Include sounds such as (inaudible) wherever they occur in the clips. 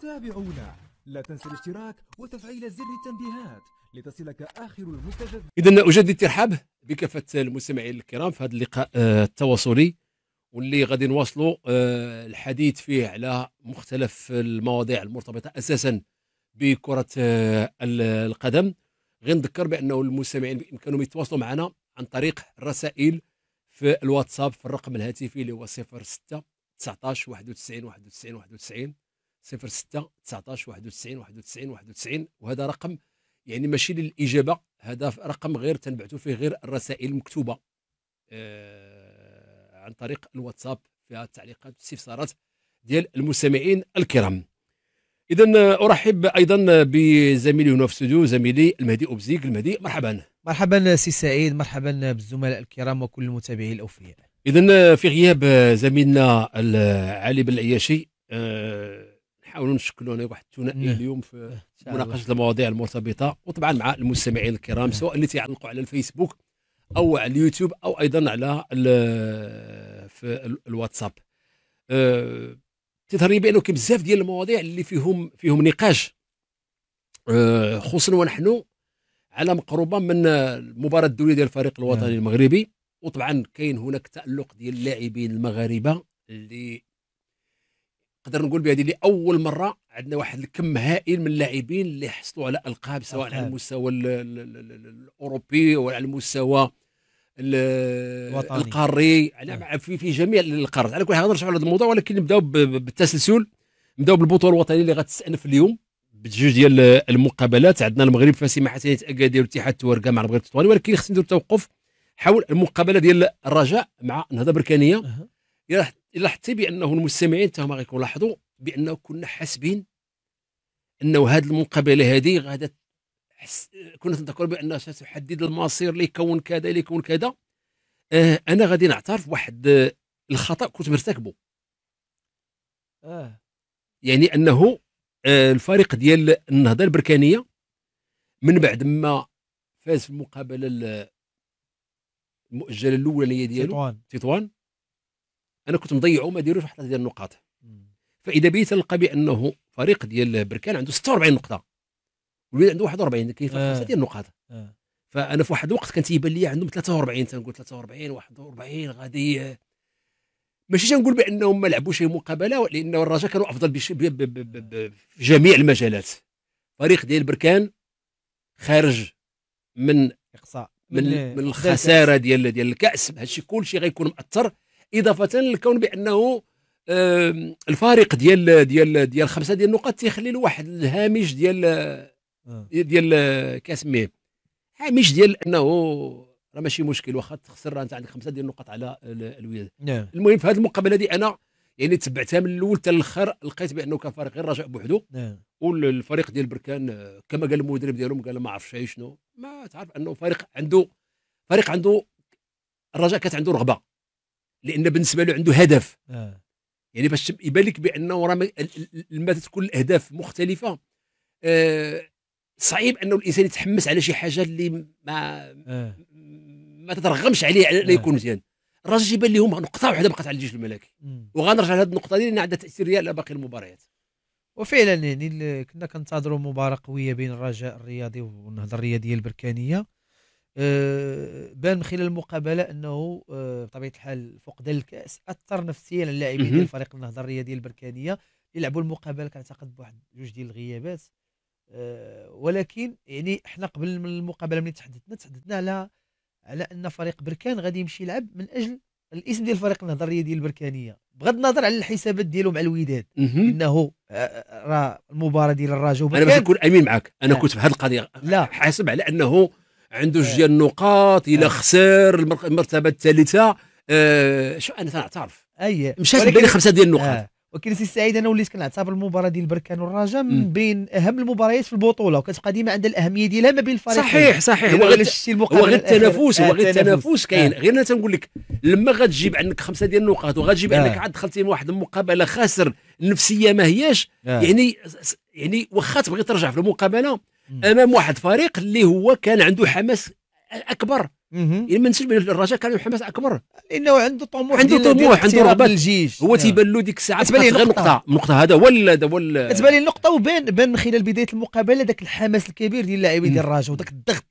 تابعونا لا تنسى الاشتراك وتفعيل زر التنبيهات لتصلك اخر المستجدات اذا اجدد الترحاب بكافه المستمعين الكرام في هذا اللقاء آه، التواصلي واللي غادي نواصلوا آه، الحديث فيه على مختلف المواضيع المرتبطه اساسا بكره آه، القدم غير نذكر بانه المستمعين بامكانهم يتواصلوا معنا عن طريق الرسائل في الواتساب في الرقم الهاتفي اللي هو 06 19 91 91 91 06 19 91 91 91 وهذا رقم يعني ماشي للاجابه هذا رقم غير تنبعثوا فيه غير الرسائل المكتوبه آه عن طريق الواتساب فيها التعليقات والاستفسارات ديال المستمعين الكرام اذا ارحب ايضا بزميلي هنا في الاستوديو زميلي المهدي اوبزيك المهدي مرحبا مرحبا سي سعيد مرحبا بالزملاء الكرام وكل المتابعين الاوفياء اذا في غياب زميلنا علي بن العياشي آه نحاولوا نشكلوا هنا واحد الثنائي إيه. اليوم في إيه، مناقشه المواضيع المرتبطه وطبعا مع المستمعين الكرام إيه. سواء اللي تيعلقوا على الفيسبوك او على اليوتيوب او ايضا على في الواتساب آه، تظهر لي بانه كاين بزاف ديال المواضيع اللي فيهم فيهم نقاش آه، خصوصا ونحن على مقربه من المباراه الدوليه ديال الفريق الوطني المغربي وطبعا كاين هناك تالق ديال اللاعبين المغاربه اللي نقدر نقول بهذه لاول مره عندنا واحد الكم هائل من اللاعبين اللي حصلوا على القاب سواء على المستوى الاوروبي ولا على المستوى القاري على نعم. في في جميع القارات على كل حال نرجعوا لهذا الموضوع ولكن نبداو بالتسلسل نبداو بالبطوله الوطنيه اللي غتستأنف اليوم بجوج ديال المقابلات عندنا المغرب في مع حسنيه اكادير والاتحاد التوارقه مع المغرب التطواني ولكن خصنا نديروا توقف حول المقابله ديال الرجاء مع نهضه بركانيه أه. لاحظتي بانه المستمعين تاهما هما لاحظوا بانه كنا حاسبين انه هذه المقابله هذه غادا حس... كنا تنذكر بانها ستحدد المصير لكون كذا لكون كذا آه انا غادي نعترف واحد آه، الخطا كنت مرتكبه آه. يعني انه آه الفريق ديال النهضه البركانيه من بعد ما فاز في المقابله المؤجله الاولى ديالو تطوان تطوان انا كنت مضيع ما ديروش واحد ديال النقاط فاذا بيت تلقى بانه فريق ديال بركان عنده 46 نقطه والوليد عنده 41 كاين فرق خمسه ديال النقاط آه. فانا في واحد الوقت كان تيبان لي عندهم 43 تنقول 43 41 غادي ماشي تنقول بانهم ما لعبوش مقابله لان الرجاء كانوا افضل بش... ب... ب... ب... ب... في جميع المجالات فريق ديال بركان خارج من اقصاء من من, من الخساره ديال ديال الكاس هادشي كلشي غيكون مأثر اضافه للكون بانه الفارق ديال ديال ديال خمسه ديال النقاط تيخلي له واحد الهامش ديال آه. ديال كاسميه هامش ديال انه راه ماشي مشكل واخا تخسر انت عندك خمسه ديال النقط على الوداد نعم. المهم في هذه المقابله دي انا يعني تبعتها من الاول حتى الاخر لقيت بانه كان فريق غير رجاء بوحدو نعم. والفريق ديال بركان كما قال المدرب ديالهم قال ما عرفش شنو ما تعرف انه فريق عنده فريق عنده الرجاء كانت عنده رغبه لان بالنسبه له عنده هدف آه. يعني باش يبان لك بانه راه لما تكون الاهداف مختلفه آه صعيب انه الانسان يتحمس على شي حاجه اللي ما آه. ما تترغمش عليه على آه. يكون مزيان الراجل جيبان لهم نقطه واحده بقات على الجيش الملكي وغنرجع لهذه النقطه دي لان عندها تاثير على باقي المباريات وفعلا يعني كنا كنتظروا مباراه قويه بين الرجاء الرياضي والنهضه الرياضيه البركانيه آه، بان من خلال المقابله انه آه، بطبيعه الحال فقدان الكاس اثر نفسيا على اللاعبين ديال فريق النهضه الرياضيه البركانيه اللي لعبوا المقابله كنعتقد بواحد جوج ديال الغيابات آه، ولكن يعني حنا قبل من المقابله ملي تحدثنا تحدثنا على على ان فريق بركان غادي يمشي يلعب من اجل الاسم ديال فريق النهضه الرياضيه البركانيه بغض النظر على الحسابات ديالو مع الوداد انه راه المباراه ديال الرجاء انا باش نكون امين معك انا كنت في هذه القضيه لا حاسب على انه عنده إيه. جوج ديال النقاط الى إيه. خسر المرتبه الثالثه آه شو انا تنعترف اي مشات بين خمسه ديال النقاط آه. ولكن سي سعيد انا وليت كنعتبر المباراه ديال البركان والرجاء من بين اهم المباريات في البطوله وكتبقى ديما عندها الاهميه ديالها ما بين الفريقين صحيح صحيح هو غير هو غير التنافس هو إيه، غير التنافس كاين غير انا تنقول لك لما غتجيب عندك خمسه ديال النقاط وغتجيب انك عندك عاد دخلتي واحد المقابله خاسر النفسيه ما هياش يعني يعني واخا تبغي ترجع في المقابله امام واحد فريق اللي هو كان عنده حماس اكبر يعني ما نسيش الرجاء كان عنده حماس اكبر لانه عنده طموح عنده طموح عنده رغبه الجيش هو نعم. تيبان له ديك الساعه تبان غير نقطه نقطه هذا ولا هذا ولا تبان لي النقطه وبان بان من خلال بدايه المقابله ذاك الحماس الكبير ديال اللاعبين ديال الرجاء وذاك الضغط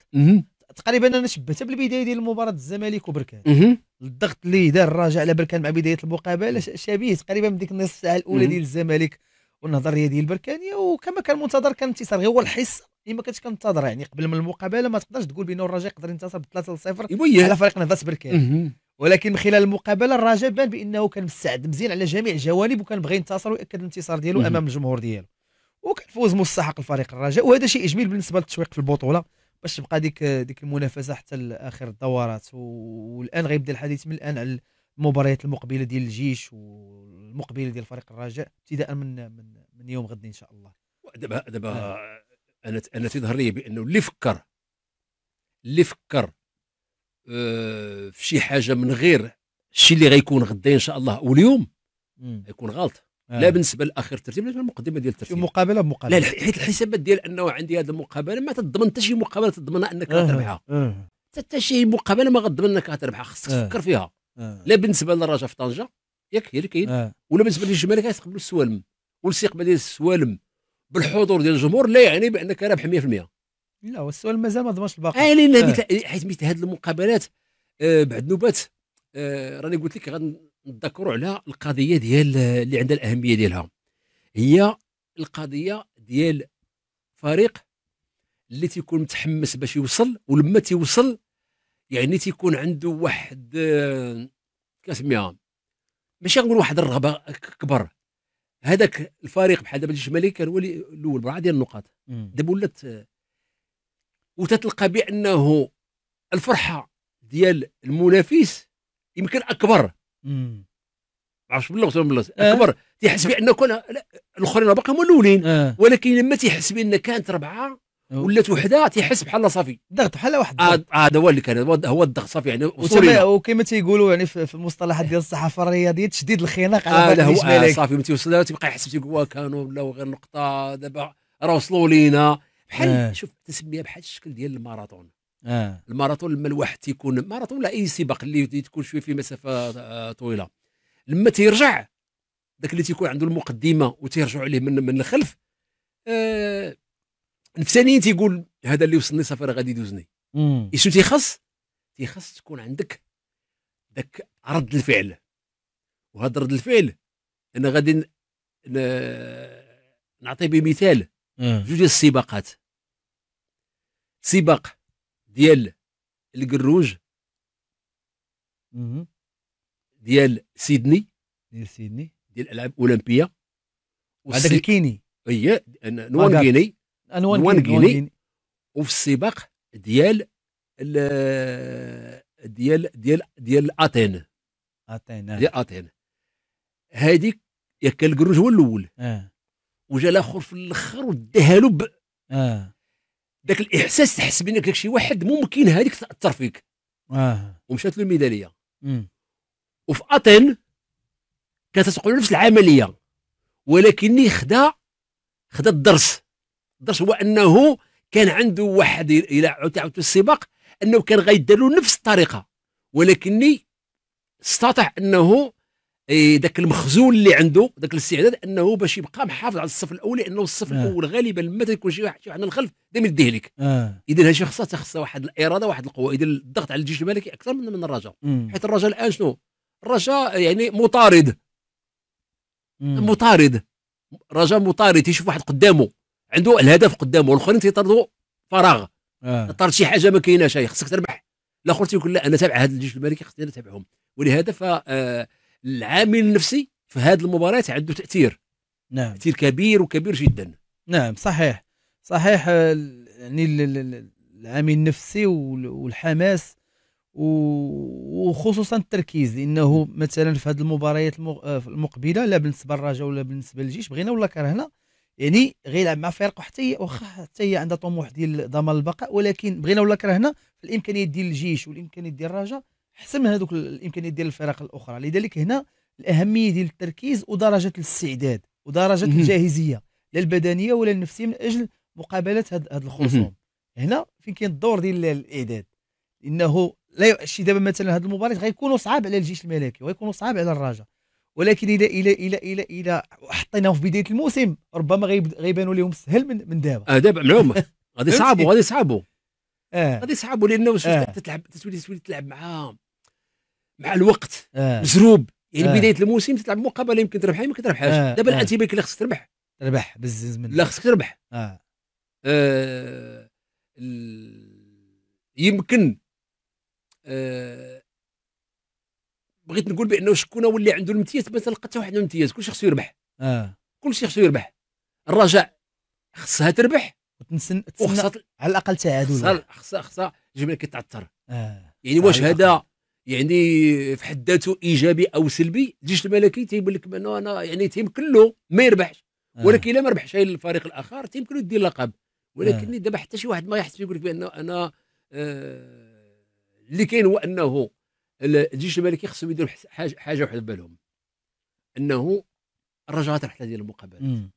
تقريبا انا شبهتها بالبدايه ديال مباراه الزمالك وبركان الضغط اللي دار الرجاء على بركان مع بدايه المقابله شبيه تقريبا بديك النص النصف ساعه الاولى ديال الزمالك والنظريه ديال البركانيه وكما كان منتظر كان انتصار غير هو الحس ما كنتش كنتظر يعني قبل من المقابله ما تقدرش تقول بان الرجاء يقدر ينتصر ب 3 0 على فريق نهضه بركان ولكن من خلال المقابله الرجاء بان بانه كان مستعد مزيان على جميع الجوانب وكان بغى ينتصر وياكد الانتصار ديالو امام الجمهور ديالو وكان فوز مستحق الفريق الرجاء وهذا شيء جميل بالنسبه للتشويق في البطوله باش تبقى ديك ديك المنافسه حتى لاخر الدورات والان غيبدا الحديث من الان على المباريات المقبله ديال الجيش والمقبله ديال فريق الرجاء ابتداء من من من يوم غد ان شاء الله دابا دابا نعم. انا انا تظهر لي بانه اللي فكر اللي فكر آه، في شي حاجه من غير الشيء اللي غيكون غدا ان شاء الله واليوم يكون غلط آه. لا بالنسبه لاخر الترتيب لا المقدمه ديال الترتيب مقابله بمقابله لا حيت الحسابات ديال انه عندي هذه المقابله ما تضمن حتى شي مقابله تضمنها انك آه، غتربحها حتى شي مقابله ما غتضمن انك غتربحها خصك تفكر فيها لا بالنسبه للرجاء في طنجه ياك هي اللي كاين آه. ولا بالنسبه للجماهير كيستقبلوا السوالم والاستقبال ديال السوالم بالحضور ديال الجمهور لا يعني بانك رابح 100% لا والسوالم مازال ما ضمنش الباقي آه لان آه. حيت مثل هذه المقابلات آه بعد نوبات آه راني قلت لك غنتذكروا على القضيه ديال اللي عندها الاهميه ديالها هي القضيه ديال فريق اللي تيكون متحمس باش يوصل ولما تيوصل يعني تيكون عنده واحد آه، كنسميها ماشي غنقول واحد الرغبه كبر هذاك الفريق بحال دابا الجمالي كان هو الاول بربعه ديال النقاط دابا ولات آه، وتتلقى بانه الفرحه ديال المنافس يمكن اكبر ما عرفتش بالله ولا بالله آه. اكبر تيحس بانه كان الاخرين باقي هما الاولين ولكن لما تيحس بان كانت ربعه ولات وحده تيحس بحال صافي ضغط بحال واحد هذا هو اللي كان هو الضغط صافي يعني وكما تيقولوا يعني في المصطلحات ديال الصحافه الرياضيه تشديد الخناق على آه هو آه صافي ملي توصل تيبقى يحس تيقول كانوا ولاو غير نقطه دابا راه وصلوا لينا بحال آه. شوف التسميه بحال الشكل ديال الماراثون آه. الماراثون لما الواحد تيكون ماراثون ولا اي سباق اللي تكون شويه في مسافه آه، طويله لما تيرجع ذاك اللي تيكون عنده المقدمه وتيرجعوا عليه من من الخلف آه نفسانيا تيقول هذا اللي وصلني صافي راه غادي يدوزني شنو تيخص تيخص تكون عندك ذاك رد الفعل وهذا رد الفعل انا غادي نعطي بمثال جوج السباقات سباق ديال الكروج ديال سيدني ديال سيدني ديال الالعاب الاولمبيه هذاك الكيني اي نوان كيني انوان غيني وفي السباق ديال ديال ديال ديال اتين اتين آه. ديال اتين هذيك ياك الكروج هو الاول اه وجا الاخر في الاخر وداها له اه ذاك الاحساس تحس بانك داك شي واحد ممكن هذيك تاثر فيك اه ومشات له الميداليه وفي اتين كانت تقول نفس العمليه ولكني خدا خدا الدرس الدرس هو انه كان عنده واحد الى عدت السباق انه كان غيدير له نفس الطريقه ولكني استطاع انه إيه، ذاك المخزون اللي عنده ذاك الاستعداد انه باش يبقى محافظ على الصف الاول لانه الصف آه. الاول غالبا ما تيكون شي واحد شي واحد من الخلف دائما يديه لك آه. اذا هادشي خاصه خاصه واحد الاراده واحد القوه اذا الضغط على الجيش الملكي اكثر من من الرجاء حيت الرجاء الان شنو الرجاء يعني مطارد مم. مطارد رجاء مطارد تيشوف واحد قدامه عنده الهدف قدامه والاخرين تيطردوا فراغ آه. طرد شي حاجه ما كايناش خصك تربح الاخر تيقول لا انا تابع هذا الجيش الملكي خصني نتابعهم ولهذا فالعامل آه، النفسي في هذه المباريات عنده تاثير نعم تاثير كبير وكبير جدا نعم صحيح صحيح يعني العامل النفسي والحماس وخصوصا التركيز لانه نعم. مثلا في هذه المباريات آه، المقبله لا بالنسبه للرجاء ولا بالنسبه للجيش بغينا ولا كرهنا يعني غيلعب مع فرق حتى هي واخا حتى هي عندها طموح ديال ضمان البقاء ولكن بغينا ولا كرهنا الامكانيات ديال الجيش والامكانيات ديال الرجاء احسن من هذوك الامكانيات ديال الفرق الاخرى لذلك هنا الاهميه ديال التركيز ودرجه الاستعداد ودرجه الجاهزيه لا البدنيه ولا النفسيه من اجل مقابله هذا الخصوم هنا فين كاين الدور ديال الاعداد انه لا شي دابا مثلا هذه المباريات غيكونوا صعاب على الجيش الملكي وغيكونوا صعاب على الرجاء ولكن الى الى الى الى الى حطيناهم في بدايه الموسم ربما غيبانوا لهم سهل من من دابا اه دابا معلوم (laughs) غادي يصعبوا غادي يصعبوا اه غادي يصعبوا لانه آه. تلعب تولي تولي تلعب مع مع الوقت آه. مزروب يعني آه. بدايه الموسم تلعب مقابله يمكن تربحها يمكن تربحهاش آه. دابا آه. الاتيبيك اللي خصك تربح تربح بزز من لا خصك تربح اه, آه. ال... يمكن آه بغيت نقول بانه شكون هو اللي عنده الامتياز مثلا لقى حتى واحد عنده الامتياز كلشي خصو يربح اه كلشي خصو يربح الرجاء خصها تربح وتنسن وخصها على الاقل تعادل خصها خصها جميله كتعثر اه يعني واش هذا يعني في حد ذاته ايجابي او سلبي الجيش الملكي تيقول لك بانه انا يعني تيمكن له ما يربحش آه. ولكن الا ما ربحش الفريق الاخر تيمكن يدير لقب ولكن آه. دابا حتى شي واحد ما يحس يقول لك بانه انا آه اللي كاين هو انه الجيش الملكي خصهم يديروا حاجه حاجه وحده في بالهم انه الرجاء تحت ديال المقابلات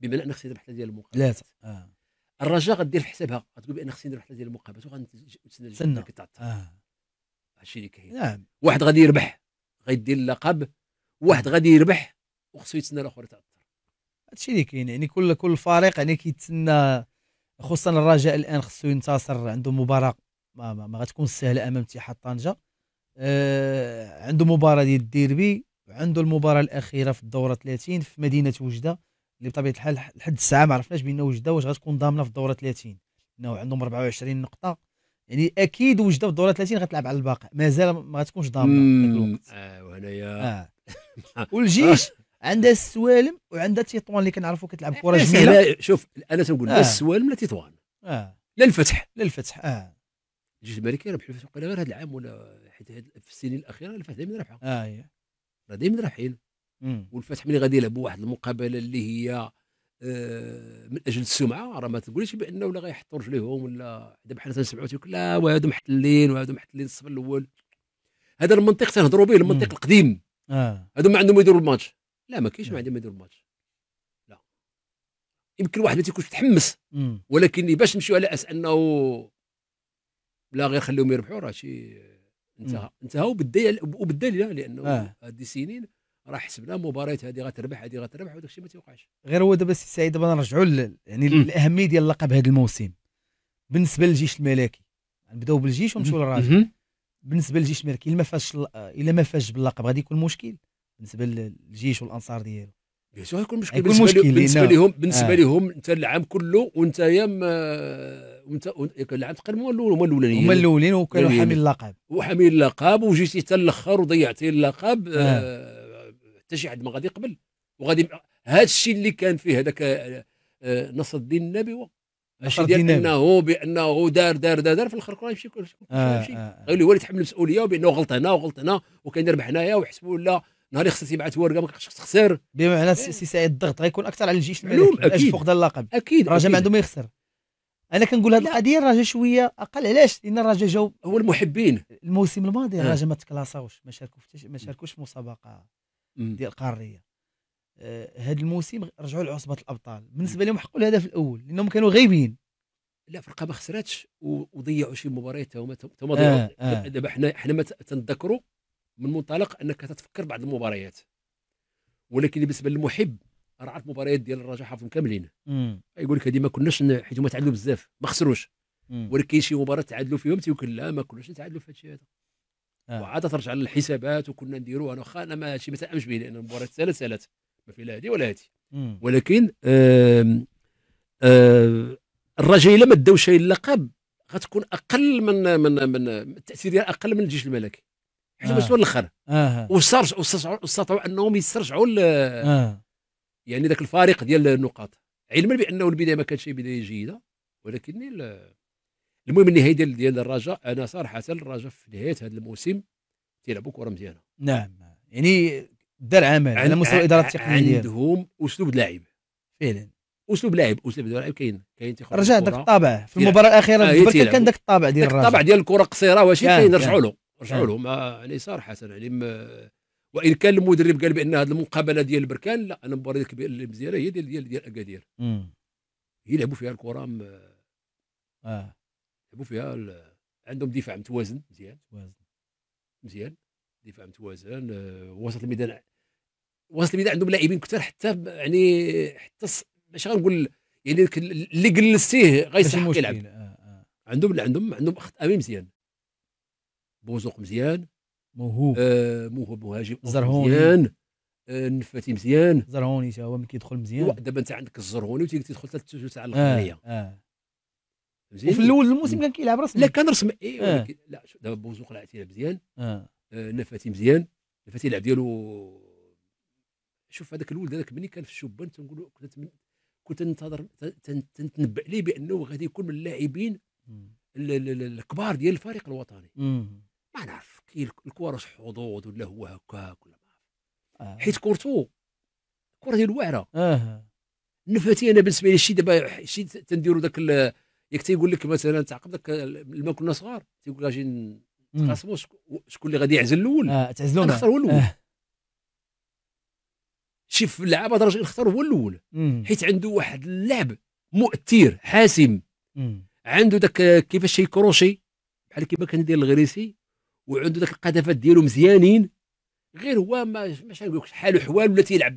بمعنى ان خصني ندير حتى ديال المقابلات آه. الرجاء غدير حسابها غتقول بان خصني ندير حتى ديال المقابلات وغنتسنى الملكي آه. هادشي اللي كاين نعم واحد غادي يربح غيدير اللقب واحد غادي يربح وخصو يتسنى الاخر يتعطل هادشي اللي كاين يعني كل كل فريق يعني كيتسنى خصوصا الرجاء الان خصو ينتصر عنده مباراه ما, ما, ما غتكون سهله امام اتحاد طنجه آه عنده مباراه ديال الديربي وعنده المباراه الاخيره في الدوره 30 في مدينه وجده اللي بطبيعه الحال لحد الساعه ما عرفناش بان وجده واش غتكون ضامنه في الدوره 30 انه عندهم 24 نقطه يعني اكيد وجده في الدوره 30 غتلعب على الباقي مازال ما غتكونش ضامنه اه وهنايا آه. (laughs) والجيش عندها السوالم وعندها تيطوان اللي كنعرفوا كتلعب كره إيه، جميله شوف انا تنقول لا آه. السوالم لا تيطوان اه لا الفتح لا الفتح اه الجيش الملكي ربح الفتح غير هذا العام ولا حيت في السنين الاخيره الفتح دائما رابحه اه راه دائما رابحين والفتح ملي غادي يلعبوا واحد المقابله اللي هي آه، من اجل السمعه راه ما تقوليش بانه ولا غيحطوا رجليهم ولا دابا حنا تنسمعوا تيقول لا وهادو محتلين وهادو محتلين الصف الاول هذا المنطق تنهضروا به المنطق القديم آه. هادو ما عندهم يديروا الماتش لا ما كاينش ما آه. عندهم يديروا الماتش لا يمكن واحد ما تيكونش متحمس ولكن باش نمشيو على اساس انه لا غير خليهم يربحوا راه شي انتهى انتهى وبالدليل وبالدليل لانه آه. هذه السنين راه حسبنا مباريات هذه غتربح هذه غتربح وداك الشيء ما تيوقعش غير هو دابا السي سعيد دابا نرجعوا يعني الاهميه ديال اللقب هذا الموسم بالنسبه للجيش الملكي يعني نبداو بالجيش ونمشيو للراجل بالنسبه للجيش الملكي الا ما فاش الا ما فاش باللقب غادي يكون مشكل بالنسبه للجيش والانصار ديالو بيان سور مشكل بالنسبه لهم بالنسبه نعم. لهم آه. انت العام كله وانت يا وانت لعبت تقريبا هما الاول الاولانيين هما الاولين وكانوا حامل اللقب وحامل اللقب وجيتي حتى الاخر وضيعتي اللقب آه. آه، حتى شي حد ما غادي يقبل وغادي هذا الشيء اللي كان فيه هذاك آه، نصر الدين النبي ماشي ديال انه بانه دار دار دار, دار في الاخر كره يمشي كل شيء غير هو اللي يتحمل المسؤوليه وبانه غلط هنا وغلط هنا وكان ربح هنايا ويحسبوا لا نهار خصك تبعث ورقه ما كنتش تخسر بمعنى سي سعيد الضغط غيكون اكثر على الجيش الملكي اكيد فقدان اللقب اكيد راه ما عنده ما يخسر انا كنقول هذه القضيه الرجاء شويه اقل علاش لان الرجاء جاوب هو المحبين الموسم الماضي الرجاء آه. ما تكلاصاوش ما شاركوش ما شاركوش في مسابقه ديال القاريه هذا آه، الموسم رجعوا لعصبه الابطال بالنسبه لهم حقوا الهدف الاول لانهم كانوا غايبين لا فرقه ما خسراتش وضيعوا شي مباريات هما هما آه، دابا حنا حنا ما تنذكروا من منطلق انك تتفكر بعض المباريات ولكن بالنسبه للمحب عارف المباريات ديال الرجاء حافظهم كاملين يقول لك هذه ما كناش حيت هما تعادلوا بزاف ما خسروش ولكن كاين شي مباراه تعادلوا فيهم تيقول لا ما كناش نتعادلوا في هادشي هذا آه. وعاد ترجع للحسابات وكنا نديروا انا واخا انا ماشي ما تامش به لان المباراه سالت سالت ما في لا هذه ولا هذه ولكن الرجاء الا ما داوش اللقب غتكون اقل من من من التاثير ديالها اقل من الجيش الملكي حيت آه. مشوا الاخر آه. وصار وصار استطاعوا انهم يسترجعوا آه. يعني ذاك الفارق ديال النقاط علما بانه البدايه ما كانتش بدايه جيده ولكن المهم النهايه ديال ديال الرجاء انا صراحه الرجاء في نهايه هذا الموسم تيلعبوا كره مزيانه نعم يعني دار عمل على مستوى الاداره التقنيه عندهم اسلوب لاعب فعلا اسلوب لاعب اسلوب لاعب كاين كاين تيخرج رجع ذاك الطابع في المباراه الاخيره آه كان ذاك الطابع ديال الرجاء الطابع ديال الكره قصيره واش كاين رجعوا له رجعوا له ما يعني صراحه يعني وان كان المدرب قال بان هذه المقابله ديال البركان لا انا المباراه المزيره هي ديال ديال ديال اكادير يلعبوا فيها الكره م... اه يلعبوا فيها ال... عندهم دفاع متوازن مزيان مزيان دفاع متوازن آه، وسط الميدان وسط الميدان عندهم لاعبين كثر حتى يعني حتى باش غنقول يعني اللي جلستيه غيسحق يلعب آه آه. عندهم عندهم عندهم خط امين مزيان بوزوق مزيان موهوب آه موهوب مهاجم زرهوني مزيان آه نفاتي مزيان زرهوني تا هو ملي كيدخل مزيان دابا انت عندك الزرهوني تدخل حتى التوتو تاع الاخريه آه. آه. وفي الاول الموسم كان كيلعب رسمي لا كان رسمي اي آه. لا دابا بوزوق لعب تيلعب مزيان آه. نفاتي مزيان نفاتي لعب ديالو شوف هذاك الولد هذاك ملي كان في الشبان تنقول كنت كنت ننتظر تنتنبأ ليه بانه غادي يكون من اللاعبين الكبار ديال الفريق الوطني مم. ما نعرف كاين الكره حظوظ ولا هو هكاك ولا ما عرف آه. حيت كورتو كره ديال واعره آه. نفاتي انا بالنسبه لي شي دابا شي تنديروا ذاك ياك تيقول لك مثلا تعقب ذاك لما كنا صغار تيقول لك اجي نتقاسموا شكون اللي غادي يعزل الاول آه تعزلوا نختار هو الاول آه. شي في اللعابه درجه نختار هو الاول حيت عنده واحد اللعب مؤثر حاسم مم. عنده ذاك كيفاش يكروشي بحال كيما كندير الغريسي وعنده ذاك القذفات ديالو مزيانين غير هو ما مش نقول لك حاله حوال ولا تيلعب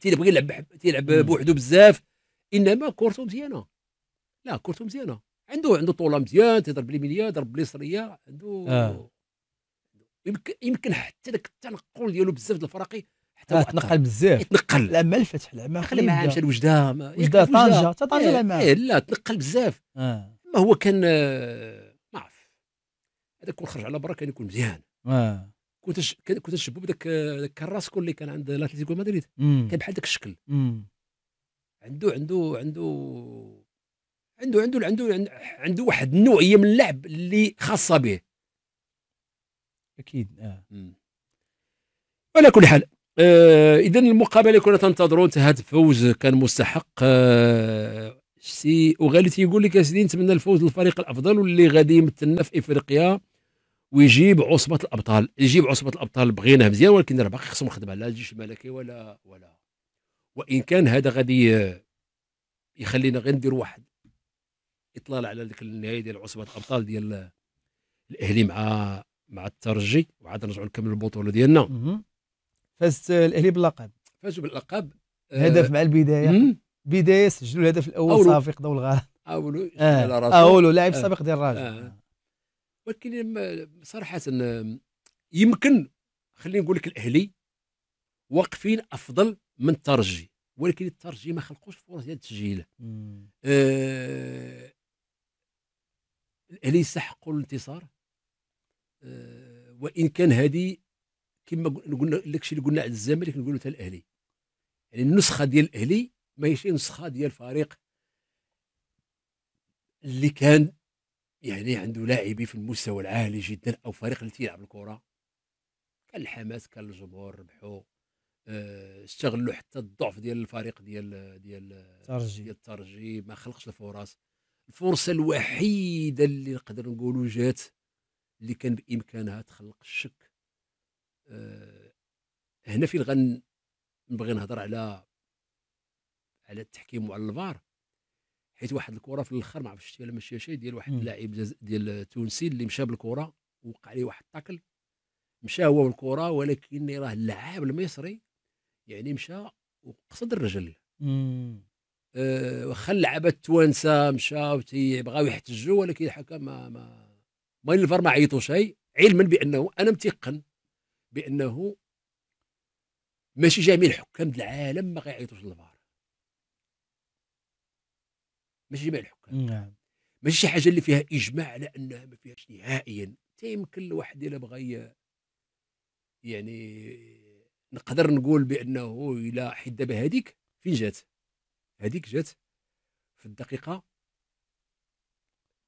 تيبغي آه، يلعب تيلعب بوحدو بزاف انما كورتو مزيانه لا كورتو مزيانه عنده عنده طوله مزيان تيضرب اليمينيه ضرب اليسريه عنده آه. يمكن يمكن حتى ذاك التنقل ديالو بزاف الفراقي حتى آه، تنقل بزاف يتنقل لا ما الفتح لا خلي معاه مشى لوجده وجده طنجه حتى طنجه إيه، لا إيه، لا تنقل بزاف آه. ما هو كان آه هذاك كون خرج على برا كان يكون مزيان كنت ش... كنت نشبه بداك كراسكو اللي كان عند الاتليتيكو مدريد كان بحال داك الشكل عنده عنده عنده عنده عنده عنده عنده واحد النوعيه من اللعب اللي خاصه به اكيد اه على كل حال آه اذا المقابله اللي كنا تنتظروا انتهت فوز كان مستحق آه سي وغالي تيقول لك يا سيدي نتمنى الفوز للفريق الافضل واللي غادي يمثلنا في افريقيا ويجيب عصبه الابطال يجيب عصبه الابطال بغيناه مزيان ولكن راه باقي خصهم خدمه لا الجيش الملكي ولا ولا وان كان هذا غادي يخلينا غير ندير واحد اطلال على ديك النهايه ديال عصبه الابطال ديال الاهلي مع مع الترجي وعاد نرجعوا نكملوا البطوله ديالنا فاز الاهلي باللقب فازوا باللقب آه، هدف مع البدايه بدايه سجلوا الهدف الاول صافي قضوا الغار اولو آه. اولو لاعب آه. سابق ديال الراجل آه. ولكن صراحه يمكن خلينا نقول لك الاهلي واقفين افضل من الترجي ولكن الترجي ما خلقوش فرص ديال التسجيل آه الاهلي يستحقوا الانتصار آه وان كان هذه كما قلنا داكشي اللي قلنا على الزمالك نقولوا حتى الاهلي يعني النسخه ديال الاهلي ماهيش نسخه ديال فريق اللي كان يعني عنده لاعبي في المستوى العالي جدا او فريق اللي تيلعب الكره كان الحماس كان الجمهور ربحوا آه، استغلوا حتى الضعف ديال الفريق ديال ديال الترجي ديال الترجي ما خلقش الفرص الفرصه الوحيده اللي نقدر نقولوا جات اللي كان بامكانها تخلق الشك هنا آه، هنا فين غنبغي نهضر على على التحكيم وعلى الفار حيت واحد الكره في الاخر ما عرفتش ولا ماشي شي ديال واحد اللاعب ديال التونسي اللي مشى بالكره وقع عليه واحد التاكل مشى هو بالكره ولكن راه اللاعب المصري يعني مشى وقصد الرجل آه، واخا اللعابه التوانسه مشاو بغاو يحتجوا ولكن الحكم ما ما ما الفار ما عيطوا شيء علما بانه انا متيقن بانه ماشي جميع الحكام العالم ما غيعيطوش للفار ماشي جميع الحكام نعم ماشي شي حاجه اللي فيها اجماع على انها ما فيهاش نهائيا تيمكن الواحد الا بغى يعني نقدر نقول بانه الى حد هذيك فين جات هذيك جات في الدقيقه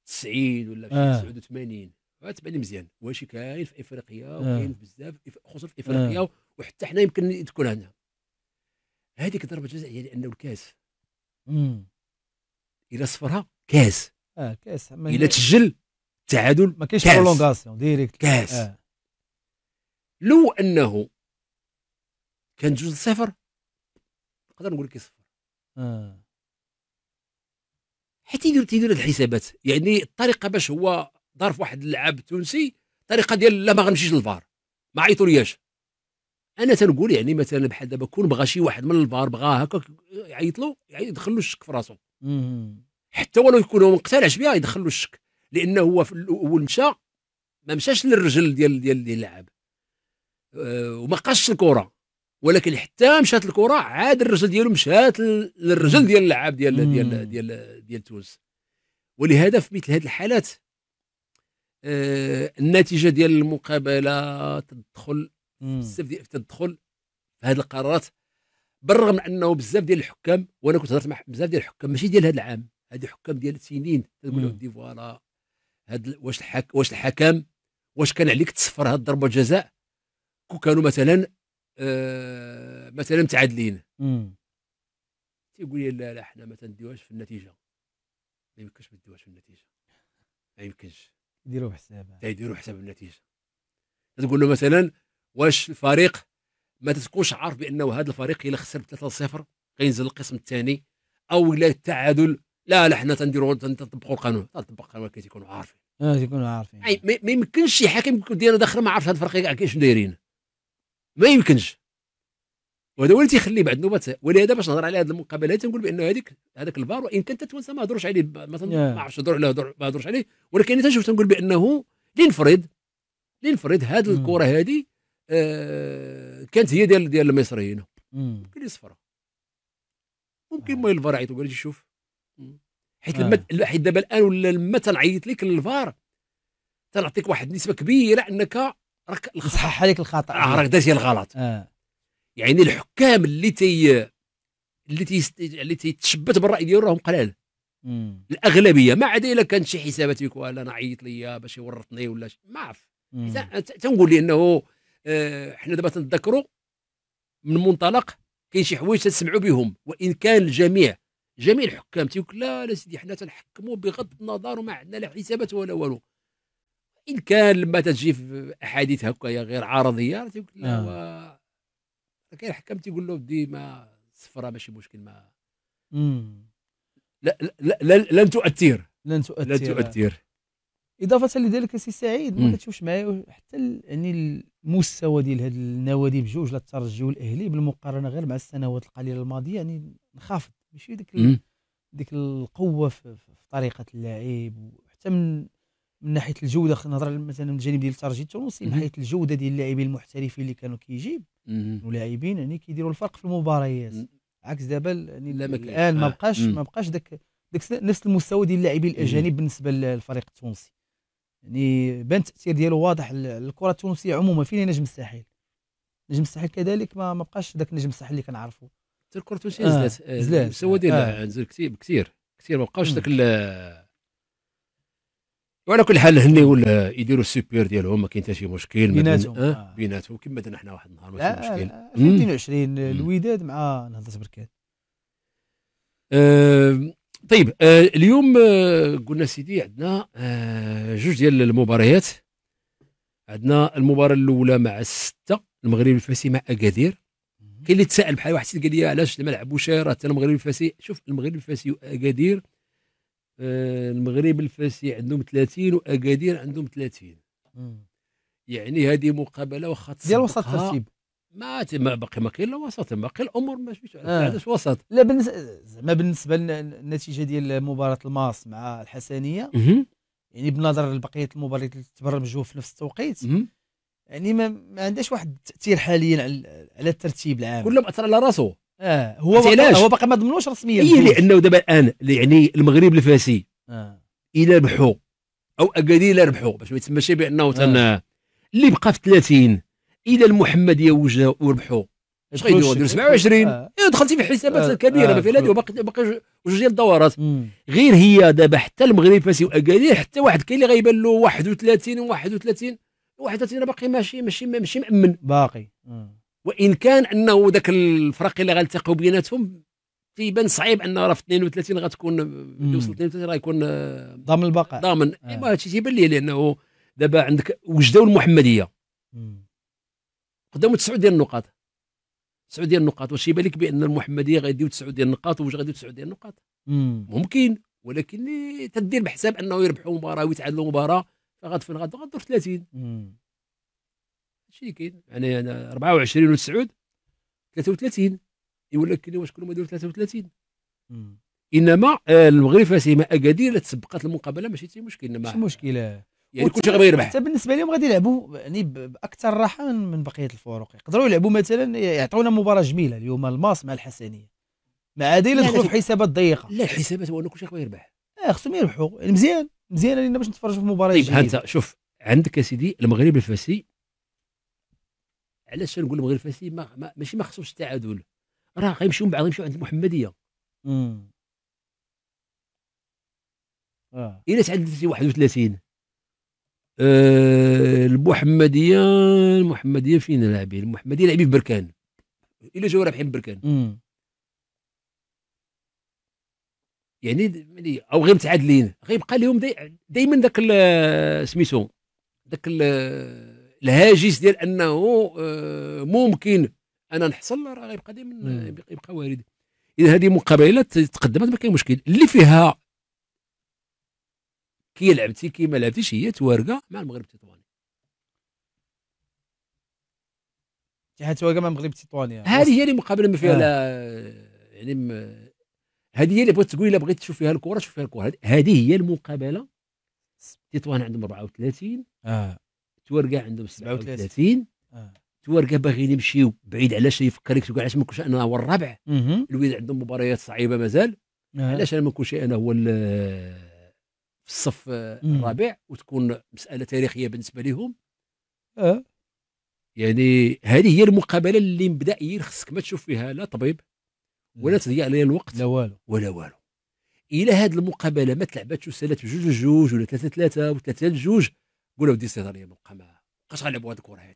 90 ولا آه. 89 آه، تبان مزيان واش كاين في افريقيا آه. وكاين بزاف خصوصا في افريقيا آه. وحتى حنا يمكن تكون هنا هذيك ضربه جزاء هي يعني لانه الكاس مم. الا صفرها كاس اه كاس الا تسجل التعادل ما كاينش برولونغاسيون ديريكت كاس آه. لو انه كان جوج صفر نقدر نقول لك صفر آه. حتى يدير تيدير هاد الحسابات يعني الطريقه باش هو دار في واحد اللاعب تونسي طريقه ديال لا ما غنمشيش للفار ما عيطولياش انا تنقول يعني مثلا بحال دابا كون بغى شي واحد من الفار بغى هكا يعيط له يعني يدخل له الشك في راسو حتى ولو يكونوا ما اقتنعش بها يدخل له الشك لانه هو في الاول مشى ما مشاش للرجل ديال ديال اللي لعب أه وما قاش الكره ولكن حتى مشات الكره عاد الرجل ديالو مشات للرجل ديال اللعاب ديال ديال ديال ديال, ديال تونس ولهذا في مثل هذه الحالات آه النتيجه ديال المقابله تدخل بزاف تدخل في هذه القرارات بالرغم انه بزاف ديال الحكام وانا كنت هضرت مع بزاف ديال الحكام ماشي ديال هذا العام هذه حكام ديال سنين تقول لهم دي فوالا هاد واش الحك واش الحكم واش كان عليك تصفر هاد ضربه جزاء كون كانوا مثلا آه مثلا متعادلين تيقول لي لا لا حنا ما تنديوهاش في النتيجه ما يمكنش ما تديوهاش في النتيجه ما يمكنش يديروا حساب يديروا حساب النتيجه تقول له مثلا واش الفريق ما تكونش عارف بانه هذا الفريق الا خسر 3-0 غينزل القسم الثاني او الا التعادل لا لا حنا تنديروا تنطبقوا القانون تنطبق القانون كي تيكونوا عارفين اه تيكونوا عارفين اي ما يمكنش شي حكم ديالنا داخل ما عرفش هاد الفريق كاع كيفاش دايرين ما يمكنش وهذا هو اللي تيخلي بعد نوبات ولهذا باش نهضر على هذه المقابله تنقول بان هذيك هذاك الفار وان كان تتوانسى ما هضروش عليه مثلا yeah. ما عرفتش هضروا عليه ما هضروش عليه ولكن تنشوف تنقول بانه لنفرض لنفرض هذه الكره هذه آه، كانت هي ديال ديال المصريين ممكن يصفر ممكن ما الفار عيط قال لي شوف حيت آه. لما حيت دابا الان ولا لما تنعيط لك للفار تنعطيك واحد النسبه كبيره انك راك صحح عليك الخطا اه راك درتي الغلط آه. يعني الحكام اللي تي اللي تي اللي تيتشبت بالراي ديالو راهم قلال الاغلبيه ما عدا الا كانت شي حسابات يقول انا عيط ليا باش يورطني ولا شي ما عرف تنقول لي انه آه، حنا دابا تنتذكروا من منطلق كاين شي حوايج تسمعوا بهم وان كان الجميع جميع الحكام تيقول لا لا سيدي حنا تنحكموا بغض النظر وما عندنا لا حسابات ولا والو ان كان لما تجي في احاديث هكايا غير عرضيه تيقول لا آه. و... كاين حكام تيقول له بدي ما صفرة ماشي مشكل ما لا لا, لا, لا لن تؤثر لن تؤثر لن تؤثر اضافه لذلك سي سعيد ما كتشوفش معايا حتى يعني مستوى ديال هاد النوادي بجوج للترجي والاهلي بالمقارنه غير مع السنوات القليله الماضيه يعني انخفض ماشي ديك ديك القوه في, في طريقه اللعب وحتى من من ناحيه الجوده خلينا نهضر مثلا من الجانب ديال الترجي التونسي من ناحيه الجوده ديال اللاعبين المحترفين اللي كانوا كيجيب ولاعبين يعني كيديروا الفرق في المباريات عكس دابا يعني الان ما آه. بقاش ما بقاش داك داك نفس المستوى ديال اللاعبين الاجانب بالنسبه للفريق التونسي يعني بان التاثير ديالو واضح الكره التونسيه عموما فين نجم الساحل نجم الساحل كذلك ما بقاش ذاك نجم الساحل اللي كنعرفوا حتى الكره التونسيه آه. زلات آه، زلات سوا السوادي آه. نزل كثير كثير كثير ما بقاوش ذاك وعلى كل حال هني ولا يديروا السوبر ديالهم ما كاين حتى شي مشكل بيناتهم اه،, آه. بيناتهم كما درنا حنا واحد النهار ما مشكل 2022 الوداد مع نهضه بركات أه طيب آه اليوم آه قلنا سيدي عندنا آه جوج ديال المباريات عندنا المباراه الاولى مع الستة المغرب الفاسي مع اكادير كاين اللي تساءل بحال واحد قال لي علاش ما لعبوش راه حتى المغرب الفاسي شوف المغرب الفاسي واكادير آه، المغرب الفاسي عندهم 30 واكادير عندهم 30 مم. يعني هذه مقابله واخا ديال وسط الترتيب ما ما باقي ما كاين لا وسط باقي الامور ماشي آه. وسط لا بالنسبه زعما بالنسبه للنتيجه ديال مباراه الماس مع الحسنيه يعني بنظر لبقيه المباريات اللي تبرمجوا في نفس التوقيت يعني ما, ما عندهاش واحد التاثير حاليا على الترتيب العام كلهم اثر على راسه اه هو هو باقي ما ضمنوش رسميا اي لانه دابا الان يعني المغرب الفاسي آه. الى ربحوا او اكادير ربحوا باش ما يتسماش بانه آه. اللي بقى في 30 الى المحمديه وربحوا اش غيديروا 27 آه. دخلتي في حسابات آه. كبيره آه. في هذه وباقي باقي جوج ديال الدورات غير هي دابا حتى المغرب فاسي واكادير حتى واحد كاين اللي غيبان له 31 31 31 باقي ماشي ماشي ماشي مامن باقي وان كان انه ذاك الفرق اللي غيلتقوا بيناتهم تيبان صعيب انه راه في 32 غتكون يوصل 32 غيكون ضامن البقاء ضامن آه. هادشي تيبان لي لانه دابا عندك وجدوا المحمديه مم. قدام تسعه ديال النقاط تسعه ديال النقاط واش يبان لك بان المحمديه غادي تسعود تسعه ديال النقاط واش غادي تسعود تسعه ديال النقاط ممكن ولكن تدير بحساب انه يربحوا مباراه ويتعادلوا مباراه فين غدا غدور 30 هادشي اللي كاين يعني انا 24 وتسعود 33 يقول لك واش ما يديروا 33 انما آه، المغرب فاسي ما اكادير تسبقات المقابله ماشي شي مشكل ماشي مشكله يعني كلشي غيبغي يربح حتى بالنسبه لهم غادي يلعبوا يعني باكثر راحه من بقيه الفرق يقدروا يلعبوا مثلا يعطونا مباراه جميله اليوم الماس مع الحسنيه ما عاد الا دخلوا في حسابات ضيقه لا الحسابات هو كلشي غيبغي يربح اه خصهم يربحوا مزيان مزيان علينا باش نتفرجوا في مباراه طيب انت شوف عندك يا سيدي المغرب الفاسي علاش نقول المغرب الفاسي ما, ما ماشي ما خصوش التعادل راه غيمشيو من بعد غيمشيو عند المحمديه امم اه الى تعدلت 31 آه، المحمديه المحمديه فين لاعبين المحمديه لاعبين في بركان الا جاو رابحين بركان يعني, يعني او غير متعادلين غيبقى لهم دائما داك سميتو داك الهاجس ديال انه آه، ممكن انا نحصل راه غيبقى دائما يبقى وارد اذا هذه مقابله تقدمت ما كاين مشكل اللي فيها كي لعبتي كي ما لعبتيش هي توارقه مع المغرب التطواني اتحاد يعني توارقه مع المغرب التطواني يعني. هذه هي اللي مقابله ما فيها آه. لا يعني م... هذه هي اللي بغيت تقول الا بغيت تشوف فيها الكره شوف فيها الكره هذه هي المقابله تطوان عندهم 34 اه تورقه عندهم 37 آه. تورقه باغيين يمشيو بعيد علاش يفكرك علاش ما نكونش انا هو الرابع الولاد عندهم مباريات صعيبه مازال آه. علاش انا ما نكونش انا هو في الصف الرابع وتكون مساله تاريخيه بالنسبه لهم أه. يعني هذه هي المقابله اللي مبدئيا خصك ما تشوف فيها لا طبيب ولا تضيع عليها الوقت لا والو ولا والو الى هذه المقابله ما تلعبتش وسالات بجوج جوج ولا ثلاثه ثلاثه وثلاثه جوج قولوا ودي الصيدليه ما بقى ما بقاش غنلعبوا هذه الكره هذه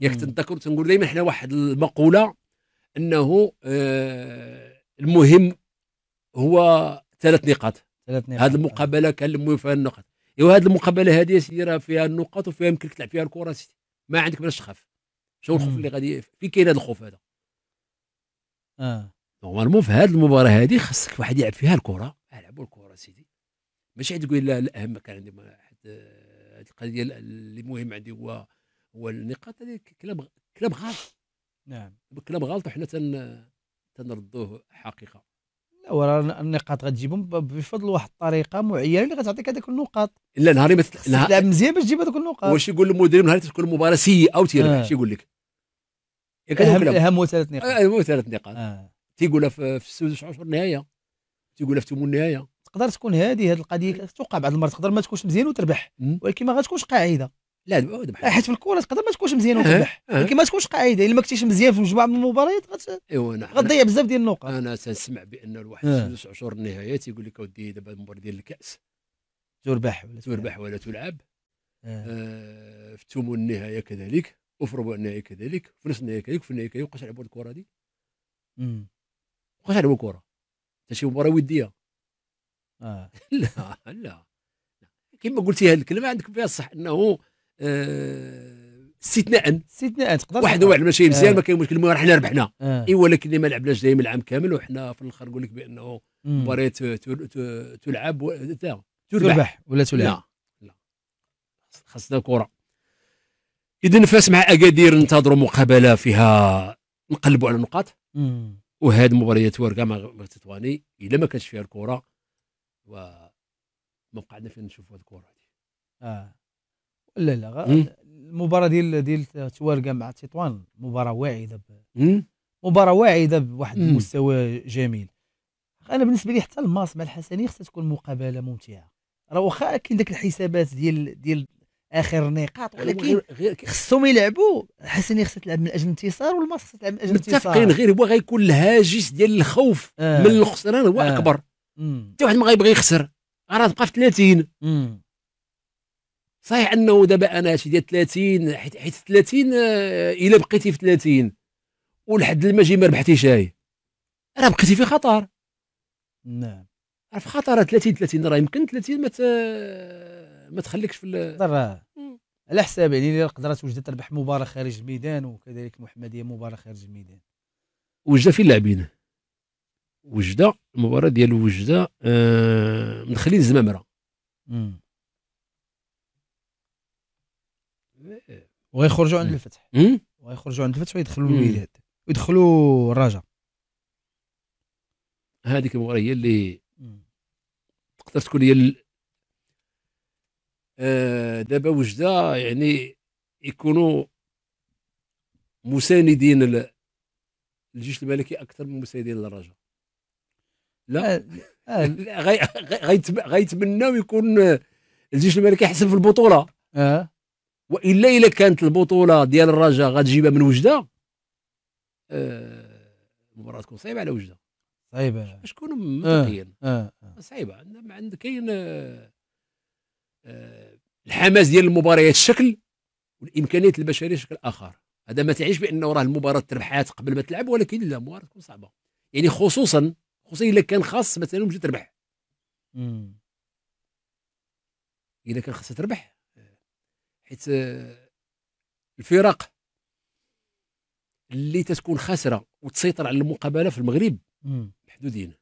ياك تنذكر تنقول دائما حنا واحد المقوله انه آه المهم هو ثلاث نقاط هذه المقابله كلموا فيها النقط ايوا هذه المقابله هذه سيدي راه فيها النقط وفيها يمكنك تلعب فيها الكره سيدي ما عندك باش تخاف شنو الخوف اللي غادي فين كاين هذا الخوف هذا اه نورمالمون في هذه المباراه هذه خاصك واحد يلعب فيها الكره العبوا الكره سيدي ماشي تقول لا الاهم كان عندي هذه القضيه اللي مهم عندي هو هو النقاط هذه كلام كلام غلط نعم كلام غلط وحنا تن تنردوه حقيقه ورا النقاط غتجيبهم بفضل واحد الطريقه معينه اللي غتعطيك هذوك النقاط لا نهاري ما تلعب مزيان باش تجيب هذوك النقاط واش يقول المدرب نهاري تكون المباراه سيئه وتيربح آه. يقول لك اهم اهم ثلاث نقاط اهم ثلاث نقاط آه. تيقولها في, في السوز عشر النهايه تيقولها في ثمن النهايه تقدر تكون هذه هذه القضيه توقع بعض المرات تقدر ما تكونش مزيان وتربح ولكن ما غتكونش قاعده لا ذبح حيت في الكره تقدر ما تكونش مزيان وتربح ولكن أه، أه. ما تكونش قاعده الا ما كنتيش مزيان في مجموعه من المباريات أيوة، غتضيع بزاف ديال النقط انا تنسمع بان الواحد أه. في جوج عشر النهايات يقول لك اودي دابا المباراه ديال الكاس تربح ولا تربح ولا تلعب آه في ثمن النهايه كذلك وفي ربع النهائي كذلك في نصف النهائي كذلك وفي النهائي كذلك وقاش يلعبوا الكره دي وقاش يلعبوا الكره حتى شي مباراه وديه اه (laughs) لا لا كما قلتي هذه الكلمه عندك فيها الصح انه استثناء آه، استثناء تقدر واحد واحد ماشي آه. مزيان آه. ما كاين مشكل المهم حنا ربحنا آه. اي ولكن اللي ما لعبناش دايما العام كامل وحنا في الاخر نقول لك بانه مباريات تلعب تربح. ولا تلعب لا لا خاصنا كره اذا فاس مع اكادير ننتظروا مقابله فيها نقلبوا على النقاط وهاد مباريات ورقه مع تطواني الا ما كانش فيها الكره و ما وموقعنا فين نشوفوا الكره هذه اه لا لا المباراه ديال ديال توارقه مع تطوان مباراه واعده مباراه واعده بواحد المستوى جميل انا بالنسبه لي حتى الماس مع الحسني خصها تكون مقابله ممتعه راه واخا كاين ديك الحسابات ديال ديال اخر النقاط ولكن خصهم يلعبوا الحسني خصها تلعب من اجل الانتصار والماس خصها تلعب من اجل الانتصار متفقين غير هو غيكون الهاجس ديال الخوف آه. من الخسران هو آه. اكبر حتى واحد ما غيبغي يخسر راه تبقى في 30 صحيح انه دابا انا شي ديال 30 حيت 30 آه، الا بقيتي في 30 ولحد ما جي ما ربحتيش هاي راه بقيتي في خطر نعم راه في خطر 30 30 راه يمكن 30 ما مت... ما تخليكش في ال... على حساب يعني اللي قدرات وجدت تربح مباراه خارج الميدان وكذلك محمدية مباراه خارج الميدان وجده في اللاعبين وجده المباراه ديال وجده آه من خليل الزمامره وغيخرجوا عند إيه. الفتح إيه؟ وغيخرجوا عند الفتح ويدخلوا إيه. الوداد ويدخلوا الرجاء هذيك المباراه هي اللي تقدر تكون هي آه، دابا وجده يعني يكونوا مساندين للجيش الملكي اكثر من مساندين للرجاء لا آه، آه. (laughs) غيتمناو يكون الجيش الملكي احسن في البطوله والا الا كانت البطوله ديال الرجاء غتجيبها من وجده المباراه آه، تكون صعيبه على وجده صعيبه باش تكون آه، منطقيين آه. آه. صعيبه عندك عند كاين آه، الحماس ديال المباريات شكل والامكانيات البشريه شكل اخر هذا ما تعيش بانه راه المباراه تربحات قبل ما تلعب ولكن لا المباراه تكون صعبه يعني خصوصا خصوصا الا كان خاص مثلا وجد تربح اذا كان خاصها تربح حيت آه، الفرق اللي تتكون خاسره وتسيطر على المقابله في المغرب محدودين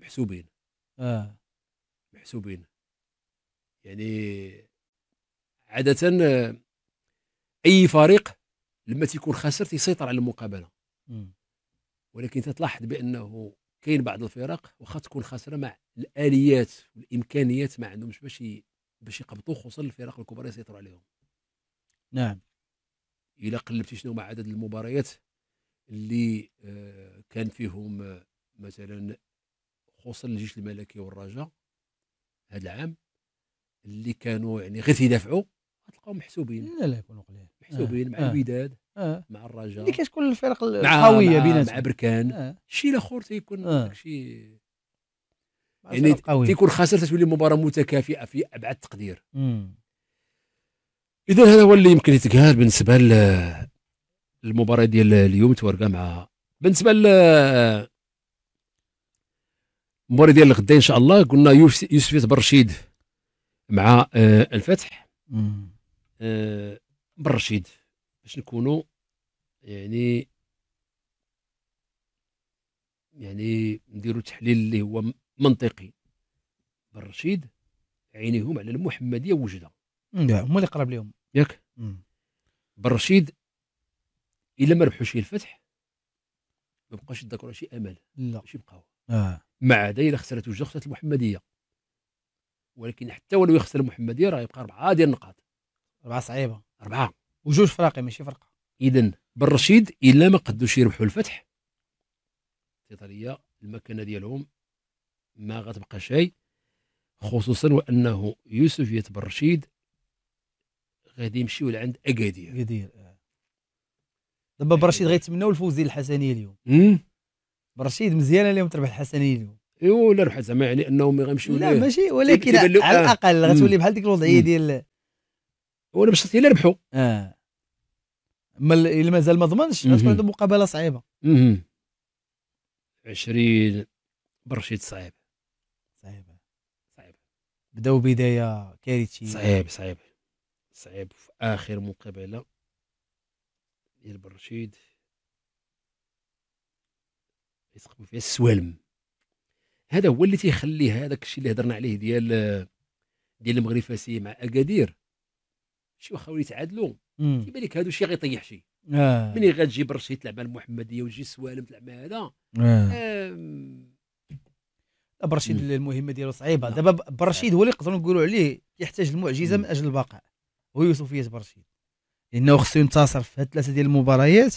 محسوبين اه محسوبين يعني عاده آه، اي فريق لما تيكون خاسر تيسيطر على المقابله ولكن تتلاحظ بانه كاين بعض الفرق واخا تكون خاسره مع الاليات والامكانيات ما عندهمش باش باش يقبطوا خصوصا الفرق الكبار يسيطروا عليهم نعم الى قلبتي شنو مع عدد المباريات اللي آه، كان فيهم آه، مثلا خصوصا الجيش الملكي والرجاء هذا العام اللي كانوا يعني غير تيدافعوا غتلقاهم محسوبين لا لا يكونوا قليل محسوبين آه. مع آه. الوداد آه. مع الرجاء اللي كتكون الفرق القويه بيناتهم مع بركان آه. شي الاخر تيكون آه. داكشي يعني تيكون خاسر تتولي مباراه متكافئه في ابعد تقدير اذا هذا هو اللي يمكن يتقال بالنسبه للمباراه ديال اليوم تورقا مع بالنسبه ل المباراه ديال الغد ان شاء الله قلنا يوسف برشيد مع آه، الفتح آه، برشيد باش نكونوا يعني يعني نديروا تحليل اللي هو منطقي بن عينيهم على المحمديه وجده هما اللي قرب لهم ياك بن الا ما ربحوش الفتح ما بقاش يذكروا شي امل لا باش يبقاو آه. ما عدا الا خسرت وجده خسرت المحمديه ولكن حتى ولو يخسر المحمديه راه يبقى اربعه ديال النقاط اربعه صعيبه اربعه وجوج فراقي ماشي فرقه اذا بالرشيد الا ما قدوش يربحوا الفتح التيطانيه المكانه ديالهم ما غتبقى شيء خصوصا وانه يوسف يتبرشيد غادي يمشيو لعند اكادير اكادير آه. دابا برشيد غيتمناو الفوز ديال الحسنيه اليوم برشيد مزيانه اليوم تربح الحسنيه اليوم ايوا ولا ربحت زعما يعني انهم غيمشيو لا ماشي ولكن على آه. الاقل غتولي بحال ديك الوضعيه ديال ولا باش الا ربحوا اه اما الا مازال ما ضمنش غتكون عندهم مقابله صعيبه 20 برشيد صعيب بداو بدايه كارثيه صعيب صعيب صعيب في اخر مقابله ديال بن رشيد فيها السوالم هذا هو اللي تيخلي هذاك الشيء اللي هضرنا عليه ديال ديال المغرب الفاسي مع اكادير شي واخا يتعادلوا كيبان لك هادو شي غيطيح شي آه. ملي غتجي برشيد تلعب مع المحمديه وتجي سوالم تلعب مع هذا آه. برشيد المهمه ديالو صعيبه نعم. دابا برشيد هو اللي نقدروا نقولوا عليه يحتاج المعجزه من اجل البقاء هو يوسفيه برشيد لانه خصو ينتصر في هاد ثلاثه ديال المباريات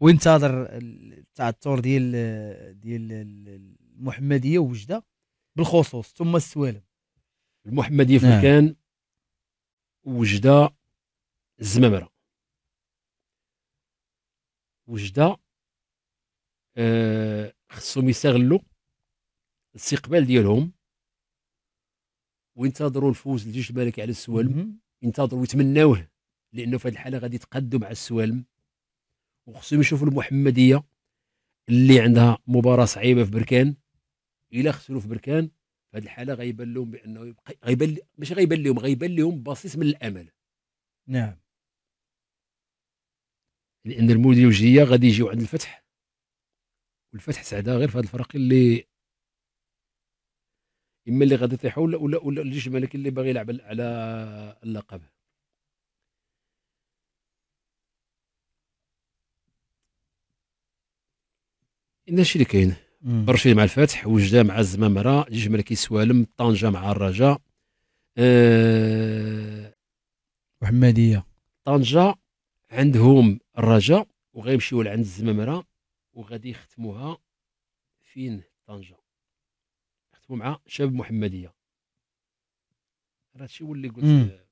وينتظر التعثر ديال ديال المحمديه وجده بالخصوص ثم السوالم المحمديه في نعم. مكان نعم. وجده الزمامره وجده آه خصهم يستغلوا الاستقبال ديالهم وينتظروا الفوز لجوج الملكي على السوالم ينتظروا ويتمناوه لانه في هذه الحاله غادي يتقدوا مع السوالم وخصهم يشوفوا المحمديه اللي عندها مباراه صعيبه في بركان الا خسروا في بركان في هذه الحاله غيبان لهم بانه غيبان ماشي غيبان لهم غيبان لهم بصيص من الامل نعم لان المدير الوجهيه غادي يجيو عند الفتح والفتح سعدها غير في هذه الفرق اللي اما اللي غادي يطيحوا ولا ولا ولا الملكي اللي باغي يلعب على اللقب هادشي اللي كاين برشيد مع الفتح وجده مع الزمامره الملكي سوالم طنجه مع الرجاء أه وحماديه طنجه عندهم الرجاء وغيمشيو لعند الزمامره وغادي يختموها فين طنجه مع شباب محمديه راه هادشي هو اللي قلت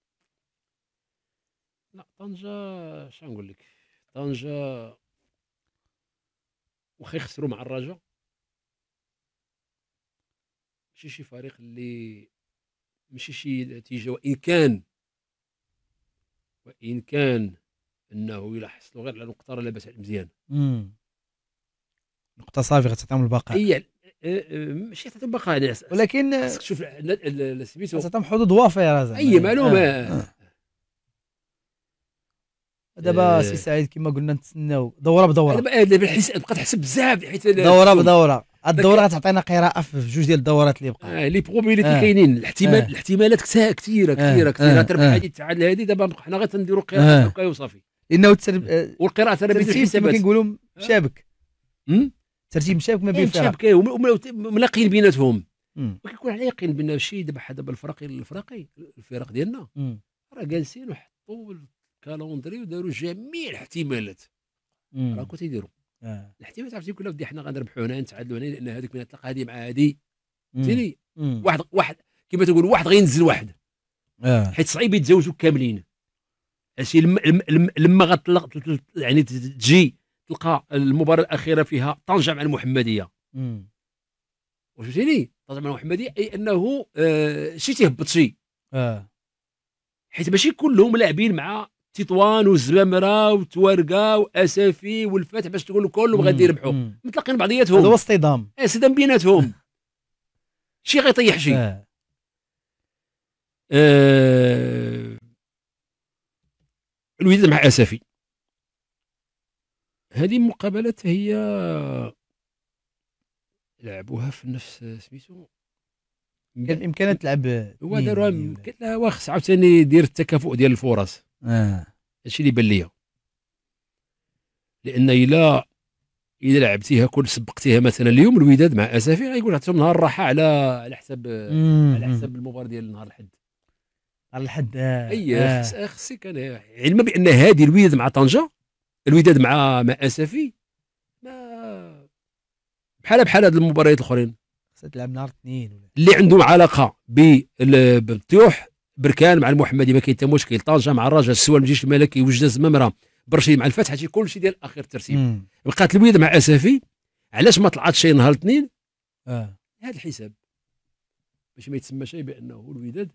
لا طنجه نقول لك طنجه واخا يخسروا مع الرجاء ماشي شي فريق اللي ماشي شي نتيجه وان كان وان كان انه الا حصلوا غير على نقطه راه لاباس مزيان نقطه صافي غتعطيهم البقاء هي إيه، إيه، ماشي حتى تبقى قانع ولكن خاصك تشوف سميتو خاصك تعطيهم حدود وافره زعما اي يعني. معلومه آه، آه. آه. دابا سي سعيد كما قلنا نتسناو دوره بدوره دابا بقى تحسب بزاف حيت دوره بدوره الدوره غتعطينا قراءه في جوج ديال الدورات اللي بقى آه لي بروبيليتي آه. كاينين الاحتمال آه. الاحتمالات كثيره كثيره كثيره تربح هذه التعادل هذه دابا حنا غير تنديروا قراءه وصافي لانه الترب... والقراءه التربيه الحسابات كنقولوا شابك ترتيب مشابك ما بين فيها مشابكه إيه، ملاقيين بيناتهم وكيكون على يقين بان الشيء دابا دابا الفرق الفرقي الفرق ديالنا راه جالسين وحطوا الكالوندري وداروا جميع الاحتمالات راه كنت يديروا آه. الاحتمالات عرفتي كلها ودي حنا غنربحوا هنا نتعادلوا هنا لان هذيك من تلقى هذه مع هذه فهمتيني واحد واحد كما تقول واحد غينزل واحد آه. حيت صعيب يتزوجوا كاملين هادشي لما لما, لما غتطلق يعني تجي تلقى المباراه الاخيره فيها طنجه مع المحمديه واش فهمتيني طنجه مع المحمديه اي انه شي تيهبط شي اه حيت ماشي كلهم لاعبين مع تطوان والزمامره وتوارقه واسافي والفتح باش تقول كلهم غادي يربحوا متلاقين بعضياتهم هذا هو اصطدام إيه، اصطدام بيناتهم (laughs) شي غيطيح شي آه. آه... الوداد مع اسافي هذه المقابلات هي لعبوها في نفس سميتو كان بامكانها تلعب هو داروها كان لها واخا عاوتاني دير التكافؤ ديال الفرص اه هادشي اللي بان ليا لان الا الا لعبتيها كل سبقتيها مثلا اليوم الوداد مع اسفي غيقول عطيهم نهار الراحه على على حساب على حساب المباراه ديال نهار الحد نهار الحد آه، اي آه. خصك علما بان هذه الوداد مع طنجه الوداد مع مع اسفي ما بحال بحال هاد المباريات الاخرين تلعب نهار الاثنين اللي عندهم علاقه بالطيوح بركان مع المحمدي ما كاين حتى مشكل طنجه مع الرجاء السوال الجيش الملكي وجده الزمامره برشيد مع الفتح هادشي كلشي ديال اخر ترتيب بقات الوداد مع اسفي علاش ما طلعتش شي نهار الاثنين اه هذا الحساب باش ما يتسمى شيء بانه الوداد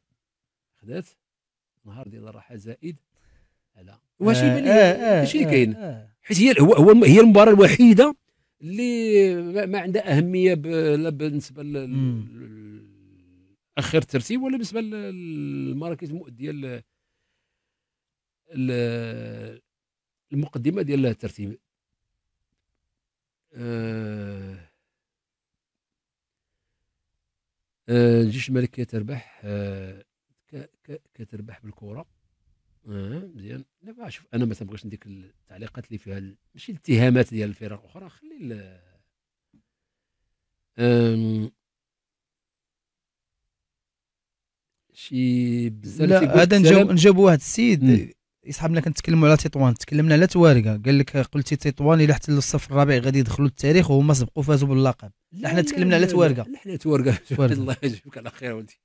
خدات نهار ديال الراحه زائد واش يبان هادشي آه، آه، آه، اللي كاين حيت هي هو هي المباراه الوحيده اللي ما عندها اهميه لا بالنسبه لاخر الترتيب ولا بالنسبه للمراكز المؤديه المقدمه ديال الترتيب أه أه جيش الملك كتربح أه كتربح بالكره اه مزيان دابا شوف انا ما تنبغيش نديك التعليقات اللي فيها ماشي الاتهامات ديال الفرق الاخرى خلي ال... شي بزاف هذا نجاوب نجاوب واحد السيد يصحابنا كنتكلموا على تطوان تكلمنا على توارقه قال لك قلتي تطوان الى حتى للصف الرابع غادي يدخلوا التاريخ وهما سبقوا فازوا باللقب لا حنا تكلمنا على توارقه لا حنا (laughs) توارقه الله يجزيك على خير ولدي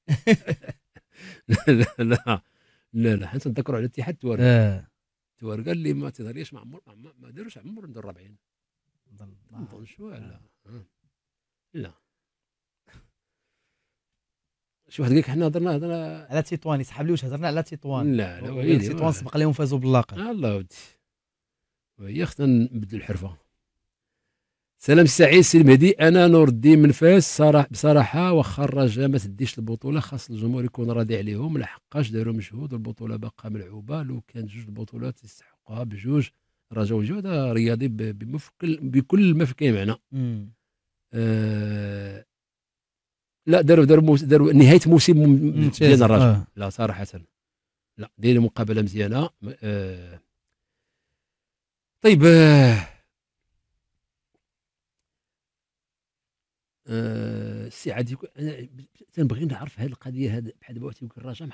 (laughs) (laughs) لا لا لا لا حنا تنذكروا على الاتحاد التوارق آه. التوارق اللي ما تظهريش مع عمر ما داروش عمر عنده 40 نظن شو لا آه. آه. لا شي واحد قال لك حنا هضرنا هضرنا على تطوان يسحب لي واش هضرنا على تطوان لا لا تيطوان سبق لهم فازوا باللقب الله ودي هي خصنا نبدل الحرفه سلام السعيد سي المهدي انا نور الدين من فاس صراحه بصراحه واخا الرجاء ما تديش البطوله خاص الجمهور يكون راضي عليهم لحقاش داروا مجهود البطوله باقا ملعوبه لو كان جوج البطولات يستحقوها بجوج الرجاء هذا رياضي بمفكل بكل ما في كاين معنى آه، لا داروا داروا داروا نهايه موسم مزيان الرجاء آه. لا صراحه لا دايرين مقابله مزيانه آه طيب آه آه، سي انا تنبغي نعرف هذه القضيه هذا بحال دابا تيقول الرجاء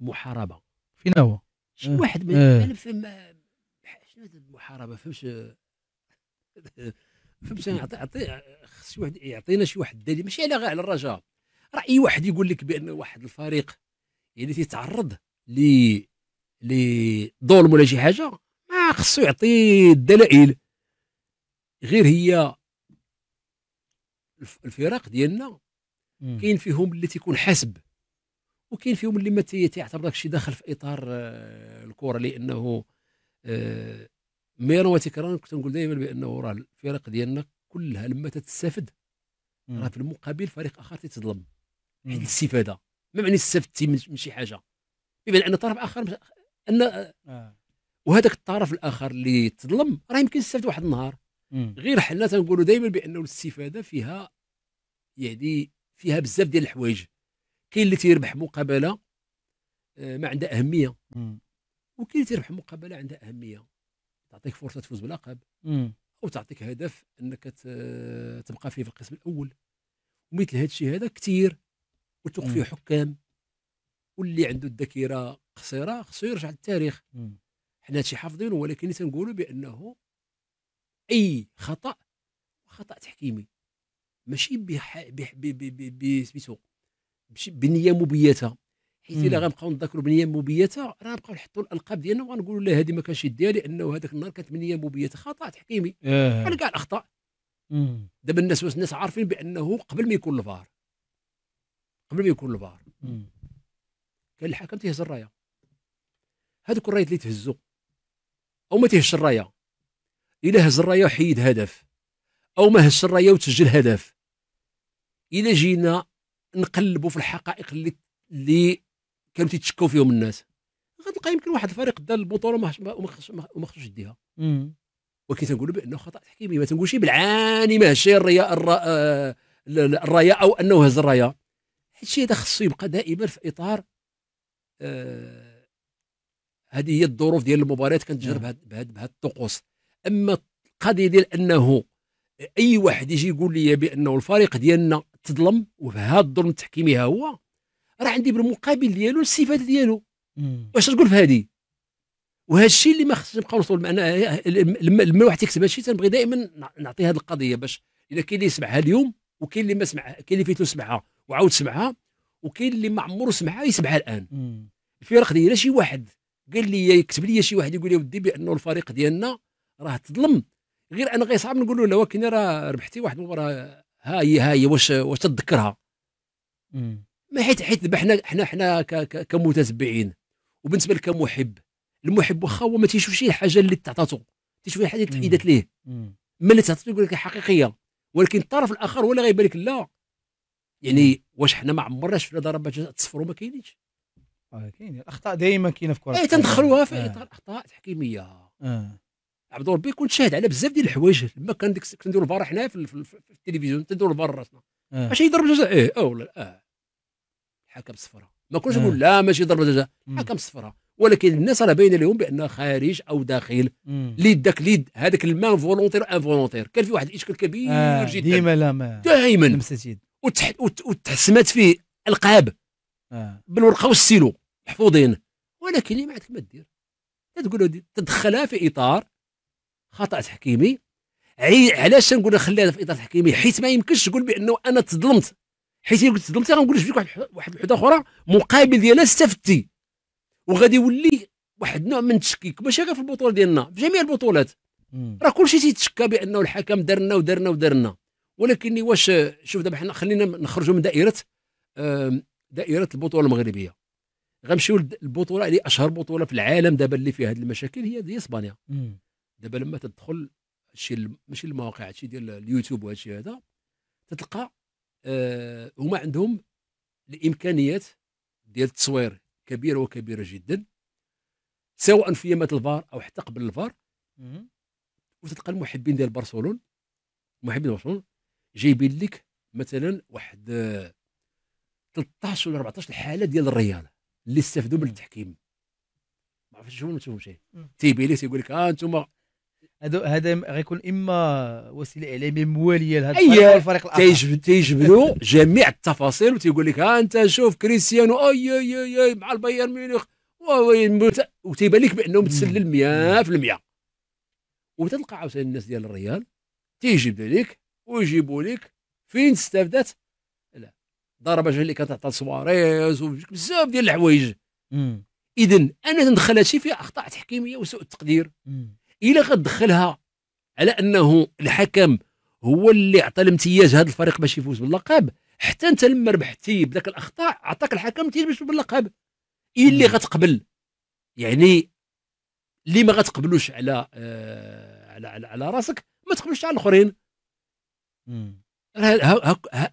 محاربه فين هو؟ شي آه. واحد ما آه. فهم شنو هذه المحاربه فهمش (laughs) فهمت نعطي عطي خص واحد يعطينا شي واحد الدليل ماشي على غير على الرجاء راه اي واحد يقول لك بان واحد الفريق يعني تيتعرض ل لظلم ولا شي حاجه ما خصو يعطي الدلائل غير هي الفرق ديالنا كاين فيهم اللي تيكون حاسب وكاين فيهم اللي ما تيعتبر داك الشيء داخل في اطار آه، الكره لانه آه، ميرا وتكرارا كنت نقول دائما بانه راه الفرق ديالنا كلها لما تتستافد راه في المقابل فريق اخر تيتظلم حيت الاستفاده ما معني استفدتي من شي حاجه بمعنى ان طرف اخر ان آه، وهذاك الطرف الاخر اللي تظلم راه يمكن يستفد واحد النهار غير حنا تنقولوا دائما بانه الاستفاده فيها يعني فيها بزاف ديال الحوايج كاين اللي تيربح مقابله آه، ما عندها اهميه وكاين اللي تيربح مقابله عندها اهميه تعطيك فرصه تفوز بلقب او تعطيك هدف انك تبقى فيه في القسم الاول ومثل هذا الشيء هذا كثير وتوقف فيه حكام واللي عنده الذاكره قصيره خصو يرجع للتاريخ حنا هادشي حافظين ولكن تنقولوا بانه اي خطا خطا تحكيمي ماشي بح... بح... ب... ب... ب... ب... سميتو بنيه مبيته حيت الا غنبقاو نذاكروا بنيه مبيته راه غنبقاو نحطوا الالقاب ديالنا وغنقولوا لا هذه ما كانش يديها لانه هذاك النهار كانت بنيه مبيته خطا تحكيمي بحال آه. كاع الاخطاء دابا الناس الناس عارفين بانه قبل ما يكون الفار قبل ما يكون الفار كان الحكم تيهز الرايه هذوك الرايات اللي تهزوا او ما تيهزش الرايه الا هز الرايه وحيد هدف او ما هزش الرايه وتسجل هدف الا جينا نقلبوا في الحقائق اللي اللي كانوا تيتشكوا فيهم الناس غتلقى يمكن واحد الفريق دار البطوله وما خصوش يديها ولكن تنقولوا بانه خطا تحكيمي ما تنقولش بالعاني ما هزش آه، الرايه او انه هز الرايه الشيء هذا خصو يبقى دائما في اطار آه هذه هي الظروف ديال المباريات كانت تجرب نعم. بهاد الطقوس اما القضيه ديال انه اي واحد يجي يقول لي بانه الفريق ديالنا تظلم هذا الظلم التحكيمي ها هو راه عندي بالمقابل ديالو الصفات ديالو واش تقول في هذه وهذا الشيء اللي ما خصناش نبقاو نوصلوا معنا لما, لما يكتب هذا الشيء تنبغي دائما نعطي هذه القضيه باش اذا كاين اللي يسمعها اليوم وكاين اللي ما سمعها كاين اللي فيتو سمعها وعاود سمعها وكاين اللي ما عمره سمعها يسمعها الان الفرق ديالها شي واحد قال لي يكتب لي شي واحد يقول لي ودي بانه الفريق ديالنا راه تظلم غير انا غير صعب نقول له لا ولكن راه ربحتي واحد المباراه ها هي ها هي واش واش تذكرها ما حيت حيت حنا حنا حنا كمتتبعين وبالنسبه لك كمحب المحب واخا هو ما تيشوفش الحاجه اللي تعطاتو تيشوف الحاجه اللي تحيدت ليه ما اللي تعطاتو يقول لك حقيقيه ولكن الطرف الاخر ولا غيبان لك لا يعني واش حنا ما عمرنا شفنا ضربات تصفروا ما كاينينش آه، كاين الاخطاء دائما كاينه في كره اي تندخلوها في آه. اطار اخطاء تحكيميه آه. عبد ربي كنت شاهد على بزاف ديال الحوايج لما كان ديك كنديروا الفار حنا في, في, في التلفزيون تندور الفار راسنا آه. ماشي يضرب جزاء ايه اه لا اه حكم صفراء ما كنتش آه. نقول لا ماشي ضربه جزاء حكم صفراء ولكن الناس راه باينه لهم بان خارج او داخل ليد داك ليد هذاك المان فولونتير ان فولونتير كان في واحد الاشكال كبير آه. جدا ديما لا ما دائما لمسات وتحسمات فيه القاب آه. بالورقه والسيلو محفوظين ولكن اللي ما عندك ما دير تقول تدخلها في اطار خطا تحكيمي علاش نقول خليها في اطار تحكيمي حيت ما يمكنش تقول بانه انا تظلمت حيت قلت تظلمت ما فيك واحد واحد اخرى مقابل ديالها استفدتي وغادي يولي واحد النوع من التشكيك ماشي غير في البطوله ديالنا في جميع البطولات راه كلشي تيتشكى بانه الحكم درنا ودرنا ودرنا ولكن واش شوف دابا حنا خلينا نخرجوا من دائره دائره البطوله المغربيه غنمشيو للبطوله اللي اشهر بطوله في العالم دابا اللي فيها هذه المشاكل هي دي اسبانيا دابا لما تدخل شي ماشي المواقع شي ديال اليوتيوب وهادشي هذا تتلقى آه هما عندهم الامكانيات ديال التصوير كبيره وكبيره جدا سواء في يمات الفار او حتى قبل الفار وتلقى المحبين ديال برشلون المحبين ديال برشلون جايبين لك مثلا واحد 13 آه، ولا 14 حاله ديال الرياضه اللي استفدوا من التحكيم ما عرفتش شنو شي تيبي لي تيقول لك ها آه، انتم هذا هذا غيكون اما وسيله اعلاميه مواليه لهذا الفريق الاخر تيجب تيجبدوا جميع التفاصيل وتيقول لك ها انت شوف كريستيانو اي اي اي, أي مع البايرن ميونخ وتيبان لك بانه متسلل 100% وتلقى عاوتاني الناس ديال الريال تيجيب لك ويجيبوا لك فين استفدت لا ضربه اللي كانت تعطى سواريز بزاف ديال الحوايج اذا انا ندخل هادشي فيه اخطاء تحكيميه وسوء التقدير مم. الا غدخلها على انه الحكم هو اللي عطى الامتياز هذا الفريق باش يفوز باللقب حتى انت لما ربحتي بداك الاخطاء عطاك الحكم امتياز باش يفوز باللقب اللي غتقبل يعني اللي ما غتقبلوش على, آه على على على راسك ما تقبلوش على الاخرين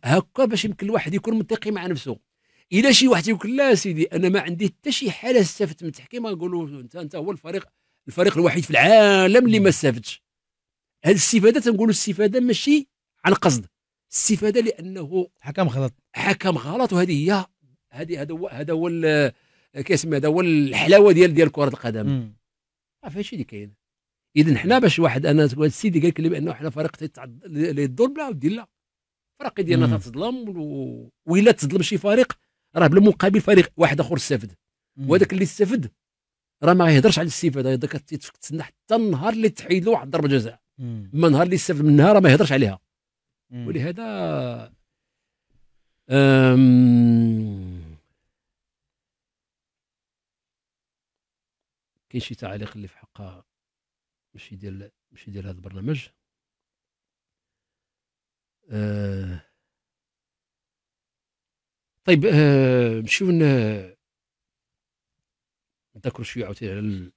هكا باش يمكن الواحد يكون منطقي مع نفسه الا شي واحد يقول لا سيدي انا ما عندي حتى شي حاله استفدت من التحكيم غنقول انت انت هو الفريق الفريق الوحيد في العالم اللي ما استفدش هذه الاستفاده تنقولوا الاستفاده ماشي عن قصد الاستفاده لانه حكم غلط حكم غلط وهذه هي هذه هذا هو هذا هو كيسمي هذا هو الحلاوه ديال ديال كره القدم ما هادشي اللي كاين اذا حنا باش واحد انا السيدي قال لي بانه حنا فريق تيتعد للظلم لا ودي لا الفرق ديالنا تتظلم و... وإلا تظلم شي فريق راه بالمقابل فريق واحد اخر استفد وهذاك اللي استفد راه ما يهضرش على الاستفاده هذاك تتسنى حتى النهار اللي تحيد له واحد ضربه جزاء اما النهار اللي استفاد منها راه ما يهضرش عليها ولهذا أم... كاين شي تعليق اللي في حقها ماشي ديال ماشي ديال هذا البرنامج أه... طيب أه... نمشيو نذكر شويه عاوتاني على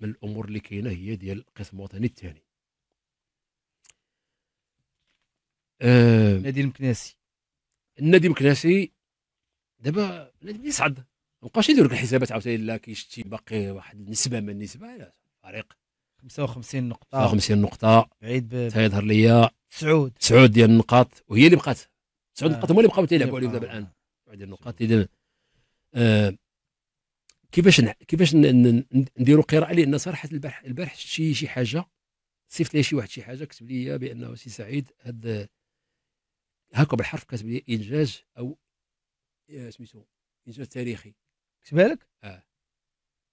من الامور اللي كاينه هي ديال القسم الوطني الثاني آه نادي المكناسي النادي المكناسي دابا النادي يصعد ما بقاش يدير الحسابات عاوتاني لا كيشتي باقي واحد النسبه من النسبه لا فريق 55 نقطة 55 نقطة بعيد تيظهر ليا تسعود تسعود ديال النقاط وهي اللي بقات تسعود آه. هما اللي بقاو تيلعبوا عليهم دابا الان تسعود ديال النقاط كيفاش كيفاش نديروا قراءه لان صراحه البارح البارح شي شي حاجه صيفط لي شي واحد شي حاجه كتب لي بانه سي سعيد هاد هاكا بالحرف كتب لي انجاز او آه، سميتو انجاز تاريخي كتبها لك؟ اه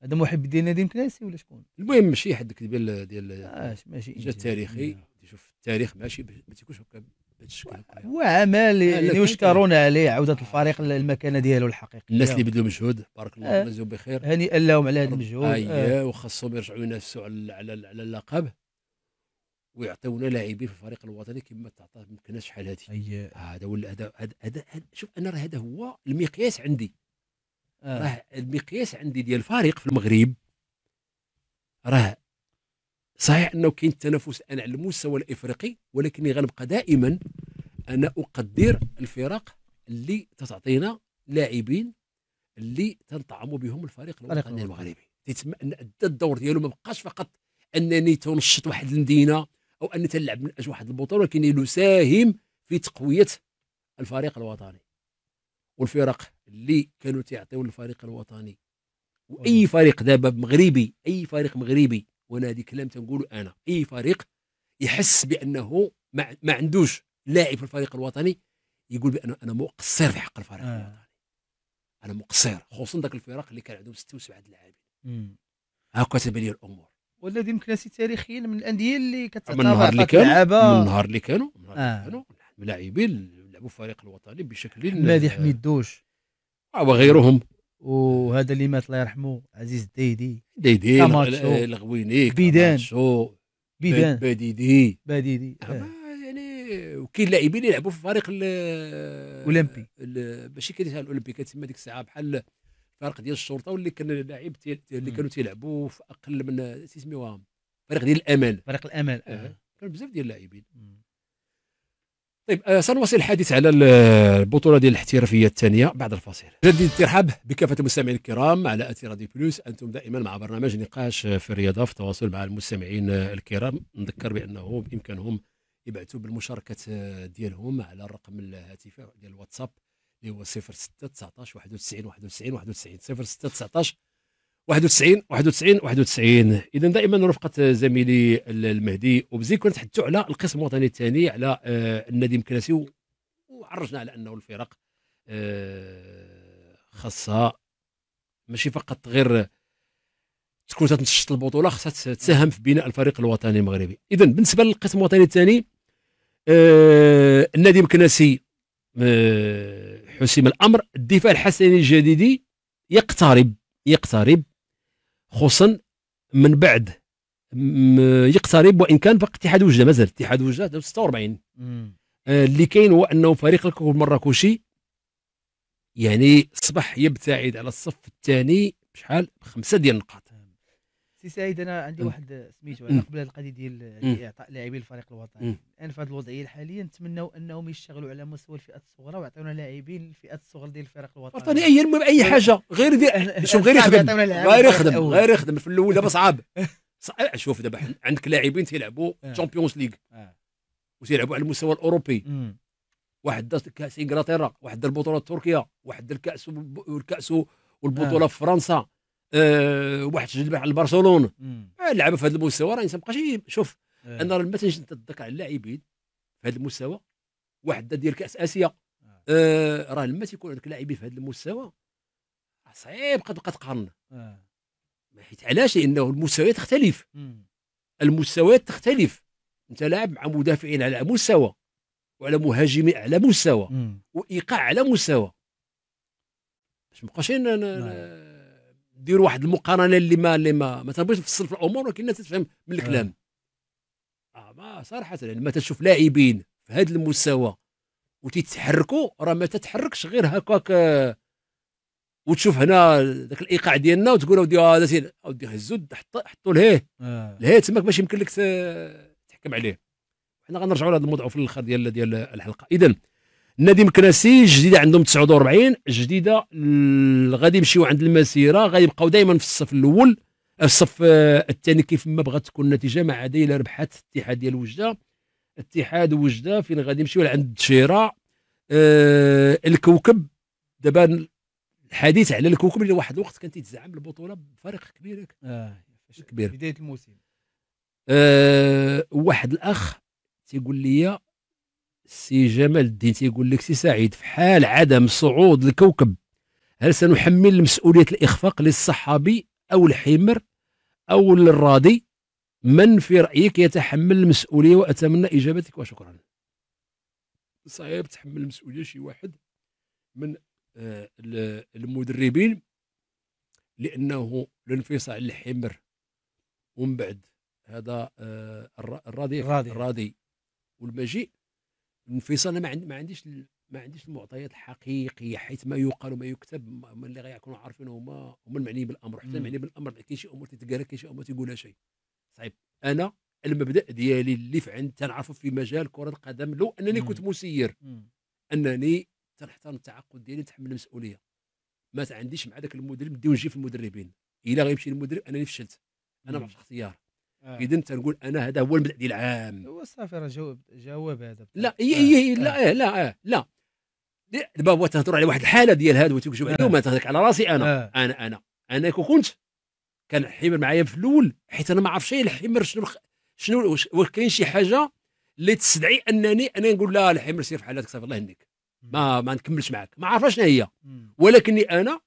هذا محب الدين نديم كناسي ولا شكون؟ المهم ماشي حد كتب ديال ديال آه ماشي انجاز تاريخي آه. شوف التاريخ ماشي ما تيكونش هكا واعمال يشكرون عليه عوده الفريق للمكانه ديالو الحقيقيه الناس اللي بذلوا مجهود بارك الله آه. جزاهم بخير هنيئا لهم على هذا المجهود اييه آه. آه. آية، وخاصهم يرجعوا ينافسوا على على اللقب ويعطيونا لاعبين في الفريق الوطني كما تعطاه ممكن شحال هذه اييه هذا هو هذا هذا شوف انا راه هذا هو المقياس عندي آه. راه المقياس عندي ديال الفريق في المغرب راه صحيح انه كاين التنافس الان على المستوى الافريقي ولكني غنبقى دائما انا اقدر الفرق اللي تتعطينا لاعبين اللي تنطعم بهم الفريق الوطني المغربي ان ادى الدور ديالو ما بقاش فقط انني تنشط واحد المدينه او اني تلعب من اجل واحد البطوله ولكن نساهم في تقويه الفريق الوطني والفرق اللي كانوا تيعطيو للفريق الوطني واي فريق دابا مغربي اي فريق مغربي وانا هذه كلام تنقوله انا اي فريق يحس بانه ما, عندوش لاعب في الفريق الوطني يقول بانه انا مقصر في حق الفريق آه. الوطني انا مقصر خصوصا ذاك الفرق اللي كان عندهم ست وسبعه لاعبين هاكا تبان لي الامور والذي يمكن ناسي تاريخيا من الانديه اللي كتعتبر من النهار اللي كانوا من النهار اللي كانوا من النهار اللي آه. كانوا لاعبين لعبوا الفريق الوطني بشكل مادي حميد دوش آه، وغيرهم وهذا اللي مات الله يرحمه عزيز الديدي ديدي الغويني بيدان بيدان بديدي بديدي آه، آه. يعني وكاين لاعبين اللي يلعبوا في الفريق الاولمبي ماشي كاين الاولمبي تسمى ديك الساعه بحال فريق ديال الشرطه واللي كان اللاعب اللي كانوا تيلعبوا في اقل من تسميوها فريق ديال الامل فريق الامل آه. آه. كان بزاف ديال اللاعبين طيب سنواصل آه، الحديث على البطوله ديال الاحترافيه الثانيه بعد الفاصل جديد الترحاب بكافه المستمعين الكرام على اثير راديو بلوس انتم دائما مع برنامج نقاش في الرياضه في التواصل مع المستمعين الكرام نذكر بانه بامكانهم يبعثوا بالمشاركات آه، ديالهم على الرقم الهاتف ديال الواتساب اللي هو 06 19 91 91 91 06 19 91 91 91 اذا دائما رفقه زميلي المهدي وبزيد كنا نتحدثوا على القسم الوطني الثاني على آه، النادي مكناسي وعرجنا على انه الفرق آه، خاصها ماشي فقط غير تكون تنشط البطوله خاصها تساهم في بناء الفريق الوطني المغربي اذا بالنسبه للقسم الوطني الثاني آه، النادي المكناسي حسم الامر الدفاع الحسني الجديدي يقترب يقترب خصوصا من بعد يقترب وان كان باقي اتحاد وجده مازال اتحاد وجده 46 آه، اللي كاين هو انه فريق الكوكب المراكشي يعني اصبح يبتعد على الصف الثاني بشحال بخمسه ديال النقاط سي سعيد انا عندي واحد سميتو على قبل هذه القضيه ديال اعطاء لاعبي الفريق الوطني الان في هذه الوضعيه الحاليه نتمناو انهم يشتغلوا على مستوى الفئات الصغرى ويعطيونا لاعبين الفئات الصغرى ديال الفريق الوطني الوطني اي المهم اي حاجه غير شوف غير يخدم غير يخدم غير يخدم في الاول دابا صعاب (laughs) شوف دابا عندك لاعبين تيلعبوا تشامبيونز آه. ليغ آه. وتيلعبوا على المستوى الاوروبي واحد دار كاس انجلترا واحد دار البطوله تركيا واحد دار الكاس الكاس والبطوله آه. في فرنسا آه، واحد تجلب على برشلونه آه، لعب في هذا المستوى راه ما مابقاش شوف إيه. انا راه ما تنجمش نتذكر على اللاعبين في هذا المستوى واحد ديال كاس اسيا آه. أه راه لما تيكون عندك لاعبين في هذا المستوى صعيب تبقى تقارن آه. حيت علاش لانه المستويات تختلف المستويات تختلف انت لاعب مع مدافعين على مستوى وعلى مهاجمين على مستوى وايقاع على مستوى باش مابقاش نعم. دير واحد المقارنه اللي ما اللي ما ما تنبغيش نفصل في الامور ولكن الناس تفهم من الكلام آه, آه، ما صراحه يعني لما تشوف لاعبين في هذا المستوى وتتحركوا راه ما تتحركش غير هكاك آه، وتشوف هنا ذاك الايقاع ديالنا وتقول اودي هذا آه، اودي هزوا حطوا لهيه لهيه تماك باش يمكن لك تحكم عليه حنا غنرجعوا لهذا الموضوع في الاخر ديال ديال الحلقه اذا نادي مكراسي الجديده عندهم 49 الجديده غادي يمشيو عند المسيره غادي يبقاو دائما في الصف الاول آه، الصف آه، الثاني كيف ما بغات تكون النتيجه ما عدا الا ربحات الاتحاد ديال وجده اتحاد وجده فين غادي يمشيو عند الدشيره أه الكوكب دابا الحديث على الكوكب اللي واحد الوقت كان تيتزعم البطوله بفارق كبير آه كبير بدايه الموسم أه واحد الاخ تيقول لي سي جمال الدين تيقول لك سي سعيد في حال عدم صعود الكوكب هل سنحمل مسؤولية الإخفاق للصحابي أو الحمر أو الرادي من في رأيك يتحمل المسؤولية وأتمنى إجابتك وشكرا صعيب تحمل المسؤولية شي واحد من آه، المدربين لأنه الانفصال الحمر ومن بعد هذا آه، الرادي الراضي, الراضي والمجيء انفصال ما, عندي ما عنديش ما عنديش المعطيات الحقيقيه حيث ما يقال وما يكتب هما اللي غيكونوا عارفين هما هما المعنيين بالامر حتى المعنيين بالامر كاين شي امور تتقال كاين شي امور تيقولها شيء صعيب انا المبدا ديالي اللي فعند تنعرفه في مجال كره القدم لو انني كنت مسير انني تنحترم التعاقد ديالي تحمل المسؤوليه ما عنديش مع ذاك المدرب ندي نجي في المدربين الا غيمشي المدرب انني فشلت انا ما عنديش اختيار اذا آه. تنقول انا هذا هو المبدا ديال العام هو صافي راه جاوب جاوب هذا لا هي هي لا لا اه إيه، لا إيه، دابا هو تهضر على واحد الحاله ديال هذا وتقول شوف وما آه. على راسي انا آه. انا انا انا كون كنت كان حمر معايا في الاول حيت انا ما عرفتش الحمر شنو شنو واش كاين شي حاجه اللي تستدعي انني انا نقول لا الحمر سير في حالاتك صافي الله يهنيك ما ما نكملش معك ما عرفتش شنو هي ولكني انا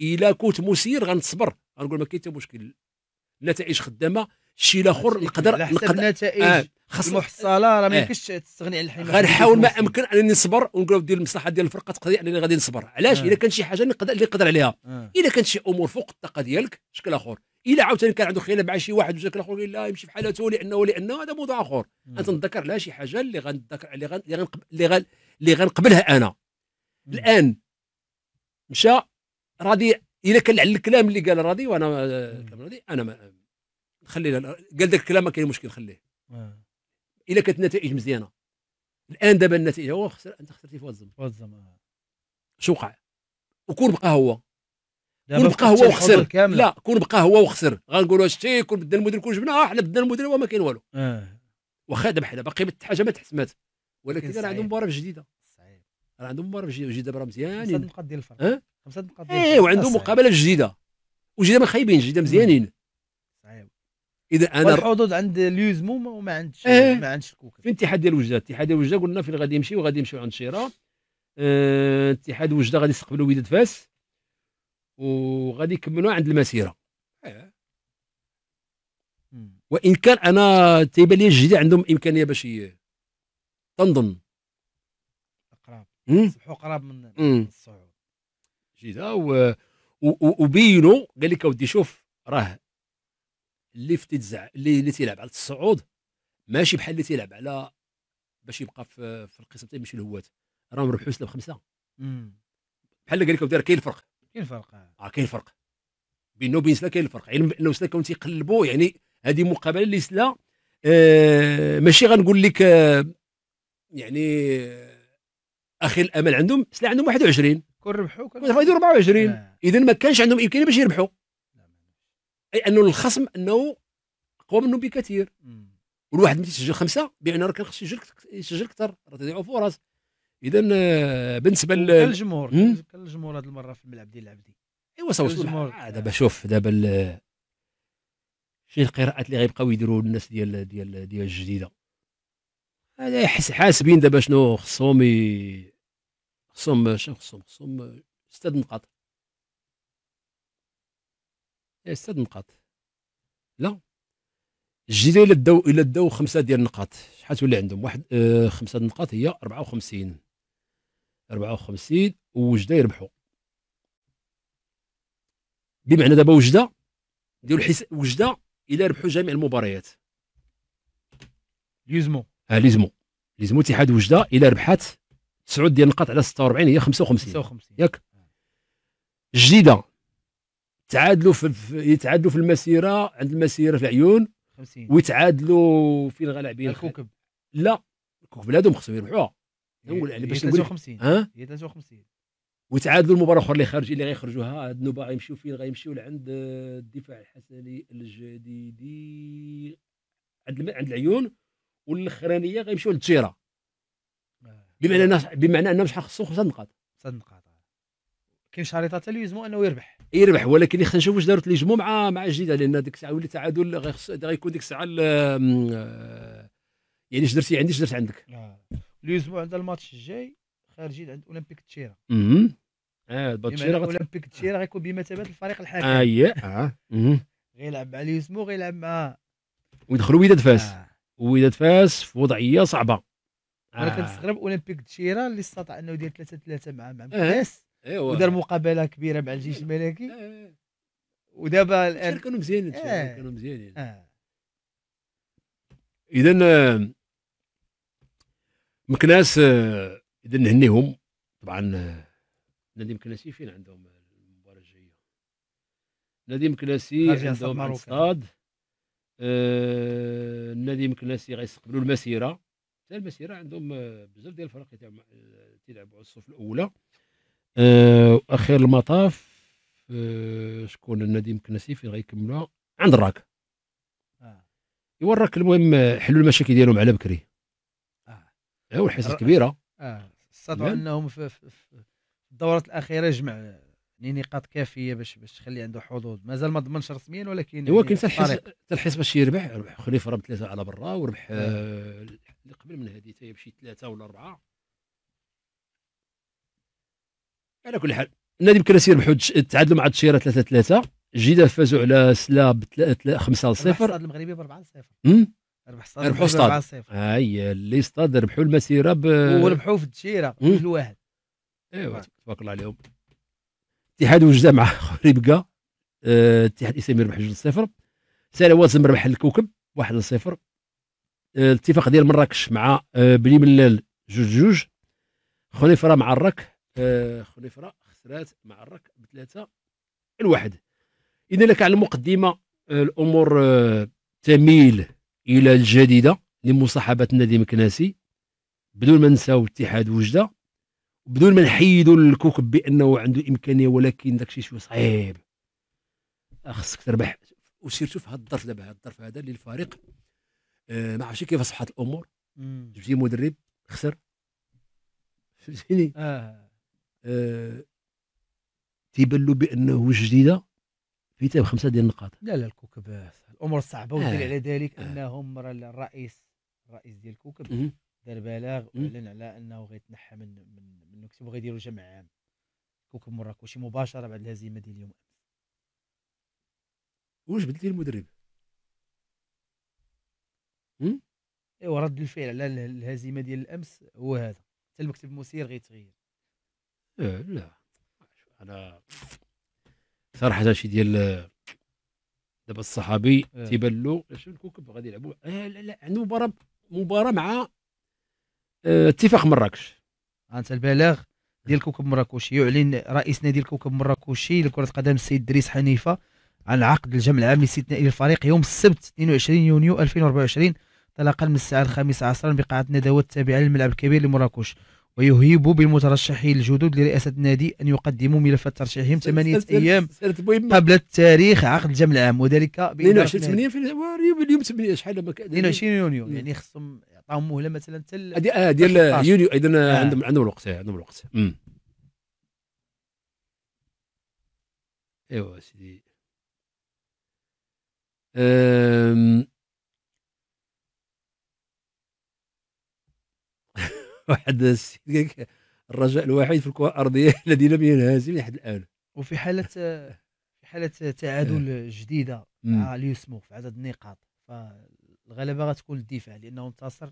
الا كنت مسير غنصبر غنقول ما كاين حتى مشكل النتائج خدامه شي الاخر نقدر على حسب نقدر النتائج آه، خاص المحصله راه ما آه. يمكنش تستغني على الحمايه غنحاول ما امكن انني نصبر ونقول ديال المصلحه ديال الفرقه تقتضي انني غادي نصبر علاش آه. اذا كان شي حاجه نقدر اللي نقدر عليها اذا كانت شي امور فوق الطاقه ديالك شكل اخر الا عاوتاني كان عنده خلاف مع شي واحد وشكل اخر لا يمشي بحالته لانه لانه هذا موضوع اخر انا تنذكر لا شي حاجه اللي غنتذكر اللي غن اللي غن اللي, غنقبلها انا الان مشى راضي الا كان على الكلام اللي قال راضي وانا راضي انا ما خليه قال داك الكلام ما كاين مشكل خليه آه. الا كانت النتائج مزيانه الان دابا النتيجه هو خسر انت خسرتي في واد الزمن واد الزمن آه. شو وقع وكون بقى هو كون بقى هو وخسر لا كون بقى هو وخسر غنقولوا شتي كون بدنا المدير كون جبنا حنا بدنا المدير وما كاين والو آه. واخا دابا حنا باقي حاجه ما تحسمات ولكن راه عندهم مباراه جديده صعيب راه عندهم مباراه جديده دابا راه مزيانين خمسه نقاط ديال الفرق خمسه نقاط ديال ايه وعندهم مقابله جديده وجديده ما خايبين جديده مزيانين اذا انا الحظوظ عند ليوز مو ما عندش آه. ما عندش الكوكا في اتحاد وجده اتحاد وجده قلنا فين غادي يمشيو غادي يمشيو عند شيره اه اتحاد وجده غادي يستقبلوا وداد فاس وغادي يكملوا عند المسيره آه. وان كان انا تيبان لي الجديد عندهم امكانيه باش تنظن اقرب صبحوا قراب من الصعود جيده و... و... وبينوا قال لك اودي شوف راه اللي في تيتزع اللي اللي تيلعب على الصعود ماشي بحال اللي تيلعب على باش يبقى في, في القسم الثاني ماشي الهوات راهم ربحوا سلا خمسه بحال اللي قال لك كاين الفرق كاين الفرق اه كاين الفرق بينه وبين سلا كاين الفرق علم يعني انه سلا كانوا تيقلبوا يعني هذه مقابله اللي سلا آه ماشي غنقول لك آه، يعني آه، اخي الامل عندهم سلا عندهم 21 كون ربحوا كون ربحوا 24 اذا ما كانش عندهم امكانيه باش يربحوا اي انه الخصم انه اقوى منه بكثير والواحد ملي تسجل خمسه بان راه كان خصو يسجل يسجل اكثر راه تضيعوا فرص اذا بالنسبه لل الجمهور كان الجمهور هذه المره في الملعب ديال العبدي ايوا صوصوا دابا شوف دابا شي القراءات اللي غيبقاو يديروا الناس ديال ديال ديال الجديده هذا يحس حاسبين دابا شنو خصهم خصهم شنو خصهم خصهم ست نقاط استاذ نقاط لا الجزائر الى داو الى داو خمسه ديال النقاط شحال تولي عندهم واحد آه خمسه النقاط هي 54 54 ووجده يربحوا بمعنى دابا وجده ديروا الحساب وجده الى ربحوا جميع المباريات ليزمو اه ليزمو ليزمو اتحاد وجده الى ربحات 9 ديال النقاط على 46 هي 55 55 ياك جديده تعادلوا في يتعادلوا في المسيره عند المسيره في العيون 50 ويتعادلوا فين غلاعبين الكوكب لا الكوكب لا خصهم يربحوها نقول يعني باش نقول 53 ها هي 53 ويتعادلوا المباراه اخرى اللي خارج اللي غيخرجوها هاد النوبه غيمشيو فين غيمشيو لعند الدفاع الحسني الجديدي عند عند العيون والاخرانيه غيمشيو للتيره آه. بمعنى بمعنى انهم شحال خصهم خمسه نقاط خمسه نقاط كاين شريطه ليزمو انه يربح يربح ولكن خصنا نشوف واش دارت ليزمو مع مع الجديده لان ديك الساعه ولي تعادل غيكون ديك الساعه آه، يعني اش درتي عندي اش درت عندك ليزمو عند الماتش الجاي خارجين عند اولمبيك تشيرا اه باتشيرا اولمبيك تشيرا غيكون بمثابه الفريق الحاكم اييه اه, آه. غيلعب مع ليزمو غيلعب مع ويدخلوا وداد فاس آه. وداد فاس في وضعيه صعبه انا آه. كنستغرب اولمبيك تشيرا اللي استطاع انه يدير 3 3 مع مع آه. فاس ايوا ودار مقابله كبيره مع الجيش إيه، الملكي إيه، إيه. ودابا الان كانوا مزيانين آه. كانوا مزيانين آه. اذا مكناس اذا نهنيهم طبعا نادي مكناسي فين عندهم المباراه الجايه نادي مكناسي عندهم الاستاد الصاد آه، مكناسي غيستقبلوا المسيره حتى المسيره عندهم آه، بزاف ديال الفرق تيلعبوا على الصف الاولى آه، اخر المطاف آه، شكون النادي النديم فين غيكملوها عند الراك ايوا الراك آه. المهم حلوا المشاكل ديالهم على بكري اه ايوا الحصه كبيره اه استطاعوا انهم في الدورات الاخيره جمع يعني نقاط كافيه باش باش تخلي عنده حظوظ مازال ما ضمنش رسميا ولكن هو كان حتى يعني الحس باش يربح ربح خليفه راه ثلاثه على برا وربح آه. آه. قبل من هذه تاهي بشي ثلاثه ولا اربعه على كل حال النادي بكراسي ربحوا تعادلوا مع تشيره 3 3 جيدا فازوا على سلا 5 0 ربح المغربي ب 4 0 ربح ستاد ربحوا ستاد اللي ستاد ربحوا المسيره ب وربحوا في التشيره 2 1 ايوا تبارك الله عليهم اتحاد وجده مع خريبكا آه، اتحاد الاسلامي ربح 2 0 سالا واسم ربح الكوكب 1 0 آه، الاتفاق ديال مراكش مع آه، بني ملال جوج جوج خنيفره مع الرك آه خسرات مع الرك بثلاثه الواحد اذا لك على المقدمه آه، الامور آه، تميل الى الجديده لمصاحبه النادي مكناسي بدون ما نساو اتحاد وجده بدون ما نحيدوا الكوكب بانه عنده امكانيه ولكن داكشي شويه صعيب آه، خصك تربح وسيرتو في هذا الظرف دابا هذا الظرف هذا اللي الفريق ما عرفتش كيف صحت الامور جبتي مدرب خسر فهمتيني آه. تيبان له بانه جديده تاب خمسه ديال النقاط لا لا الكوكب الامور صعبه آه. ودليل آه. على ذلك آه. انهم راه الرئيس الرئيس ديال الكوكب دار بلاغ واعلن على انه غيتنحى من من من المكتب وغيديروا جمع عام كوكب مراكشي مباشره بعد الهزيمه ديال اليوم امس واش بدل المدرب ايوا رد الفعل على الهزيمه ديال الامس هو هذا حتى المكتب المسير غيتغير آه، لا انا صراحه شي ديال دابا الصحابي آه. تيبان له الكوكب غادي يلعبوا آه لا لا عنده مباراه مباراه مع آه اتفاق مراكش انت البلاغ ديال كوكب مراكش يعلن رئيس نادي الكوكب مراكشي لكره القدم السيد دريس حنيفه عن عقد الجمع العام الاستثنائي للفريق يوم السبت 22 يونيو 2024 انطلاقا من الساعه الخامسه عصرا بقاعه الندوات التابعه للملعب الكبير لمراكش ويهيب بالمترشحين الجدد لرئاسة النادي أن يقدموا ملف ترشيحهم ثمانية أيام قبل التاريخ عقد الجمع العام وذلك ب 22 اليوم 8 شحال 22 يونيو يعني خصهم يعطاهم مهله مثلا حتى هذه آه، ديال يونيو اذا عندهم عندهم الوقت آه، عندهم الوقت ايوا سيدي (laughs) واحد الرجاء الوحيد في الكره الارضيه (laughs) الذي لم ينهزم لحد الان وفي حاله (laughs) في حاله تعادل آه. جديده مع اليوسمو في عدد النقاط فالغلبه غتكون الدفاع لانه انتصر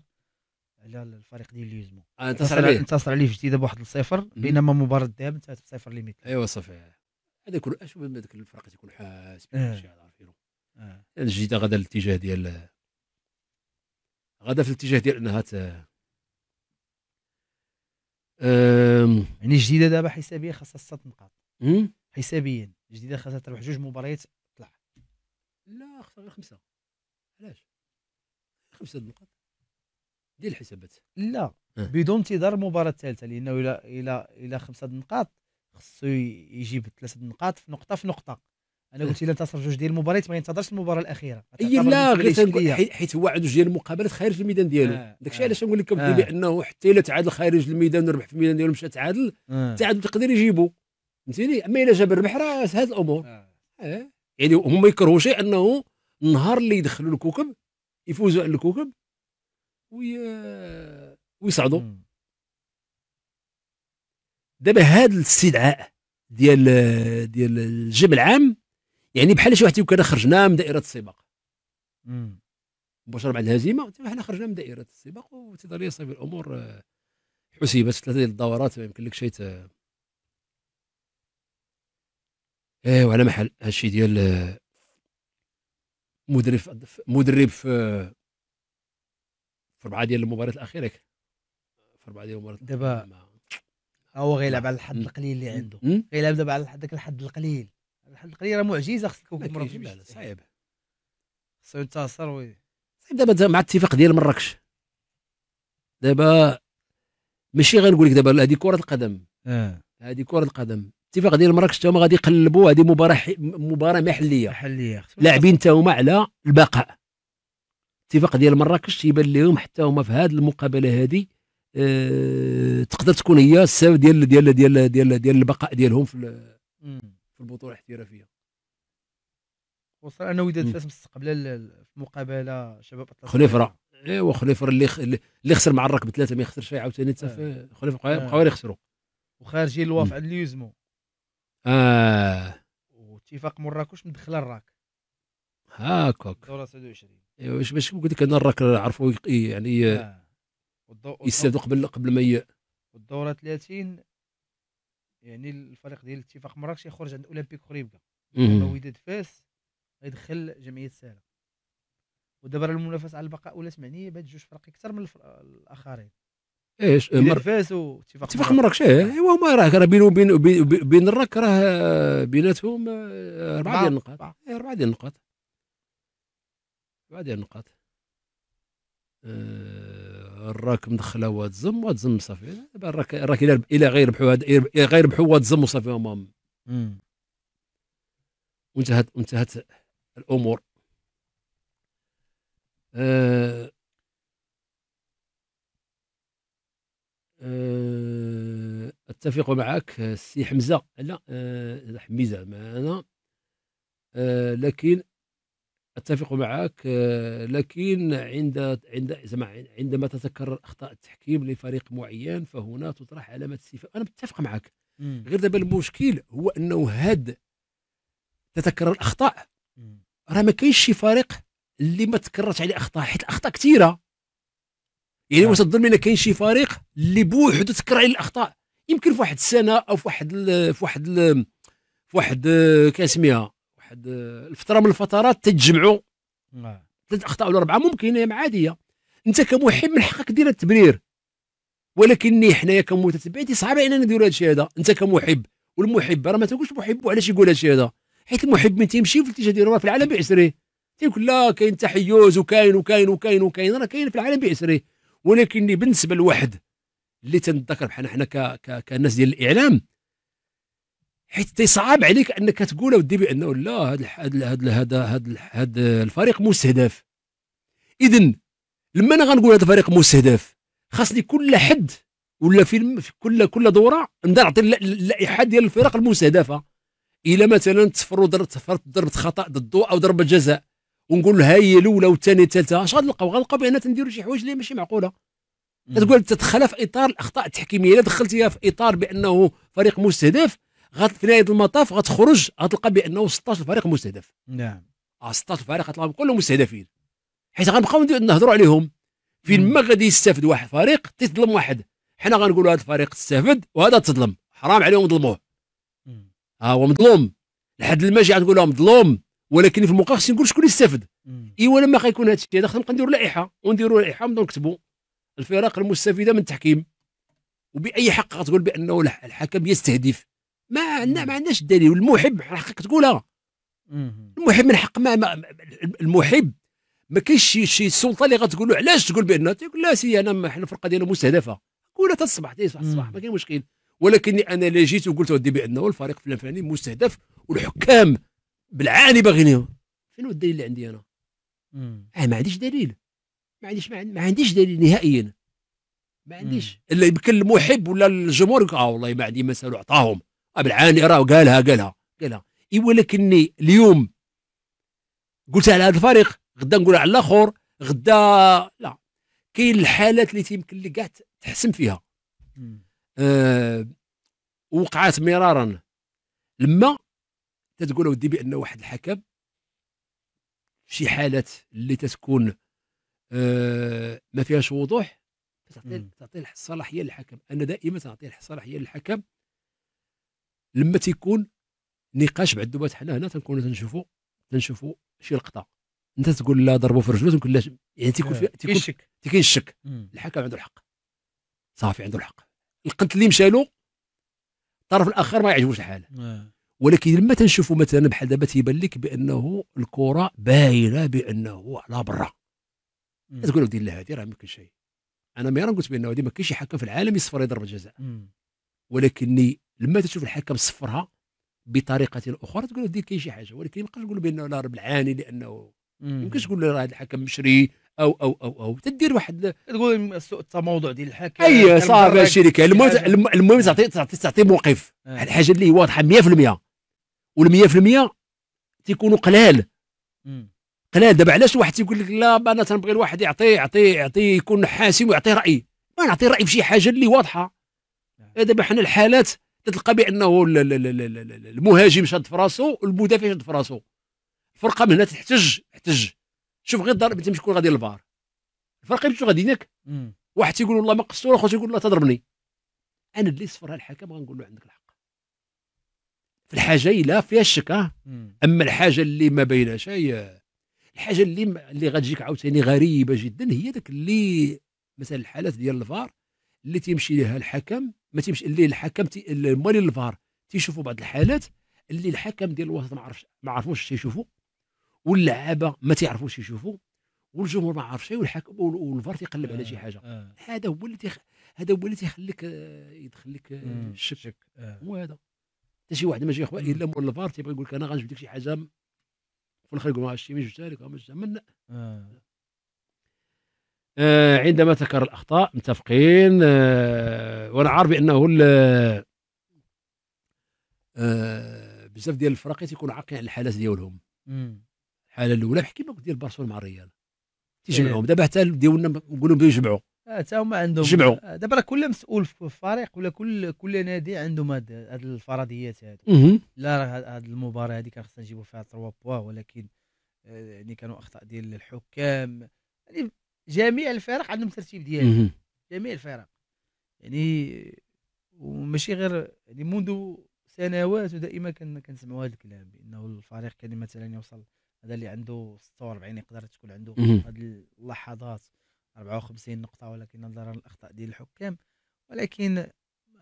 على الفريق ديال اليوسمو آه، انتصر عليه انتصر عليه جديده بواحد الصفر بينما مباراه الذهاب انتهت بصفر ليميت ايوا صافي هذا كل اشوف هذاك الفرق تيكون حاسب آه. آه. الجديده غدا الاتجاه ديال غدا في الاتجاه ديال انها ت... يعني جديده دابا حسابيا خاصها ست نقاط حسابيا جديده خاصها تربح جوج مباريات تطلع لا خسر غير خمسه علاش خمسه نقاط دير الحسابات لا أه. بدون انتظار المباراه الثالثه لانه الى الى الى خمسه نقاط خصو يجيب ثلاثه نقاط في نقطه في نقطه انا قلت الا انتصر جوج ديال المباريات ما ينتظرش المباراه الاخيره اي لا غير حيت هو عنده جوج ديال المقابلات خارج الميدان ديالو آه. داكشي آه. علاش نقول لك آه. بانه حتى الا تعادل خارج الميدان وربح في الميدان ديالو مشى تعادل آه. التعادل تقدر يجيبو فهمتيني اما الا جاب الربح راه سهل الامور آه. آه. يعني هما يكرهوش انه النهار اللي يدخلوا الكوكب يفوزوا على الكوكب وي... ويصعدوا دابا هذا الاستدعاء ديال ديال الجمع العام يعني بحال شي واحد كان خرجنا من دائره السباق مباشره بعد الهزيمه حنا خرجنا من دائره السباق لي صافي الامور آه، حسبت ثلاثه ديال الدورات ما لك شي ايه وعلى محل هادشي ديال آه، مدرب في مدرب في في اربعه ديال المباريات الاخيره في اربعه ديال المباريات دابا هو غيلعب على الحد القليل اللي عنده غيلعب دابا على داك الحد القليل واحد القليله معجزه خصك تكون صعيب خصو ينتصر وي صعيب دابا مع الاتفاق ديال مراكش دابا ماشي غنقول لك دابا هذه كره القدم اه هذه كره القدم الاتفاق ديال مراكش تاهما غادي يقلبوا هذه مباراه حي... مباراه محليه محليه لاعبين تاهما على البقاء الاتفاق ديال مراكش يبان لهم حتى هما في هذه المقابله هذه أه... تقدر تكون هي السبب ديال ديال ديال ديال ديال البقاء ديالهم في البطوله الاحترافيه وصل انا وداد فاس مستقبل في مقابله شباب خليفره ايوا خليفره اللي خ... اللي خسر مع الركب ثلاثه ما يخسرش عاوتاني حتى آه. في خليفره بقاو آه. يخسروا وخارجين الوافع اللي يزمو اه واتفاق مراكش مدخل الراك هاكوك الدوره 29 ايوا باش قلت لك انا الراك عرفوا يعني آه. يستافدوا قبل قبل ما ي... والدوره 30 يعني الفريق ديال الاتفاق مراكش يخرج عند اولمبيك خريبكا وداد فاس غيدخل جمعيه سالا ودابا المنافسه على البقاء ولات معنيه بهاد جوج فرق اكثر من الاخرين ايش مر... فاس واتفاق اتفاق مراكش إيه، ايوا هما راه راه بينهم بين بين راه آه، بيناتهم اربعه آه، ديال النقاط اربعه إيه، ديال النقاط اربعه ديال النقاط أه راك مدخله واد زم صافي راك راك الى غير بحو الى غير واد زم وصافي هما وانتهت انتهت الامور أه أه اتفق معك سي حمزه لا أه حميزه معنا أه لكن اتفق معك آه، لكن عند عند عندما تتكرر اخطاء التحكيم لفريق معين فهنا تطرح علامه استفهام انا متفق معك غير دابا المشكل هو انه هاد تتكرر الاخطاء راه ما كاينش شي فريق اللي ما تكررش عليه اخطاء حيت الاخطاء كثيره يعني نعم. واش تظن ان كاين شي فريق اللي بوحدو تكرر عليه الاخطاء يمكن في واحد السنه او في واحد في واحد في واحد آه، كاسميها واحد الفتره من الفترات تتجمعوا ثلاث نعم. اخطاء ولا اربعه ممكن عاديه انت كمحب من حقك دير التبرير ولكن حنايا كمتتبعين صعيب علينا نديروا هذا الشيء هذا انت كمحب والمحب راه ما تقولش محب وعلاش يقول هذا الشيء هذا حيت المحب من تيمشي في الاتجاه ديالو في العالم بعسره تيقول لا كاين تحيز وكاين وكاين وكاين وكاين راه كاين في العالم بعسره ولكن بالنسبه لواحد اللي تنذكر بحال حنا كناس ديال الاعلام حيت تيصعب عليك انك تقول اودي بانه لا هذا هذا هذا هذا الفريق مستهدف اذا لما انا غنقول هذا الفريق مستهدف خاصني كل حد ولا في كل كل دوره نبدا نعطي اللائحه ديال الفرق المستهدفه الى مثلا تفروا ضربت ضربت خطا ضدو او ضربه جزاء ونقول ها هي الاولى والثانيه الثالثه اش غنلقاو غنلقاو بان تنديروا شي حوايج اللي ماشي معقوله تقول تدخلها في اطار الاخطاء التحكيميه الا دخلتيها في اطار بانه فريق مستهدف في نهايه المطاف غتخرج غتلقى بانه 16 فريق مستهدف نعم 16 آه، فريق غتلقاهم كلهم مستهدفين حيت غنبقاو نهضروا عليهم فين ما غادي يستافد واحد فريق تظلم واحد حنا غنقولوا هذا الفريق تستافد وهذا تظلم حرام عليهم ظلموه ها آه، هو مظلوم لحد المجيء تقول لهم مظلوم ولكن في الموقع خصني نقول شكون اللي اي ايوا لما غيكون هذا الشيء هذا خصنا نديروا لائحه ونديروا لائحه ونبداو نكتبوا الفرق المستفيده من التحكيم وباي حق غتقول بانه الحكم يستهدف ما عندنا ما عندناش الدليل والمحب حقك تقولها المحب من حق ما, ما المحب ما كاينش شي سلطه اللي غتقول له علاش تقول بان تقول لا سي انا حنا الفرقه ديالنا مستهدفه قول تصبح تصبح الصباح ما كاين مشكل ولكني انا لا جيت وقلت ودي بانه الفريق الفلاني مستهدف والحكام بالعاني فين هو الدليل اللي عندي انا؟ انا آه، ما عنديش دليل ما عنديش ما عنديش دليل نهائيا ما عنديش الا يمكن المحب ولا الجمهور اه والله ما عندي سالوا عطاهم بالعاني راه قالها قالها قالها اي ولكني اليوم قلت على هذا الفريق غدا نقولها على الاخر غدا لا كاين الحالات اللي تيمكن لك كاع تحسم فيها آه وقعت مرارا لما تتقول اودي بان واحد الحكم شي حالات اللي تتكون آه ما فيهاش وضوح تعطي تعطي الصلاحيه للحكم انا دائما تعطي الصلاحيه للحكم لما تيكون نقاش بعد دابا حنا هنا تنكونوا تنشوفوا تنشوفوا شي لقطه انت تقول لا ضربوا في رجله تنقول لا يعني تيكون في تيكون الشك تيكون الشك الحكم عنده الحق صافي عنده الحق القنت اللي مشى له الطرف الاخر ما يعجبوش الحال ولكن لما تنشوفوا مثلا بحال دابا تيبان لك بانه الكره باينه بانه على برا تقول لك دير لها هذه راه ما كاين شيء انا ميرا قلت بانه هذه ما كاينش حكم في العالم يصفر يضرب الجزاء ولكني لما تشوف الحكم صفرها بطريقه اخرى تقول له دير كاين شي حاجه ولكن ما نقدرش نقول بانه لا رب العاني لانه ما يمكنش تقول له راه الحكم مشري او او او او تدير واحد تقول سوء التموضع ديال الحكم اي صافي الشركه المهم المهم تعطي تعطي تعطي موقف آه. الحاجه اللي واضحه 100% وال 100% تيكونوا قلال مم. قلال دابا علاش واحد تيقول لك لا انا تنبغي الواحد يعطي يعطي يعطي يكون حاسم ويعطي راي ما نعطي راي في شي حاجه اللي واضحه آه. دابا حنا الحالات تتلقى بانه المهاجم شاد في راسو والمدافع شاد في راسو الفرقه من هنا تحتج تحتج شوف غير الضرب انت شكون غادي للفار الفرقه مشيو غادي هناك واحد تيقول والله ما قصتو واخر تيقول لا تضربني انا اللي صفر الحكم غنقول له عندك الحق في الحاجه الا فيها الشك اما الحاجه اللي ما بيناش هي الحاجه اللي اللي غتجيك عاوتاني غريبه جدا هي داك اللي مثلا الحالات ديال الفار اللي تيمشي لها الحكم ما تيمشي اللي الحكم تي مالي الفار تيشوفوا بعض الحالات اللي الحكم ديال الوسط ما عرفش ما عرفوش تيشوفوا واللعابه ما تيعرفوش يشوفوا والجمهور ما عرفش والحكم والفار تيقلب آه على شي آه، حاجه آه هذا هو اللي تيخ... هذا هو اللي تيخليك يدخل لك آه، الشك آه هو هذا حتى شي واحد ما جا الا مول الفار تيبغي يقول لك انا غنجيب لك شي حاجه في الاخر يقول ما عرفتش ما جبتها لك ما جبتها من آه آه، عندما تكرر الاخطاء متفقين آه، وانا عارف بانه آه، بزاف ديال الفرق تيكونوا عاقين على الحالات ديالهم الحاله الاولى بحكي ما ديال برشلونه مع الريال تيجمعوهم إيه. دابا حتى ديالنا نقولوا بداو يجمعوا حتى هما عندهم جمعوا دابا راه كل مسؤول في الفريق ولا كل كل نادي عندهم هاد الفرضيات هاد لا راه هاد المباراه هادي كان خصنا نجيبوا فيها 3 بوا ولكن يعني كانوا اخطاء ديال الحكام يعني جميع الفرق عندهم الترتيب ديالهم جميع الفرق يعني وماشي غير يعني منذ سنوات ودائما كنسمعوا هذا الكلام بانه الفريق كان مثلا يوصل هذا اللي عنده 46 يقدر تكون عنده هذه اللحظات 54 نقطه ولكن نظرا للاخطاء ديال الحكام ولكن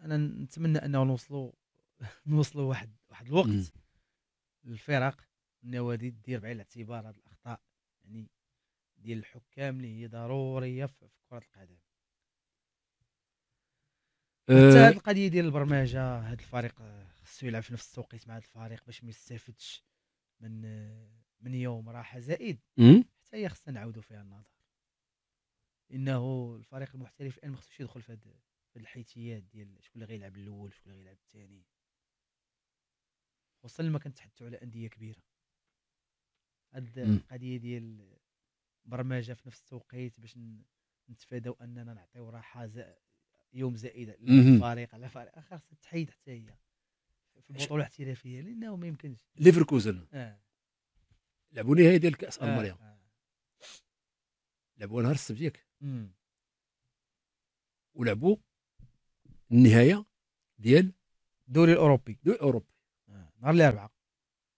انا نتمنى انه نوصلوا (laughs) نوصلوا واحد واحد الوقت الفرق النوادي دير بعين الاعتبار هذه الاخطاء يعني ديال الحكام اللي هي ضروريه في كره القدم حتى هذه آه. القضيه ديال البرمجه هذا الفريق آه، خصو يلعب في نفس التوقيت مع هذا الفريق باش ما يستافدش من آه، من يوم راحه زائد حتى هي خصنا نعاودوا فيها النظر انه الفريق المحترف الان ما خصوش يدخل في هاد الحيتيات ديال شكون اللي غيلعب الاول شكون اللي غيلعب الثاني وصل ما كنتحدثوا على انديه كبيره هاد القضيه ديال برمجه في نفس التوقيت باش نتفاداو اننا نعطيو راحه يوم زائد للفريق على فريق خاصها تحيد حتى هي في البطوله الاحترافيه لانه ما يمكنش ليفركوزن آه. لعبوا نهائي ديال كاس آه. المانيا آه. لعبوا نهار السبت ياك ولعبوا النهايه ديال الدوري الاوروبي الدوري الاوروبي آه. نهار الاربعاء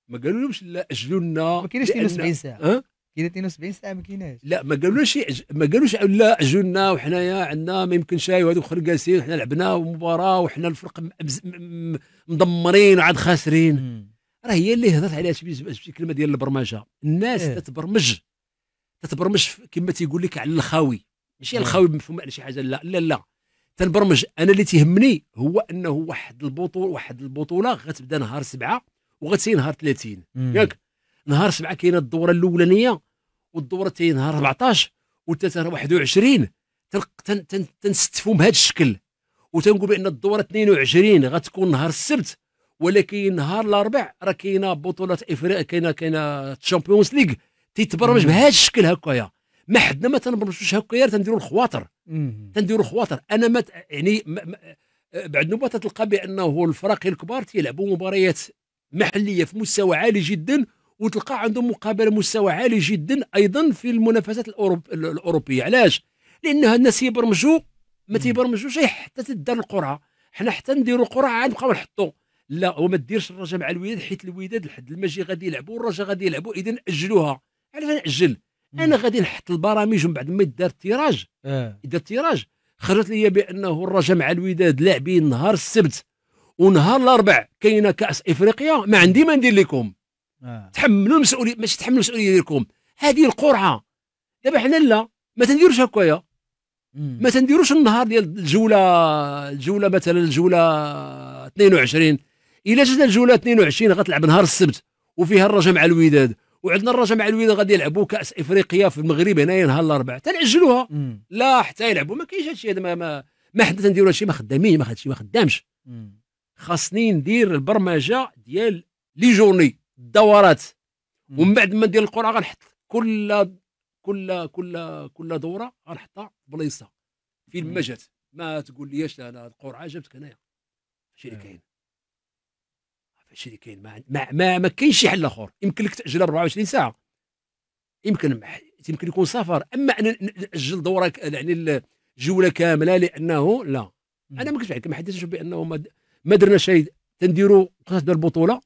ما قالوا لهمش لا اجلوا لنا ما كاينش 72 ساعه أه؟ كاينه 72 ساعه ما كايناش لا ما قالوش ما قالوش لا عجلنا وحنايا عندنا ما يمكنش وهذوك خرقاسين وحنا لعبنا ومباراه وحنا الفرق مدمرين وعاد خاسرين راه هي اللي هضرت عليها شي كلمه ديال البرمجه الناس إيه. تتبرمج تتبرمج كما تيقول لك على الخاوي ماشي إيه. الخاوي بمفهوم على شي حاجه لا لا لا تنبرمج انا اللي تيهمني هو انه واحد البطوله واحد البطوله غتبدا نهار سبعه وغتسي نهار 30 ياك نهار سبعه كاينه الدوره الاولانيه والدوره تاهي نهار 14 والثالثه نهار 21 تنستفوا بهذا الشكل وتنقول بان الدوره 22 غتكون نهار السبت ولكن نهار الاربع راه كاينه بطوله افريقيا كاينه كاينه الشامبيونز ليغ تيتبرمج بهذا الشكل هكايا ما حدنا ما تنبرمجوش هكايا تنديروا الخواطر تنديروا الخواطر انا ما يعني ما ما بعد نوبه تلقى بانه الفرق الكبار تيلعبوا مباريات محليه في مستوى عالي جدا وتلقى عندهم مقابله مستوى عالي جدا ايضا في المنافسات الأوروب... الاوروبيه علاش لان الناس يبرمجوا ما تيبرمجوش حتى تدار القرعه حنا حتى نديروا القرعه عاد نبقاو نحطوا لا وما ديرش الرجاء مع الوداد حيت الوداد لحد المجي غادي يلعبوا والرجاء غادي يلعبوا اذا ناجلوها علاش ناجل انا غادي نحط البرامج من بعد ما دار التيراج آه. يدار التيراج خرجت لي بانه الرجاء مع الوداد لاعبين نهار السبت ونهار الاربع كاينه كاس افريقيا ما عندي ما ندير لكم آه. تحملوا المسؤوليه ماشي تحملوا المسؤوليه ديالكم هذه القرعه دابا حنا لا ما تنديروش هكايا ما تنديروش النهار ديال الجوله الجوله مثلا الجوله 22 الا جات الجوله 22 غتلعب نهار السبت وفيها الرجاء مع الوداد وعندنا الرجاء مع الوداد غادي يلعبوا كاس افريقيا في المغرب هنايا نهار الاربعاء تنعجلوها لا حتى يلعبوا ما كاينش هادشي هذا ما ما, ما حنا تنديروا هادشي ما خدامين ما خدامش خاصني ندير البرمجه ديال لي جورني دورات ومن بعد ما ندير القرعه غنحط كل كل كل كل دوره غنحطها بلايصها فين ما جات ما تقول ليش انا القرعه جبتك هنايا هادشي اللي آه. كاين هادشي اللي كاين ما ما ما, كاينش شي حل اخر يمكن لك تاجل 24 ساعه يمكن يمكن يكون سفر اما انا ناجل دوره يعني الجوله كامله لانه لا انا ما كنتش ما حدش بانه ما درنا شيء تنديروا قصد البطوله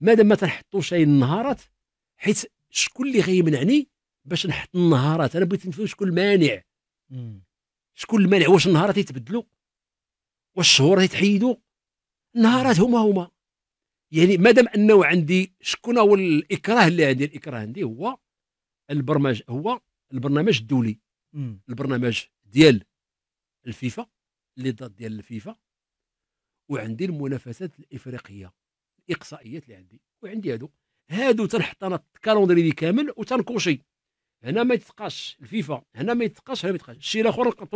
مادام ما تنحطوش هاي النهارات حيت شكون اللي غيمنعني باش نحط النهارات انا بغيت نفهم شكون المانع شكون المانع واش النهارات يتبدلوا واش الشهور يتحيدوا النهارات هما هما يعني مادام انه عندي شكون هو الاكراه اللي عندي الاكراه عندي هو البرمج هو البرنامج الدولي مم. البرنامج ديال الفيفا اللي ضد ديال الفيفا وعندي المنافسات الافريقيه الاقصائيات اللي عندي وعندي هادو هادو تنحط انا الكالوندري دي كامل وتنكوشي هنا ما يتقاش الفيفا هنا ما يتقاش هنا ما يتقاش الشيء الاخر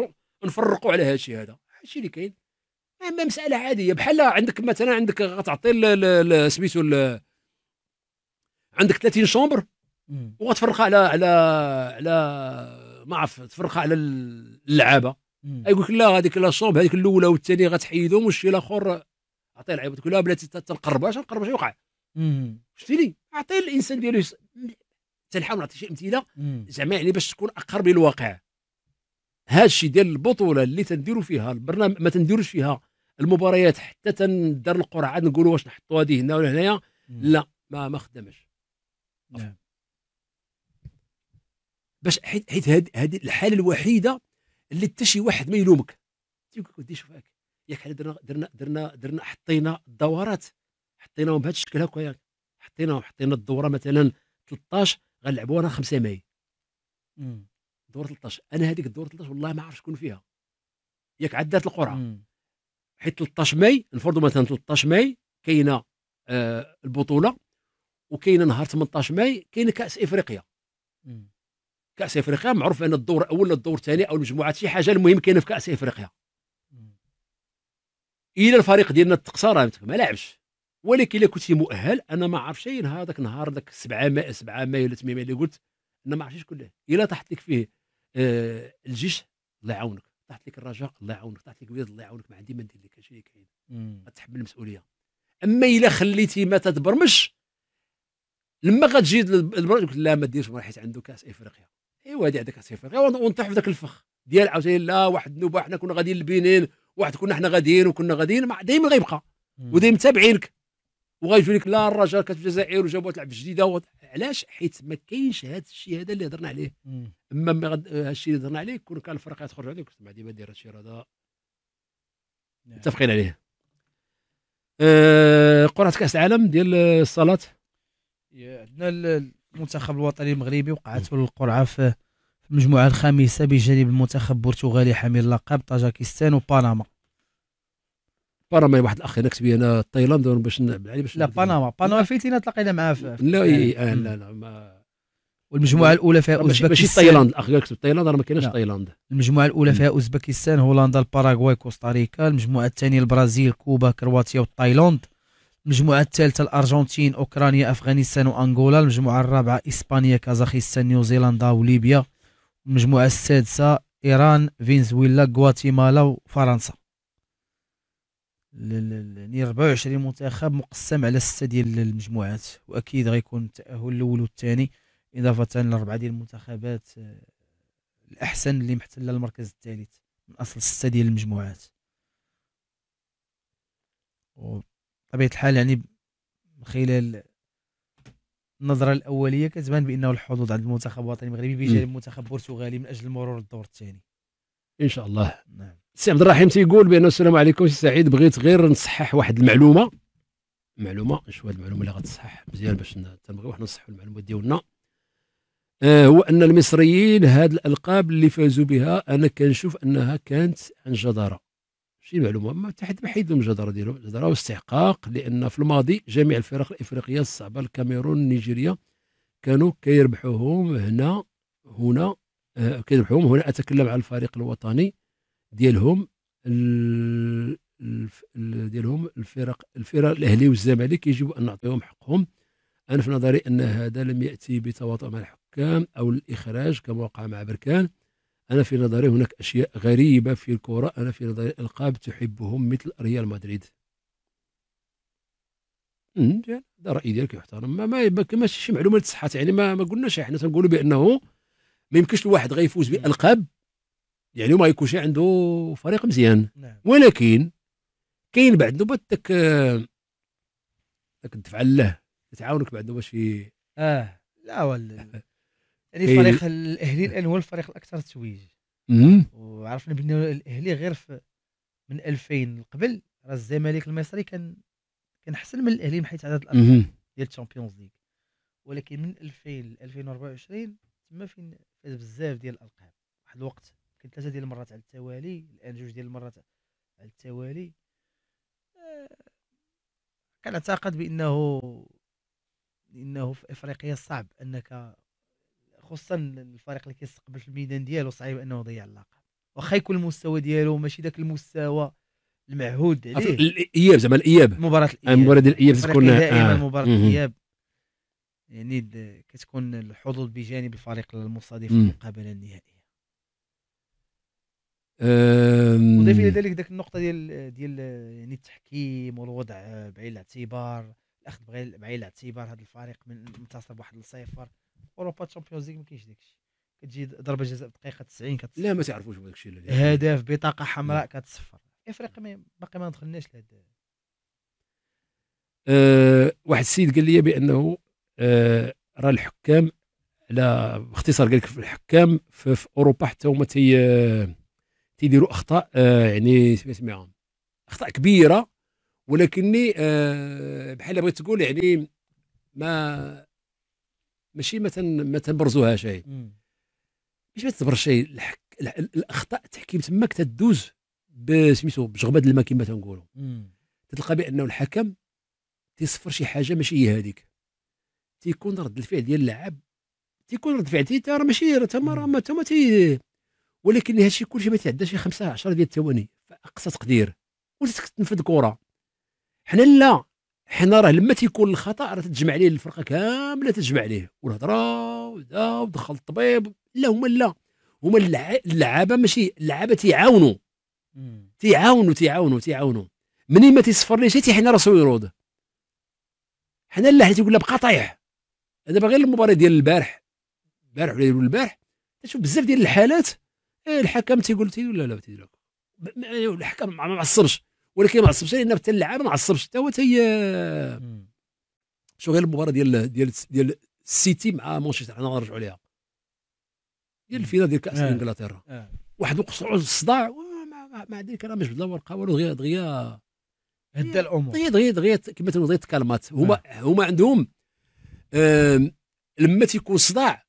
نفرقوا على هادشي هذا هادشي اللي كاين اما مساله عاديه بحال عندك مثلا عندك غتعطي سميتو عندك 30 شومبر وغتفرقها على على على ما عرف تفرقها على اللعابه يقول لك لا هذيك لا شومبر هذيك الاولى والثانيه غتحيدهم والشيء الاخر عطيه لعيبه تقول لا بلاتي نقرب واش يوقع شفتيني عطيه الانسان ديالو تنحاول نعطي شي امثله زعما يعني باش تكون اقرب للواقع هذا الشيء ديال البطوله اللي تنديروا فيها البرنامج ما تنديروش فيها المباريات حتى تندار القرعه نقولوا واش نحطوا هذه هنا ولا هنايا لا ما ما خدامش باش حيت هذه الحاله الوحيده اللي حتى شي واحد ما يلومك تيقول لك ودي شوف هاك ياك حنا درنا درنا درنا درنا حطينا الدورات حطيناهم بهذا الشكل هكا ياك حطيناهم حطينا الدوره مثلا 13 غنلعبوا انا 5 ماي دور 13 انا هذيك الدور 13 والله ما عرفت شكون فيها ياك عدات القرعه حيت 13 ماي نفرضوا مثلا 13 ماي كاينه آه البطوله وكاينه نهار 18 ماي كاينه كاس افريقيا مم. كاس افريقيا معروف ان الدور الاول الدور الثاني او المجموعات شي حاجه المهم كاينه في كاس افريقيا الى الفريق ديالنا التقصى راه ما لعبش ولكن الا كنتي مؤهل انا ما عرفتش اين هذاك النهار ذاك 7 ماء 7 ماء ولا ثمانيه اللي قلت انا ما عرفتش شكون الى الا طاحت لك فيه آه الجيش الله يعاونك طاحت لك الرجاء الله يعاونك طاحت لك الوداد الله يعاونك ما عندي ما ندير لك هادشي كاين غتحمل المسؤوليه اما الا خليتي ما تتبرمش لما غتجي البرج قلت لا ما ديرش حيت عنده كاس افريقيا ايوا هذه عندك كاس افريقيا ونطيح في ذاك الفخ ديال عاوتاني لا واحد النوبه حنا كنا غاديين للبنين واحد كنا حنا غاديين وكنا غاديين مع ديما غيبقى ودائما متابعينك وغايجيو لك لا الرجاء كانت في الجزائر وجابوها تلعب في الجديده علاش حيت ما كاينش هذا الشيء هذا اللي هضرنا عليه اما هذا الشيء اللي هضرنا عليه كون كان الفرق يخرج عليك كنت ديما دير هذا الشيء هذا نعم. متفقين عليه آه، قرعه كاس العالم ديال الصالات عندنا المنتخب الوطني المغربي وقعت القرعه في المجموعة الخامسة بجانب المنتخب البرتغالي حامل لقب طاجكستان وبنما بنما واحد الاخ هناك انا تايلاند باش باش لا بنما بنما فيتينا تلاقينا معاه في لا إيه يعني آه، لا لا ما والمجموعه الاولى فيها اوزبكستان ماشي تايلاند الاخ قال تايلاند راه ما كايناش تايلاند المجموعه الاولى فيها اوزبكستان هولندا الباراغواي كوستاريكا المجموعه الثانيه البرازيل كوبا كرواتيا وتايلاند المجموعه الثالثه الارجنتين اوكرانيا افغانستان وانغولا المجموعه الرابعه اسبانيا كازاخستان نيوزيلندا وليبيا المجموعة السادسة إيران فنزويلا غواتيمالا وفرنسا يعني 24 منتخب مقسم على ستة ديال المجموعات واكيد غيكون التاهل الاول والثاني اضافه لاربعه ديال المنتخبات آه، الاحسن اللي محتله المركز الثالث من اصل ستة ديال المجموعات وطبيعه الحال يعني من خلال النظره الاوليه كتبان بانه الحظوظ عند المنتخب الوطني المغربي بجانب منتخب البرتغالي من اجل مرور الدور الثاني ان شاء الله نعم سي عبد الرحيم تيقول بانه السلام عليكم سي سعيد بغيت غير نصحح واحد المعلومه معلومه شو هذه المعلومه اللي غتصحح مزيان باش تنبغيو حنا نصحوا المعلومات ديالنا آه هو ان المصريين هاد الالقاب اللي فازوا بها انا كنشوف انها كانت عن جداره شي معلومه ما تحت بحيد ما لهم الجداره ديالهم الجداره واستحقاق لان في الماضي جميع الفرق الافريقيه الصعبه الكاميرون نيجيريا كانوا كيربحوهم هنا هنا آه، كيربحوهم هنا اتكلم على الفريق الوطني ديالهم ديالهم الفرق الفرق الاهلي والزمالك يجب ان نعطيهم حقهم انا في نظري ان هذا لم ياتي بتواطؤ مع الحكام او الاخراج كما وقع مع بركان أنا في نظري هناك أشياء غريبة في الكرة أنا في نظري ألقاب تحبهم مثل ريال مدريد هذا راي ديالك يحترم ما ما ماشي شي معلومة تصحات يعني ما ما قلناش احنا تنقولوا بأنه ما يمكنش الواحد غيفوز بألقاب يعني ما يكونش عنده فريق مزيان نعم. ولكن كاين بعد نوبة داك داك الدفعة له تعاونك بعد نوبة شي اه لا ولا (laughs) يعني إيه. فريق الاهلي الان هو الفريق الاكثر تويج وعرفنا بان الاهلي غير في من 2000 قبل راه الزمالك المصري كان كان احسن من الاهلي من حيث عدد الارقام ديال الشامبيونز ليغ ولكن من 2000 ل 2024 تما فين فاز بزاف ديال الالقاب واحد الوقت كان ثلاثه ديال المرات على التوالي الان جوج ديال المرات على التوالي آه، كنعتقد بانه انه في افريقيا صعب انك خصوصا الفريق اللي كيستقبل في الميدان ديالو صعيب انه يضيع اللقب واخا يكون المستوى ديالو ماشي ذاك المستوى المعهود عليه الاياب زعما الاياب مباراه الاياب آه، مباراه الاياب تكون دائما آه. مباراه الاياب يعني كتكون الحظوظ بجانب الفريق المصادف في المقابله النهائيه وضيف الى ذلك ذاك النقطه ديال ديال يعني التحكيم والوضع آه، بعين الاعتبار الاخذ بعين الاعتبار هذا الفريق من منتصر بواحد لصفر اوروبا تشامبيونز ليغ ما كاينش داكشي كتجي ضربه جزاء في الدقيقه 90 كتصفر لا ما تعرفوش بداك الشيء هدف بطاقه حمراء كتصفر افريقيا باقي ما دخلناش لهاد أه واحد السيد قال لي بانه أه راه الحكام على باختصار قال لك الحكام في, في اوروبا حتى هما تي تيديروا اخطاء أه يعني سميها اخطاء كبيره ولكني أه بحال بغيت تقول يعني ما ماشي ما ما تبرزوهاش هي ماشي ما تبرز شي الاخطاء التحكيم تماك تدوز بسميتو بجغباد الماء كما تنقولوا تلقى بانه الحكم تيصفر شي حاجه ماشي هي هذيك تيكون رد الفعل ديال اللاعب تيكون رد فعل تيتا راه ماشي راه تما راه تما تي ولكن هادشي كلشي ما شي خمسه 10 ديال الثواني اقصى تقدير وتنفذ كره حنا لا حنا راه لما تيكون الخطا راه تتجمع عليه الفرقه كامله تتجمع عليه والهضره وذا ودخل الطبيب لا هما لا هما اللعابه ماشي اللعابه تيعاونوا تيعاونوا تيعاونوا تيعاونوا مني ما تيصفر ليه شي تيحنا راسو يرود حنا لا حيت يقول لها بقى طايح دابا غير المباراه ديال البارح البارح ولا البارح تشوف بزاف ديال الحالات إيه، الحكم تيقول تيقول لا لا تيقول الحكم ما معصبش ولكن ما عصبش لان حتى اللعاب ما عصبش حتى هو تي شو غير المباراه ديال ديال ديال السيتي مع مانشستر حنا غنرجعوا ليها ديال الفينال ديال كاس آه. انجلترا آه. واحد وقصعوا الصداع مع عندي راه ما جبد ورقه والو دغيا دغيا هدا الامور دغيا دغيا دغيا كما تنقول دغيا تكالمات هما آه. هما عندهم لما تيكون صداع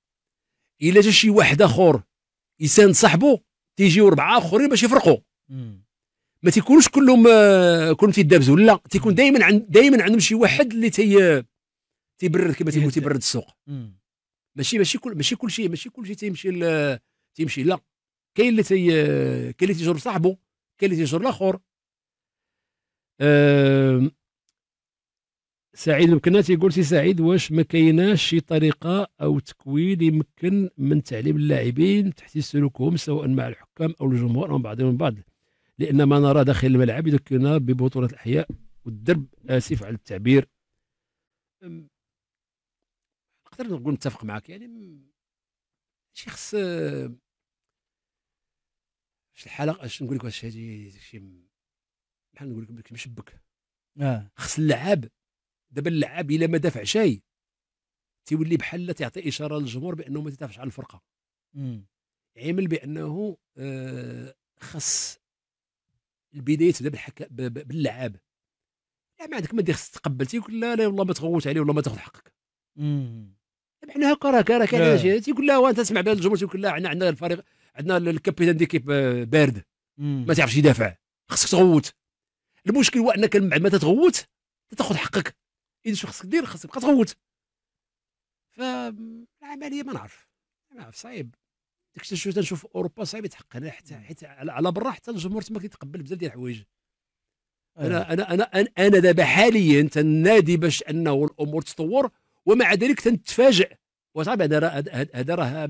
الا جا شي واحد اخر يساند صاحبه تيجيو اربعه اخرين باش يفرقوا ما تيكونوش كلهم آه، كلهم تيدابزوا لا تيكون دائما عند دائما عندهم شي واحد اللي تي آه، تيبرد كما تيقول تيبرد السوق ماشي ماشي كل ماشي كل شيء ماشي كل شيء تيمشي تيمشي لا كاين اللي تي آه، كاين اللي تيجر صاحبه كاين اللي تيجر الاخر سعيد مكنا تيقول سي سعيد واش ما كايناش شي طريقه او تكوين يمكن من تعليم اللاعبين تحسين سلوكهم سواء مع الحكام او الجمهور او بعضهم البعض لان ما نرى داخل الملعب يذكرنا ببطوله الاحياء والدرب اسف على التعبير نقدر نقول نتفق معك يعني شي خص في الحلقه اش نقول لك واش هادي شي بحال نقول لك مشبك اه خص اللعاب دابا اللعاب الا ما دافع شيء تيولي بحال تعطي اشاره للجمهور بانه ما تدافعش على الفرقه يعمل بانه آه، خص البدايه تبدا بالحكا لا ما عندك ما دير خصك تقبل تيقول لا لا والله ما تغوت عليه والله ما تاخذ حقك طيب حنا هكا راك راك علاش تيقول لا وانت تسمع بهذا الجمهور تيقول لا عندنا عندنا الفريق عندنا الكابيتان ديكيب آه، بارد ما تعرفش يدافع خصك تغوت المشكل هو انك بعد ما تتغوت تاخذ حقك اذا شو خصك دير خصك تبقى تغوت فالعمليه ما نعرف ما نعرف صعيب داك الشيء تنشوف اوروبا صعيب يتحقق هنا حتى نعم. حيت على برا حتى الجمهور تما كيتقبل بزاف ديال الحوايج أيوة. انا انا انا انا دابا حاليا تنادي باش انه الامور تطور ومع ذلك تنتفاجئ وصعب هذا راه هذا راه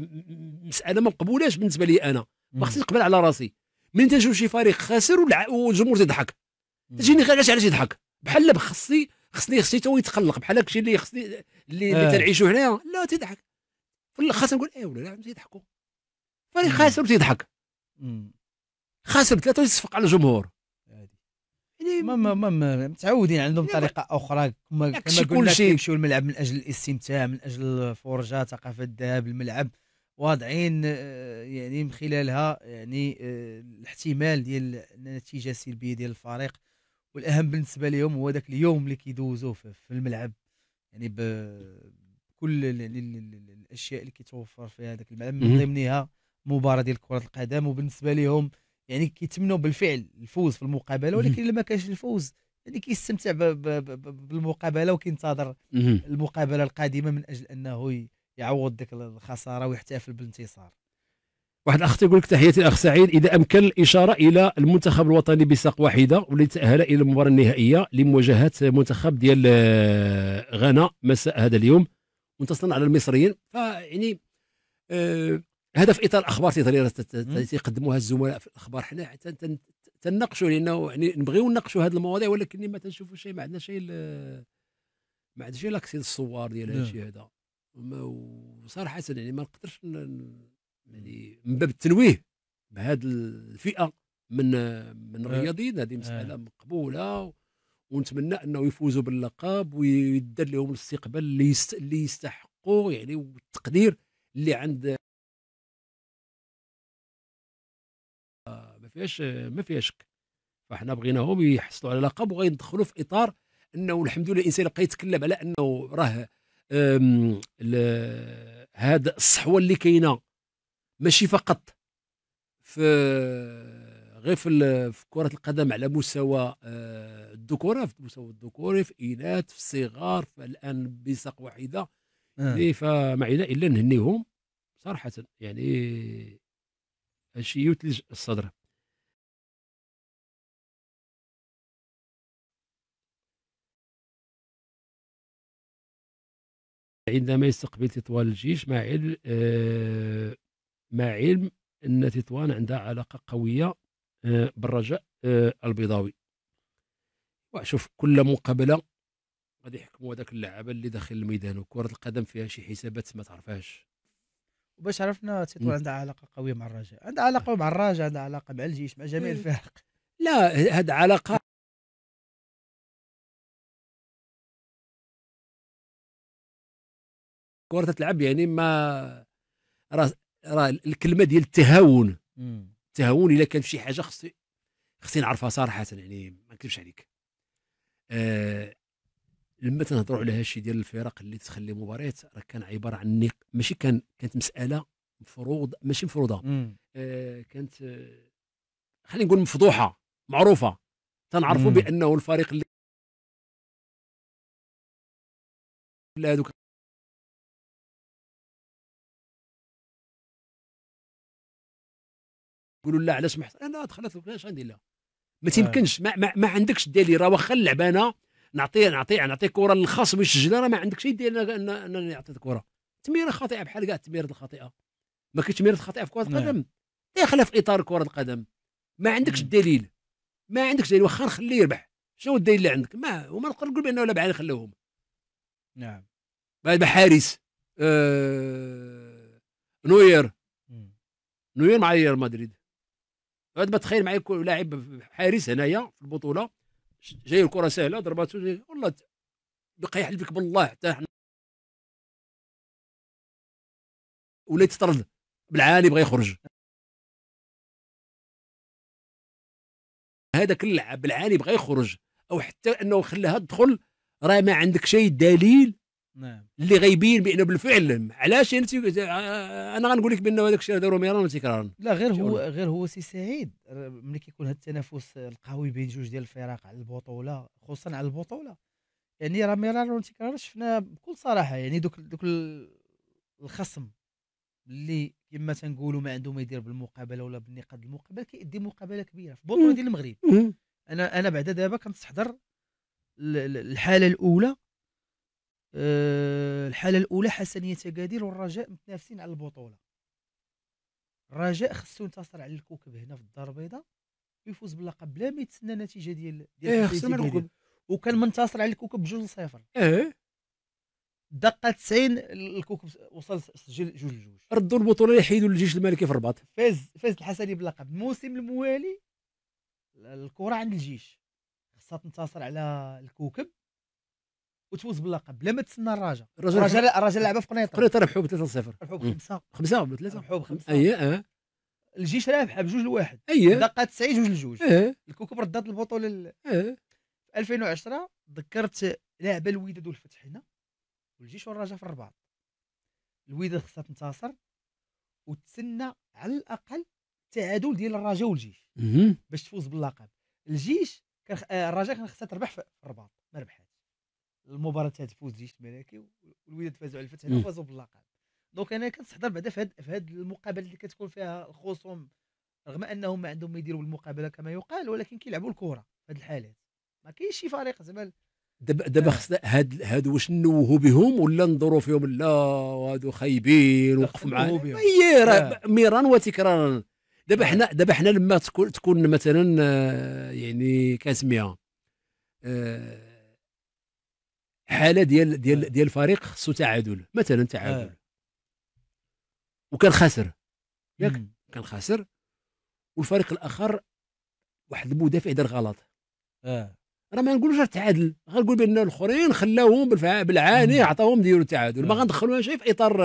مساله ما مقبولاش بالنسبه لي انا ما خصني نقبل على راسي من تنشوف شي فريق خاسر والجمهور تيضحك تجيني علاش علاش يضحك بحال خصني خصني خصني تو يتقلق بحال هكشي اللي خصني اللي, اللي آه. تنعيشو هنايا لا تيضحك في الاخر نقول ايه ولا لا تيضحكوا فريق خاسر وتضحك خاسر ثلاثه ويصفق على الجمهور يعني ما ما ما, متعودين عندهم يعني طريقه اخرى كما كما قلنا كيمشيو الملعب من اجل الاستمتاع من اجل الفرجه ثقافه الذهاب الملعب واضعين آه، يعني من خلالها يعني آه، الاحتمال ديال النتيجه السلبيه ديال الفريق والاهم بالنسبه لهم هو ذاك اليوم اللي كيدوزوه في الملعب يعني بكل يعني الاشياء اللي كيتوفر في هذاك الملعب من ضمنها مباراه ديال كره القدم وبالنسبه لهم يعني كيتمنوا بالفعل الفوز في المقابله ولكن الا ما كانش الفوز يعني كيستمتع بالمقابله وكينتظر المقابله القادمه من اجل انه يعوض ديك الخساره ويحتفل بالانتصار واحد الاخ تيقول لك تحياتي الاخ سعيد اذا امكن الاشاره الى المنتخب الوطني بساق واحده واللي تاهل الى المباراه النهائيه لمواجهه منتخب ديال آه، غانا مساء هذا اليوم منتصرا على المصريين فيعني آه، هذا في اطار اخبار تيطريره تيقدموها الزملاء في الاخبار حنا حتى تناقشوا لانه يعني نبغيو نناقشوا هذه المواضيع ولكن ما تنشوفوا شيء ما عندنا شيء ما عندنا شيء لاكسي الصور ديال هذا نعم. الشيء هذا وصراحه يعني ما نقدرش يعني من باب التنويه بهذه الفئه من من الرياضيين آه. هذه آه. مساله مقبوله ونتمنى انه يفوزوا باللقب ويدار لهم الاستقبال اللي يستحقوه يعني والتقدير اللي عند فيهاش ما فيهاش شك فاحنا بغيناهم يحصلوا على لقب وغيدخلوا في اطار انه الحمد لله الانسان بقى يتكلم على انه راه هذا الصحوه اللي كاينه ماشي فقط في غير في, في كره القدم على مستوى آه، الذكوره في المستوى الذكوري في الاناث في الصغار فالان بساق واحده آه. يعني فما عدا الا نهنيهم صراحه يعني شيء يثلج الصدر عندما يستقبل تطوان الجيش مع علم آه، مع علم ان تطوان عندها علاقه قويه آه، بالرجاء آه، البيضاوي وشوف كل مقابله غادي يحكموا هذاك اللعابه اللي داخل الميدان وكره القدم فيها شي حسابات ما تعرفهاش وباش عرفنا تطوان عندها علاقه قويه مع الرجاء عندها علاقه مع الرجاء عندها علاقه مع الجيش مع جميع الفرق لا هاد علاقه كره تتلعب يعني ما راه راه الكلمه ديال التهاون التهاون الا كان شي حاجه خصني خصني نعرفها صراحه يعني ما نكذبش عليك آه لما تنهضروا على هادشي ديال الفرق اللي تخلي مباريات راه كان عباره عن نق ماشي كان كانت مساله مفروض ماشي مفروضه آه كانت آه خلينا نقول مفضوحه معروفه تنعرفوا بانه الفريق اللي هذوك يقولوا لا على سمحت انا دخلت اش عندي لا ما آه. تيمكنش ما, ما, ما عندكش دير راه واخا اللعب انا نعطي نعطي نعطي كره للخصم يسجلها راه ما عندكش يدير انا انا نعطيك كره تميره خاطئه بحال كاع التميرات الخاطئه ما كاينش تميرات خاطئه في كره نعم. القدم داخله في اطار كره القدم ما عندكش الدليل ما عندكش دليل واخا نخليه يربح شنو الدليل اللي عندك ما وما نقدر نقول بانه لعب عالي خلوهم نعم بعد حارس آه... نوير مم. نوير مع ريال مدريد بعد ما تخيل معايا لاعب حارس هنايا في البطوله جاي الكره سهله ضرباته والله بقى يحلفك بالله حتى احنا ولا يتطرد بالعالي بغى يخرج هذاك اللاعب بالعالي بغى يخرج او حتى انه خلاها تدخل راه ما عندك شيء دليل نعم اللي غيبين بانه بالفعل علاش انت انا غنقول لك بانه هذاك الشيء داروا ميران تكرارا لا غير هو غير هو سي سعيد ملي كيكون هذا التنافس القوي بين جوج ديال الفرق على البطوله خصوصا على البطوله يعني راه ميران وتكرارا شفنا بكل صراحه يعني دوك دوك الخصم اللي كما تنقولوا ما عنده ما يدير بالمقابله ولا بالنقاد المقابله كيدي مقابله كبيره في البطوله ديال المغرب انا انا بعدا دابا كنستحضر الحاله الاولى آه، الحاله الاولى حسنيه تقادير والرجاء متنافسين على البطوله الرجاء خصو ينتصر على الكوكب هنا في الدار البيضاء ويفوز باللقب بلا ما يتسنى النتيجه ديال ديال إيه وكان منتصر على الكوكب بجوج لصفر ايه دقه 90 الكوكب وصل سجل جوج لجوج ردوا البطوله يحيدوا الجيش الملكي في الرباط فاز فاز الحسني باللقب الموسم الموالي الكره عند الجيش خصها تنتصر على الكوكب وتفوز باللقب بلا ما تسنى الرجاء الرجاء الرجاء لعب في قنيطره قنيطره ربحوا ب 3 0 ربحوا بخمسه خمسه ولا ثلاثه ربحوا بخمسه اي اه الجيش رابحه بجوج لواحد اي دقه 90 جوج لجوج اه الكوكب ردات البطوله ال... اه 2010 ذكرت لعبه الوداد والفتح هنا والجيش والرجاء في الرباط الوداد خصها تنتصر وتسنى على الاقل تعادل ديال الرجاء والجيش باش تفوز باللقب الجيش كان آه، الرجاء كان خصها تربح في الرباط ما ربحها المباراه تاع تفوز جيش الملكي والوداد فازوا على الفتح وفازوا باللقب دونك انا كنستحضر بعدا في هذه المقابله اللي كتكون فيها الخصوم رغم انهم ما عندهم ما يديروا بالمقابله كما يقال ولكن كيلعبوا الكره في هذه الحالات ما كاينش شي فريق زعما دابا دابا آه. خصنا هاد هاد واش نوهوا بهم ولا نضرو فيهم لا هادو خايبين وقف معاه هي راه ميران وتكرارا دابا آه. حنا دابا حنا لما تكون تكون مثلا آه، يعني كاسميه حاله ديال آه. ديال ديال الفريق خصو تعادل مثلا تعادل آه. وكان خاسر ياك كان خاسر والفريق الاخر واحد المدافع دار غلط اه راه ما نقولوش راه تعادل غنقول بان الاخرين خلاوهم بالعاني عطاوهم ديروا التعادل ما ما آه. غندخلوهاش في اطار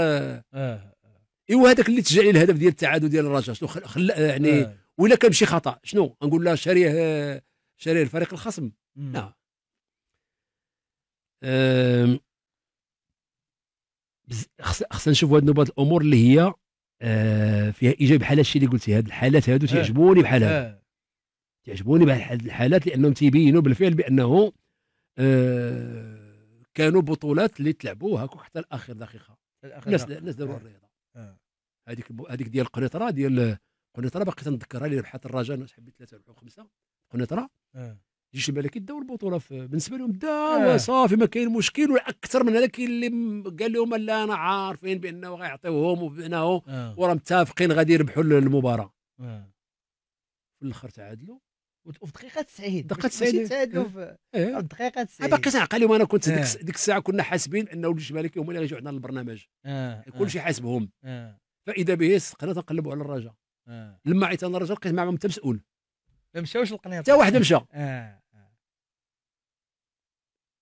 اه, ايوا هذاك اللي تجعل الهدف ديال التعادل ديال الرجاء شنو خلا يعني ولا كان شي خطا شنو نقول له شاريه شاريه الفريق الخصم لا خصنا نشوفوا هاد نوبه الامور اللي هي آه، فيها ايجاب بحال هادشي اللي قلتي هاد الحالات هادو آه، تيعجبوني بحال هاد آه. تعجبوني هاد الحالات لانهم تيبينوا بالفعل بانه آه كانوا بطولات اللي تلعبوا تلعبوها حتى لاخر دقيقه الناس الناس داروا الرياضه هذيك هذيك ديال القنيطره ديال القنيطره باقي تنذكرها اللي ربحت الرجاء حبيت ثلاثه ربحوا خمسه القنيطره جيش الملكي داو البطوله بالنسبه لهم دا آه. صافي ما كاين مشكل واكثر من هذاك اللي قال لهم لا انا عارفين بانه غيعطيوهم وبانه آه. وراه متفقين غادي يربحوا المباراه آه. في الاخر تعادلوا وفي دقيقه 90 دقيقه 90 تعادلوا آه. في الدقيقه آه. 90 باقي قال لهم انا كنت آه. ديك الساعه كنا حاسبين انه الجيش الملكي هما اللي غيجيو عندنا البرنامج آه. آه. كلشي حاسبهم آه. فاذا به استقنا تنقلبوا على الرجاء آه. لما عيت انا الرجاء لقيت معهم حتى مسؤول ما مشاوش القنيطره حتى واحد مشى اه, آه.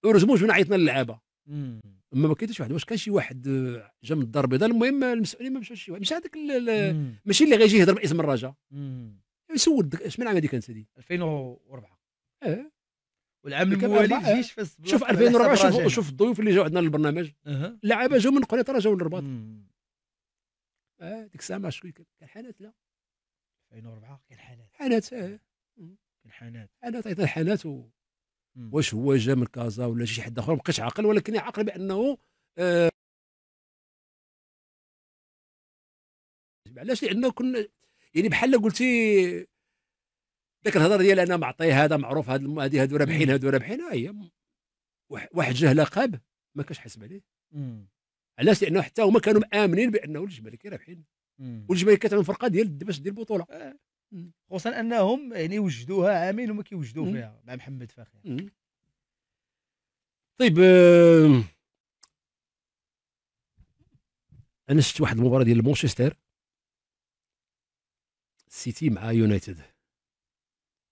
ورجموش من عيطنا للعابه اما ما كاينش واحد واش كان شي واحد آه، جا من الدار البيضاء المهم المسؤولين ما مشاوش شي واحد مش هذاك ماشي اللي غيجي يهضر باسم الرجاء سول شمن عام هذيك كانت هذه 2004 اه والعام الموالي جيش فاس شوف 2004 شوف شوف الضيوف اللي جاو عندنا للبرنامج اللعابه جاو من القنيطره جاو للرباط اه ديك الساعه ما شكون كان حالات لا 2004 كان حالات حالات اه الحالات انا حانات الحالات واش هو جا من كازا ولا شي حد اخر ما عاقل ولكن عاقل بانه آه علاش لانه كنا يعني بحال قلتي ذاك الهضره ديال انا معطي هذا معروف هاد هذه هادو رابحين هادو رابحين آه، هي واحد جهله قاب ما كانش حاسب عليه علاش لانه حتى هما كانوا مامنين بانه الجمالك رابحين كانت كتعمل فرقه ديال باش دير البطوله آه. خصوصا انهم يعني وجدوها عامين وما كيوجدوا فيها مع محمد فاخر طيب آه، انا شفت واحد المباراه ديال مانشستر سيتي مع يونايتد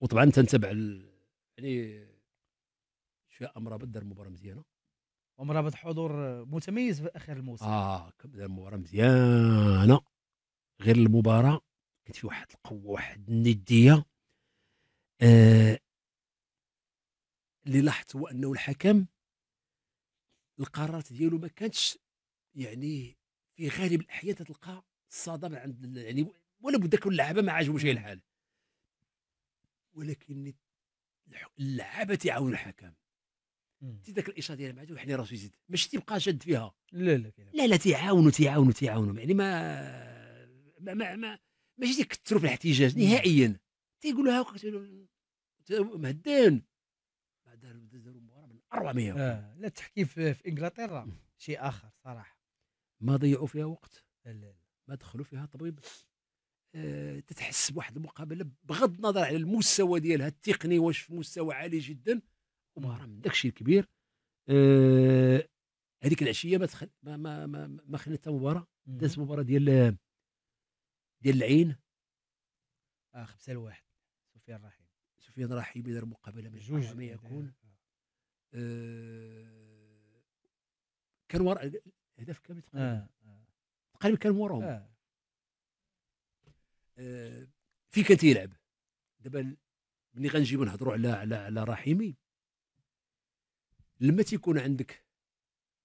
وطبعا تنتبع ال... يعني شويه امرابط دار مباراه مزيانه امرابط حضور متميز في اخر الموسم اه دار مباراه مزيانه غير المباراه كانت فيه واحد القوه واحد النديه آه اللي لاحظت هو انه الحكم القرارات ديالو ما كانتش يعني في غالب الاحيان تلقى الصدمه عند يعني ولا بد كل اللعابه ما عجبوش الحال ولكن اللعابه تعاون الحكم تي ذاك الاشاره ديالها بعد وحنا راسو يزيد ماشي تيبقى شاد فيها لا لا لا لا تيعاونوا تيعاونوا تيعاونوا يعني ما ما ما, ما ماشي تيكثروا في الاحتجاج نهائيا تيقول لها مهدان بعد داروا مباراه من اروع ما آه. لا تحكي في, انجلترا شيء اخر صراحه ما ضيعوا فيها وقت ما دخلوا فيها طبيب أه تتحس بواحد المقابله بغض النظر على المستوى ديالها التقني واش في مستوى عالي جدا وما راه داك الشيء الكبير أه هذيك العشيه ما تخل... ما ما ما, ما خلات مباراه دازت مباراه ديال ديال العين اه خمسه لواحد سفيان رحيم سفيان رحيم يدير مقابله من جوج ما يكون آه, آه، كان وراء الهدف كامل تقريبا آه،, آه. تقريبا كان وراهم آه. آه في كان تيلعب دابا ملي غنجيو نهضروا على على على رحيمي لما تيكون عندك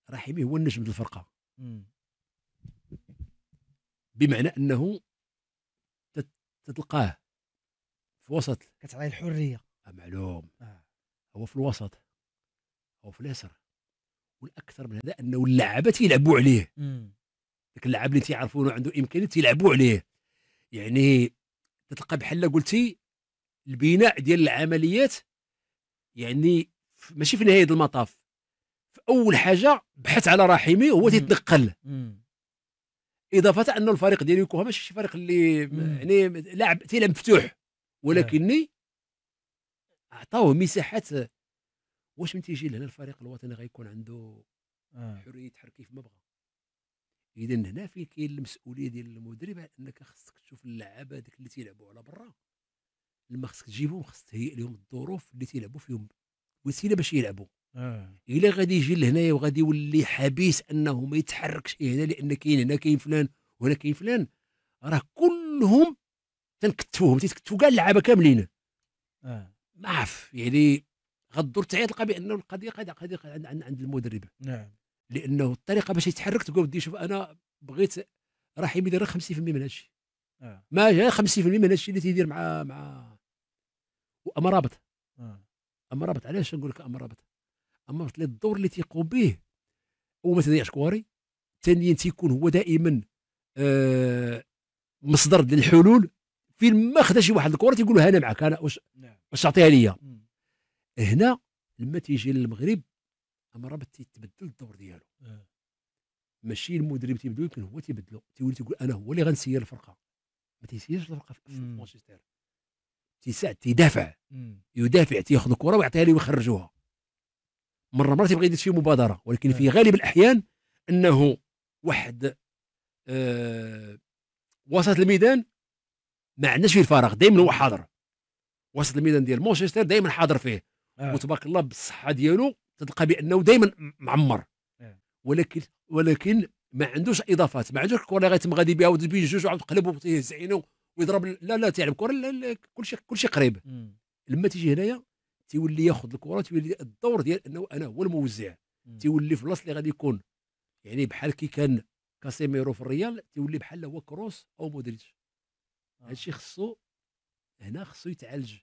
رحيمي هو النجم ديال الفرقه بمعنى انه تتلقاه في وسط كتعطي الحريه آه، معلوم آه. هو في الوسط هو في اليسر والاكثر من هذا انه اللعابه تيلعبوا عليه ذاك اللاعب اللي تيعرفونه عنده امكانيه تيلعبوا عليه يعني تتلقى بحال قلتي البناء ديال العمليات يعني ماشي في نهايه المطاف في اول حاجه بحث على رحيمي هو تيتنقل اضافه انه الفريق ديال يوكوها ماشي شي فريق اللي يعني لاعب تيلعب مفتوح ولكني عطاوه مساحات واش من تيجي لهنا الفريق الوطني غيكون عنده آه. حريه يتحرك كيف ما بغى اذا هنا فين كاين المسؤوليه ديال المدرب انك خصك تشوف اللعابه هذيك اللي تيلعبوا على برا لما خصك تجيبهم خصك تهيئ لهم الظروف اللي تيلعبوا فيهم وسيله باش يلعبوا آه. الا غادي يجي لهنايا وغادي يولي حبيس انه ما يتحركش هنا لان كاين هنا كاين فلان وهنا كاين فلان راه كلهم تنكتفوهم تيتكتفوا كاع اللعابه كاملين آه. ما عرف يعني غدور تعيط تلقى بانه القضيه قاعده قضيه عند, عند المدرب نعم لانه الطريقه باش يتحرك تقول ودي شوف انا بغيت راح يدير 50% من هادشي الشيء آه. ما جا 50% من هادشي الشيء اللي تيدير مع مع اما رابط آه. رابط علاش نقول لك امرابط رابط اما وصل الدور اللي تيقوم به هو ما تضيعش كواري ثانيا تيكون هو دائما آه مصدر للحلول فين ما خدا شي واحد الكره تيقول له انا معك انا واش نعم. واش تعطيها ليا هنا لما تيجي للمغرب امرابط تيتبدل الدور ديالو آه. ماشي المدرب تيبدلو يمكن هو تيبدلو تيولي تيقول انا هو اللي غنسير الفرقه ما تيسيرش الفرقه في مانشستر تيساعد تيدافع يدافع تياخذ الكره ويعطيها لي ويخرجوها مره مرات يبغى يدير فيه مبادره ولكن في إيه. غالب الاحيان انه واحد آه وسط الميدان ما عندناش فيه الفراغ دائما هو حاضر وسط الميدان ديال مانشستر دائما حاضر فيه آه. وتبارك الله بالصحه ديالو تلقى بانه دائما معمر آه. ولكن ولكن ما عندوش اضافات ما عندوش الكره غيتم غادي بها ودوز جوج وعاود تقلب وتزعينه ويضرب لا لا تيلعب كره كل شيء كل شيء قريب إيه. لما تيجي هنايا تيولي ياخذ الكره تيولي الدور ديال انه انا هو الموزع تيولي في البلاصه اللي غادي يكون يعني بحال كي كان كاسيميرو في الريال تيولي بحال هو كروس او مودريتش هذا آه. هادشي خصو هنا خصو يتعالج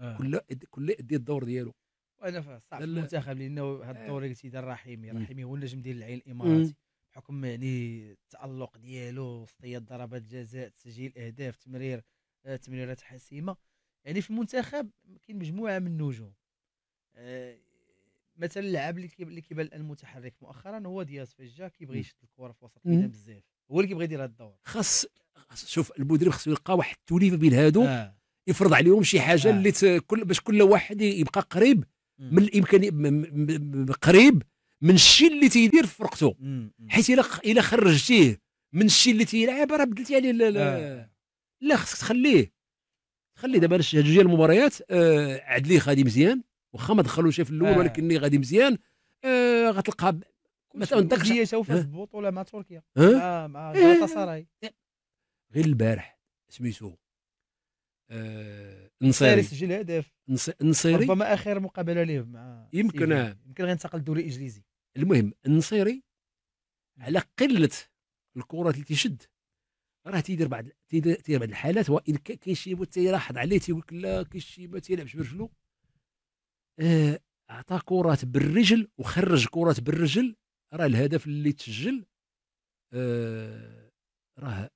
آه. كل كل يدي الدور ديالو انا صعب المنتخب لانه هذا آه. الدور اللي قلتي رحيمي رحيمي هو النجم ديال العين الاماراتي بحكم يعني التالق ديالو صياد ضربات جزاء تسجيل اهداف تمرير تمريرات حاسمه يعني في المنتخب كاين مجموعه من النجوم آه، مثلا اللاعب اللي كيبان الان متحرك مؤخرا هو دياز فجا كيبغي يشد الكره في وسط الميدان بزاف هو اللي كيبغي يدير هذا الدور خاص شوف المدرب خاصو يلقى واحد التوليفه بين هادو آه. يفرض عليهم شي حاجه آه. اللي ت... كل باش كل واحد يبقى قريب مم. من الامكاني م... م... قريب من الشيء اللي تيدير في فرقته حيت الا الا خرجتيه من الشيء اللي تيلعب راه بدلتي عليه لا لا, آه. لا خصك تخليه خلي دابا الجوج ديال المباريات آه عدلي غادي مزيان واخا ما دخلوش في الاول آه. ولكن اللي غادي مزيان آه غتلقى داك الشيء هي في البطوله مع تركيا آه مع غالطاسراي غير البارح سميتو آه، نصيري سجل هدف نصيري ربما اخر مقابله ليه مع يمكن آه. يمكن غينتقل للدوري الانجليزي المهم النصيري على قله الكرات اللي تيشد راه تيدير بعض تيدير بعض الحالات وان كاين شي تيلاحظ عليه تيقول لك لا كاين شي تيلعبش برجلو آه عطى كرات بالرجل وخرج كرات بالرجل راه الهدف اللي تسجل آه، راه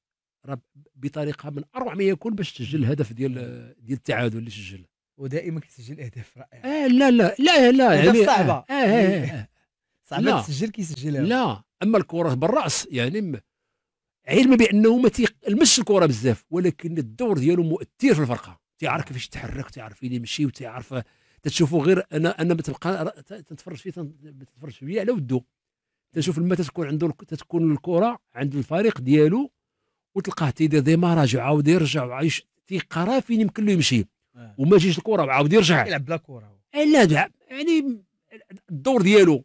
راه بطريقه من اروع ما يكون باش تسجل الهدف ديال ديال التعادل اللي سجل ودائما كيسجل اهداف رائعه آه لا لا لا لا يعني آه، صعبه آه آه آه آه صعبه تسجل كيسجلها لا اما الكره بالراس يعني علما بانه ما تيلمسش الكره بزاف ولكن الدور ديالو مؤثر في الفرقه تيعرف كيفاش يتحرك تيعرف فين يمشي وتيعرف تتشوفوا غير انا انا بتبقى تتفرج فيه تتفرج فيه على ودو تنشوف لما تكون عنده تتكون الكره عند الفريق ديالو وتلقاه تيدير ديماراج وعاود يرجع وعايش تيقرا فين يمكن له يمشي آه. وما تجيش الكره وعاود يرجع يلعب بلا كره لا يعني الدور ديالو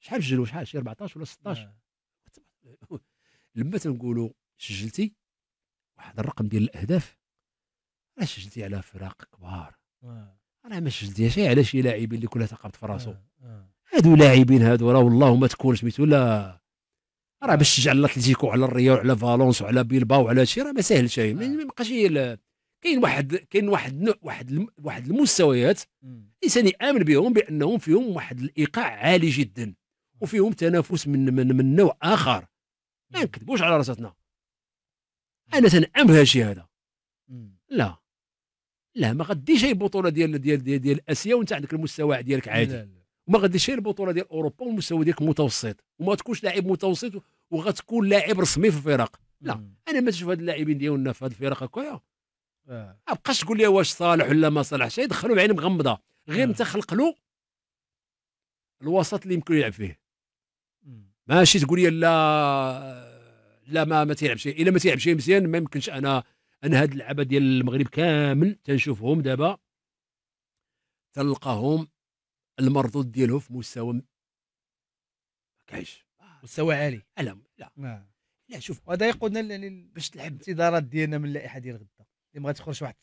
شحال سجلوا شحال شي 14 ولا 16 لما تنقولوا سجلتي واحد الرقم ديال الاهداف راه سجلتي على فرق كبار آه. انا ما سجلتيش على شي لاعبين اللي كلها ثقبت في راسو آه، آه. هادو لاعبين هادو راه والله ما تكون سميتو لا راه باش تشجع على الاتليتيكو على الريال وعلى فالونس وعلى بيلباو وعلى هادشي راه ما ساهلش ما بقاش كاين واحد كاين واحد واحد واحد المستويات الانسان يامن بهم بانهم فيهم واحد الايقاع عالي جدا وفيهم تنافس من من, من نوع اخر ما نكذبوش على راساتنا انا بهذا الشيء هذا لا لا ما غاديش اي البطوله ديال ديال ديال, ديال اسيا وانت عندك المستوى ديالك عادي لا لا. وما غاديش اي البطوله ديال اوروبا والمستوى ديالك متوسط وما تكونش لاعب متوسط وغتكون لاعب رسمي في الفرق لا مم. انا ما تشوف هاد اللاعبين ديالنا في هاد الفرق هكايا آه. ما آه. بقاش تقول لي واش صالح ولا ما صالحش يدخلوا بعين مغمضه غير انت آه. خلق له الوسط اللي يمكن يلعب فيه ماشي تقول لي لا لا ما ما تيلعبش الا ما تيلعبش مزيان ما يمكنش انا انا هاد اللعبه ديال المغرب كامل تنشوفهم دابا تلقاهم المردود ديالهم في مستوى ما كاينش مستوى عالي لا لا لا نعم. شوف هذا يقودنا لل... باش تلعب الانتظارات ديالنا من اللائحه ديال غدا اللي ما تخرج واحد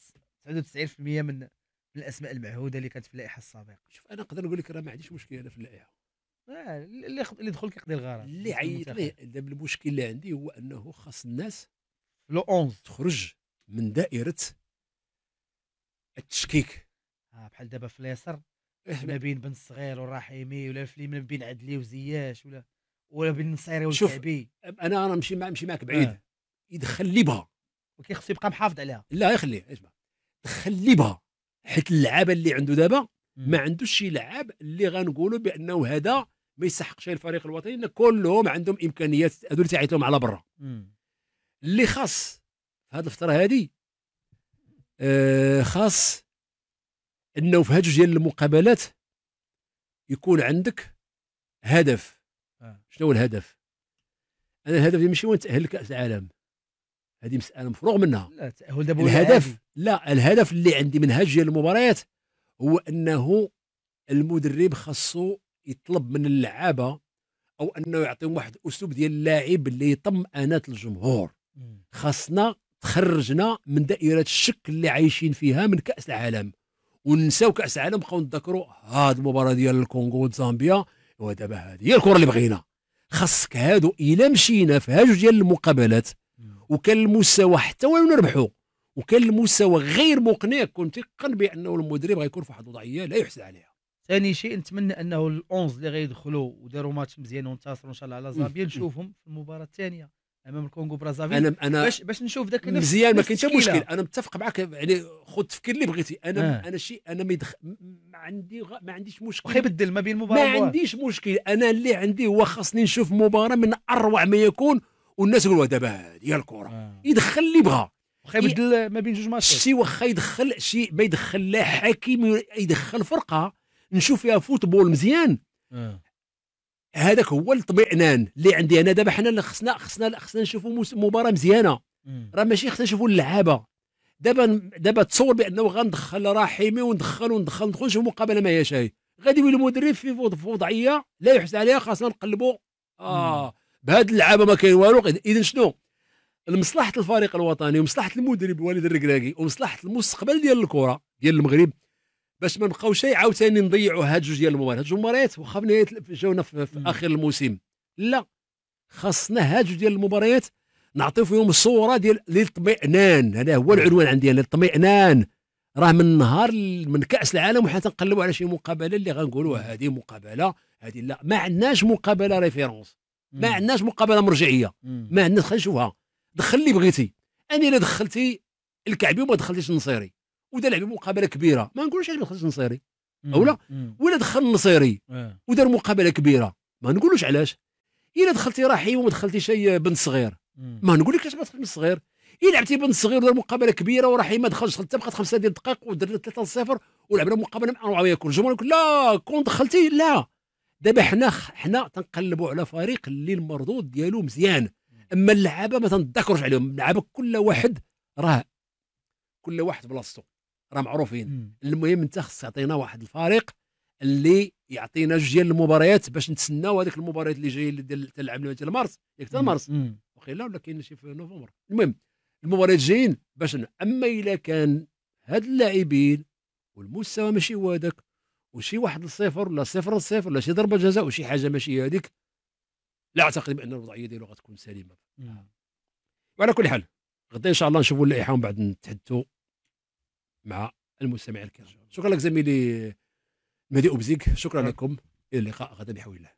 99% من من الاسماء المعهوده اللي كانت في اللائحه السابقه شوف انا نقدر نقول لك راه ما عنديش مشكله في اللائحه آه اللي خ... اللي دخل كيقضي الغرض اللي عيط ليه دابا المشكل اللي عندي هو انه خاص الناس لو 11 تخرج من دائره التشكيك آه بحال دابا في اليسر إيه، ما بين بن الصغير والرحيمي ولا في اليمين بين عدلي وزياش ولا ولا بين النصيري والكعبي انا انا نمشي مع نمشي معك بعيد آه. يدخل لي بها ولكن خصو يبقى محافظ عليها لا يخليه اسمع دخل لي بها حيت اللعابه اللي عنده دابا ما عندوش شي لعاب اللي غنقولوا بانه هذا ما يستحقش الفريق الوطني لان كلهم عندهم امكانيات هذول تعيط لهم على برا اللي خاص في هذه الفتره هذه آه، خاص انه في هذه ديال المقابلات يكون عندك هدف آه. شنو هو الهدف انا الهدف ماشي هو نتاهل لكاس العالم هذه مساله مفروغ منها لا تاهل دابا الهدف لا الهدف اللي عندي من هجر المباريات هو انه المدرب خاصو يطلب من اللعابه او انه يعطيهم واحد الاسلوب ديال اللاعب اللي يطمئنات الجمهور خاصنا تخرجنا من دائره الشك اللي عايشين فيها من كاس العالم ونساو كاس العالم بقاو نتذكروا هاد المباراه ديال الكونغو وزامبيا ودابا هذه هي الكره اللي بغينا خاصك هادو الا مشينا في هاجو ديال المقابلات وكان المستوى حتى وين نربحوا وكان المستوى غير مقنع كنت تيقن بانه المدرب غيكون في واحد الوضعيه لا يحسد عليها ثاني شيء نتمنى انه ال 11 اللي غيدخلوا وداروا ماتش مزيان وانتصروا ان شاء الله على زامبيا نشوفهم في المباراه الثانيه امام الكونغو برازافيل انا انا باش باش نشوف ذاك مزيان ما كاين حتى مشكل انا متفق معك يعني خذ التفكير اللي بغيتي انا آه. انا شيء انا يدخ... ما عندي غ... ما عنديش مشكل واخا يبدل ما بين المباراه ما عنديش مشكل انا اللي عندي هو خاصني نشوف مباراه من اروع ما يكون والناس يقولوا دابا هذه الكره آه. يدخل اللي بغى واخا يبدل ما بين جوج ماتشات شي واخا يدخل شي ما يدخل لا حكيم يدخل فرقه نشوف فيها فوتبول مزيان آه. هذاك هو الطبيعنان اللي عندي انا دابا حنا اللي خصنا خصنا خصنا نشوفوا مباراه مزيانه راه ماشي خصنا نشوفوا اللعابه دابا دابا تصور بانه غندخل رحيمي وندخل وندخل ندخل نشوف مقابله ما هي هي غادي يولي المدرب في وضعيه لا يحسن عليها خاصنا نقلبوا اه بهاد اللعابه ما كاين والو اذا شنو لمصلحه الفريق الوطني ومصلحه المدرب وليد الركراكي ومصلحه المستقبل ديال الكره ديال المغرب باش ما نبقاوش عاوتاني نضيعوا هاد جوج ديال المباريات جوج مباريات واخا في جاونا في, في اخر الموسم لا خاصنا هاد جوج ديال المباريات نعطيو فيهم صوره ديال الاطمئنان هذا هو العنوان عندي الاطمئنان راه من نهار من كاس العالم وحنا تنقلبوا على شي مقابله اللي غنقولوا هذه مقابله هذه لا ما عندناش مقابله ريفيرونس ما عندناش مقابله مرجعيه ما عندناش خلينا نشوفها دخل اللي بغيتي انا الا دخلتي الكعبي وما دخلتيش النصيري ودار لعب مقابله كبيره ما نقولوش علاش ما دخلش او اولا ولا دخل النصيري إيه. ودار مقابله كبيره ما نقولوش علاش الا دخلتي راحي وما دخلتي شي بنت صغير ما نقول لك علاش ما دخلتش بنت صغير الا لعبتي بنت صغير ودار مقابله كبيره وراحي ما دخلش دخلت بقات خمسه ديال الدقائق ودرنا 3 0 ولعبنا مقابله مع معاويه كل الجمهور يقول لا كون دخلتي لا دابا حنا حنا تنقلبوا على فريق اللي المردود ديالو مزيان اما اللعابه ما تنذكرش عليهم اللعابه كل واحد راه كل واحد بلاصتو راه معروفين المهم انت خصك تعطينا واحد الفريق اللي يعطينا جوج ديال المباريات باش نتسناو هذيك المباريات اللي جايه اللي ديال تلعب حتى مارس ياك حتى مارس وقيلا ولا كاين شي في نوفمبر المهم المباريات جايين باش اما الا كان هاد اللاعبين والمستوى ماشي هو هذاك وشي واحد الصفر ولا صفر صفر ولا شي ضربه جزاء وشي حاجه ماشي هذيك لا اعتقد بان الوضعيه ديالو غتكون سليمه نعم. وعلى كل حال غدا ان شاء الله نشوفوا اللائحه ومن بعد نتحدثوا مع المستمع الكريم شكرا لك زميلي مهدي أبزيك شكرا لكم إلى اللقاء غدا بحول الله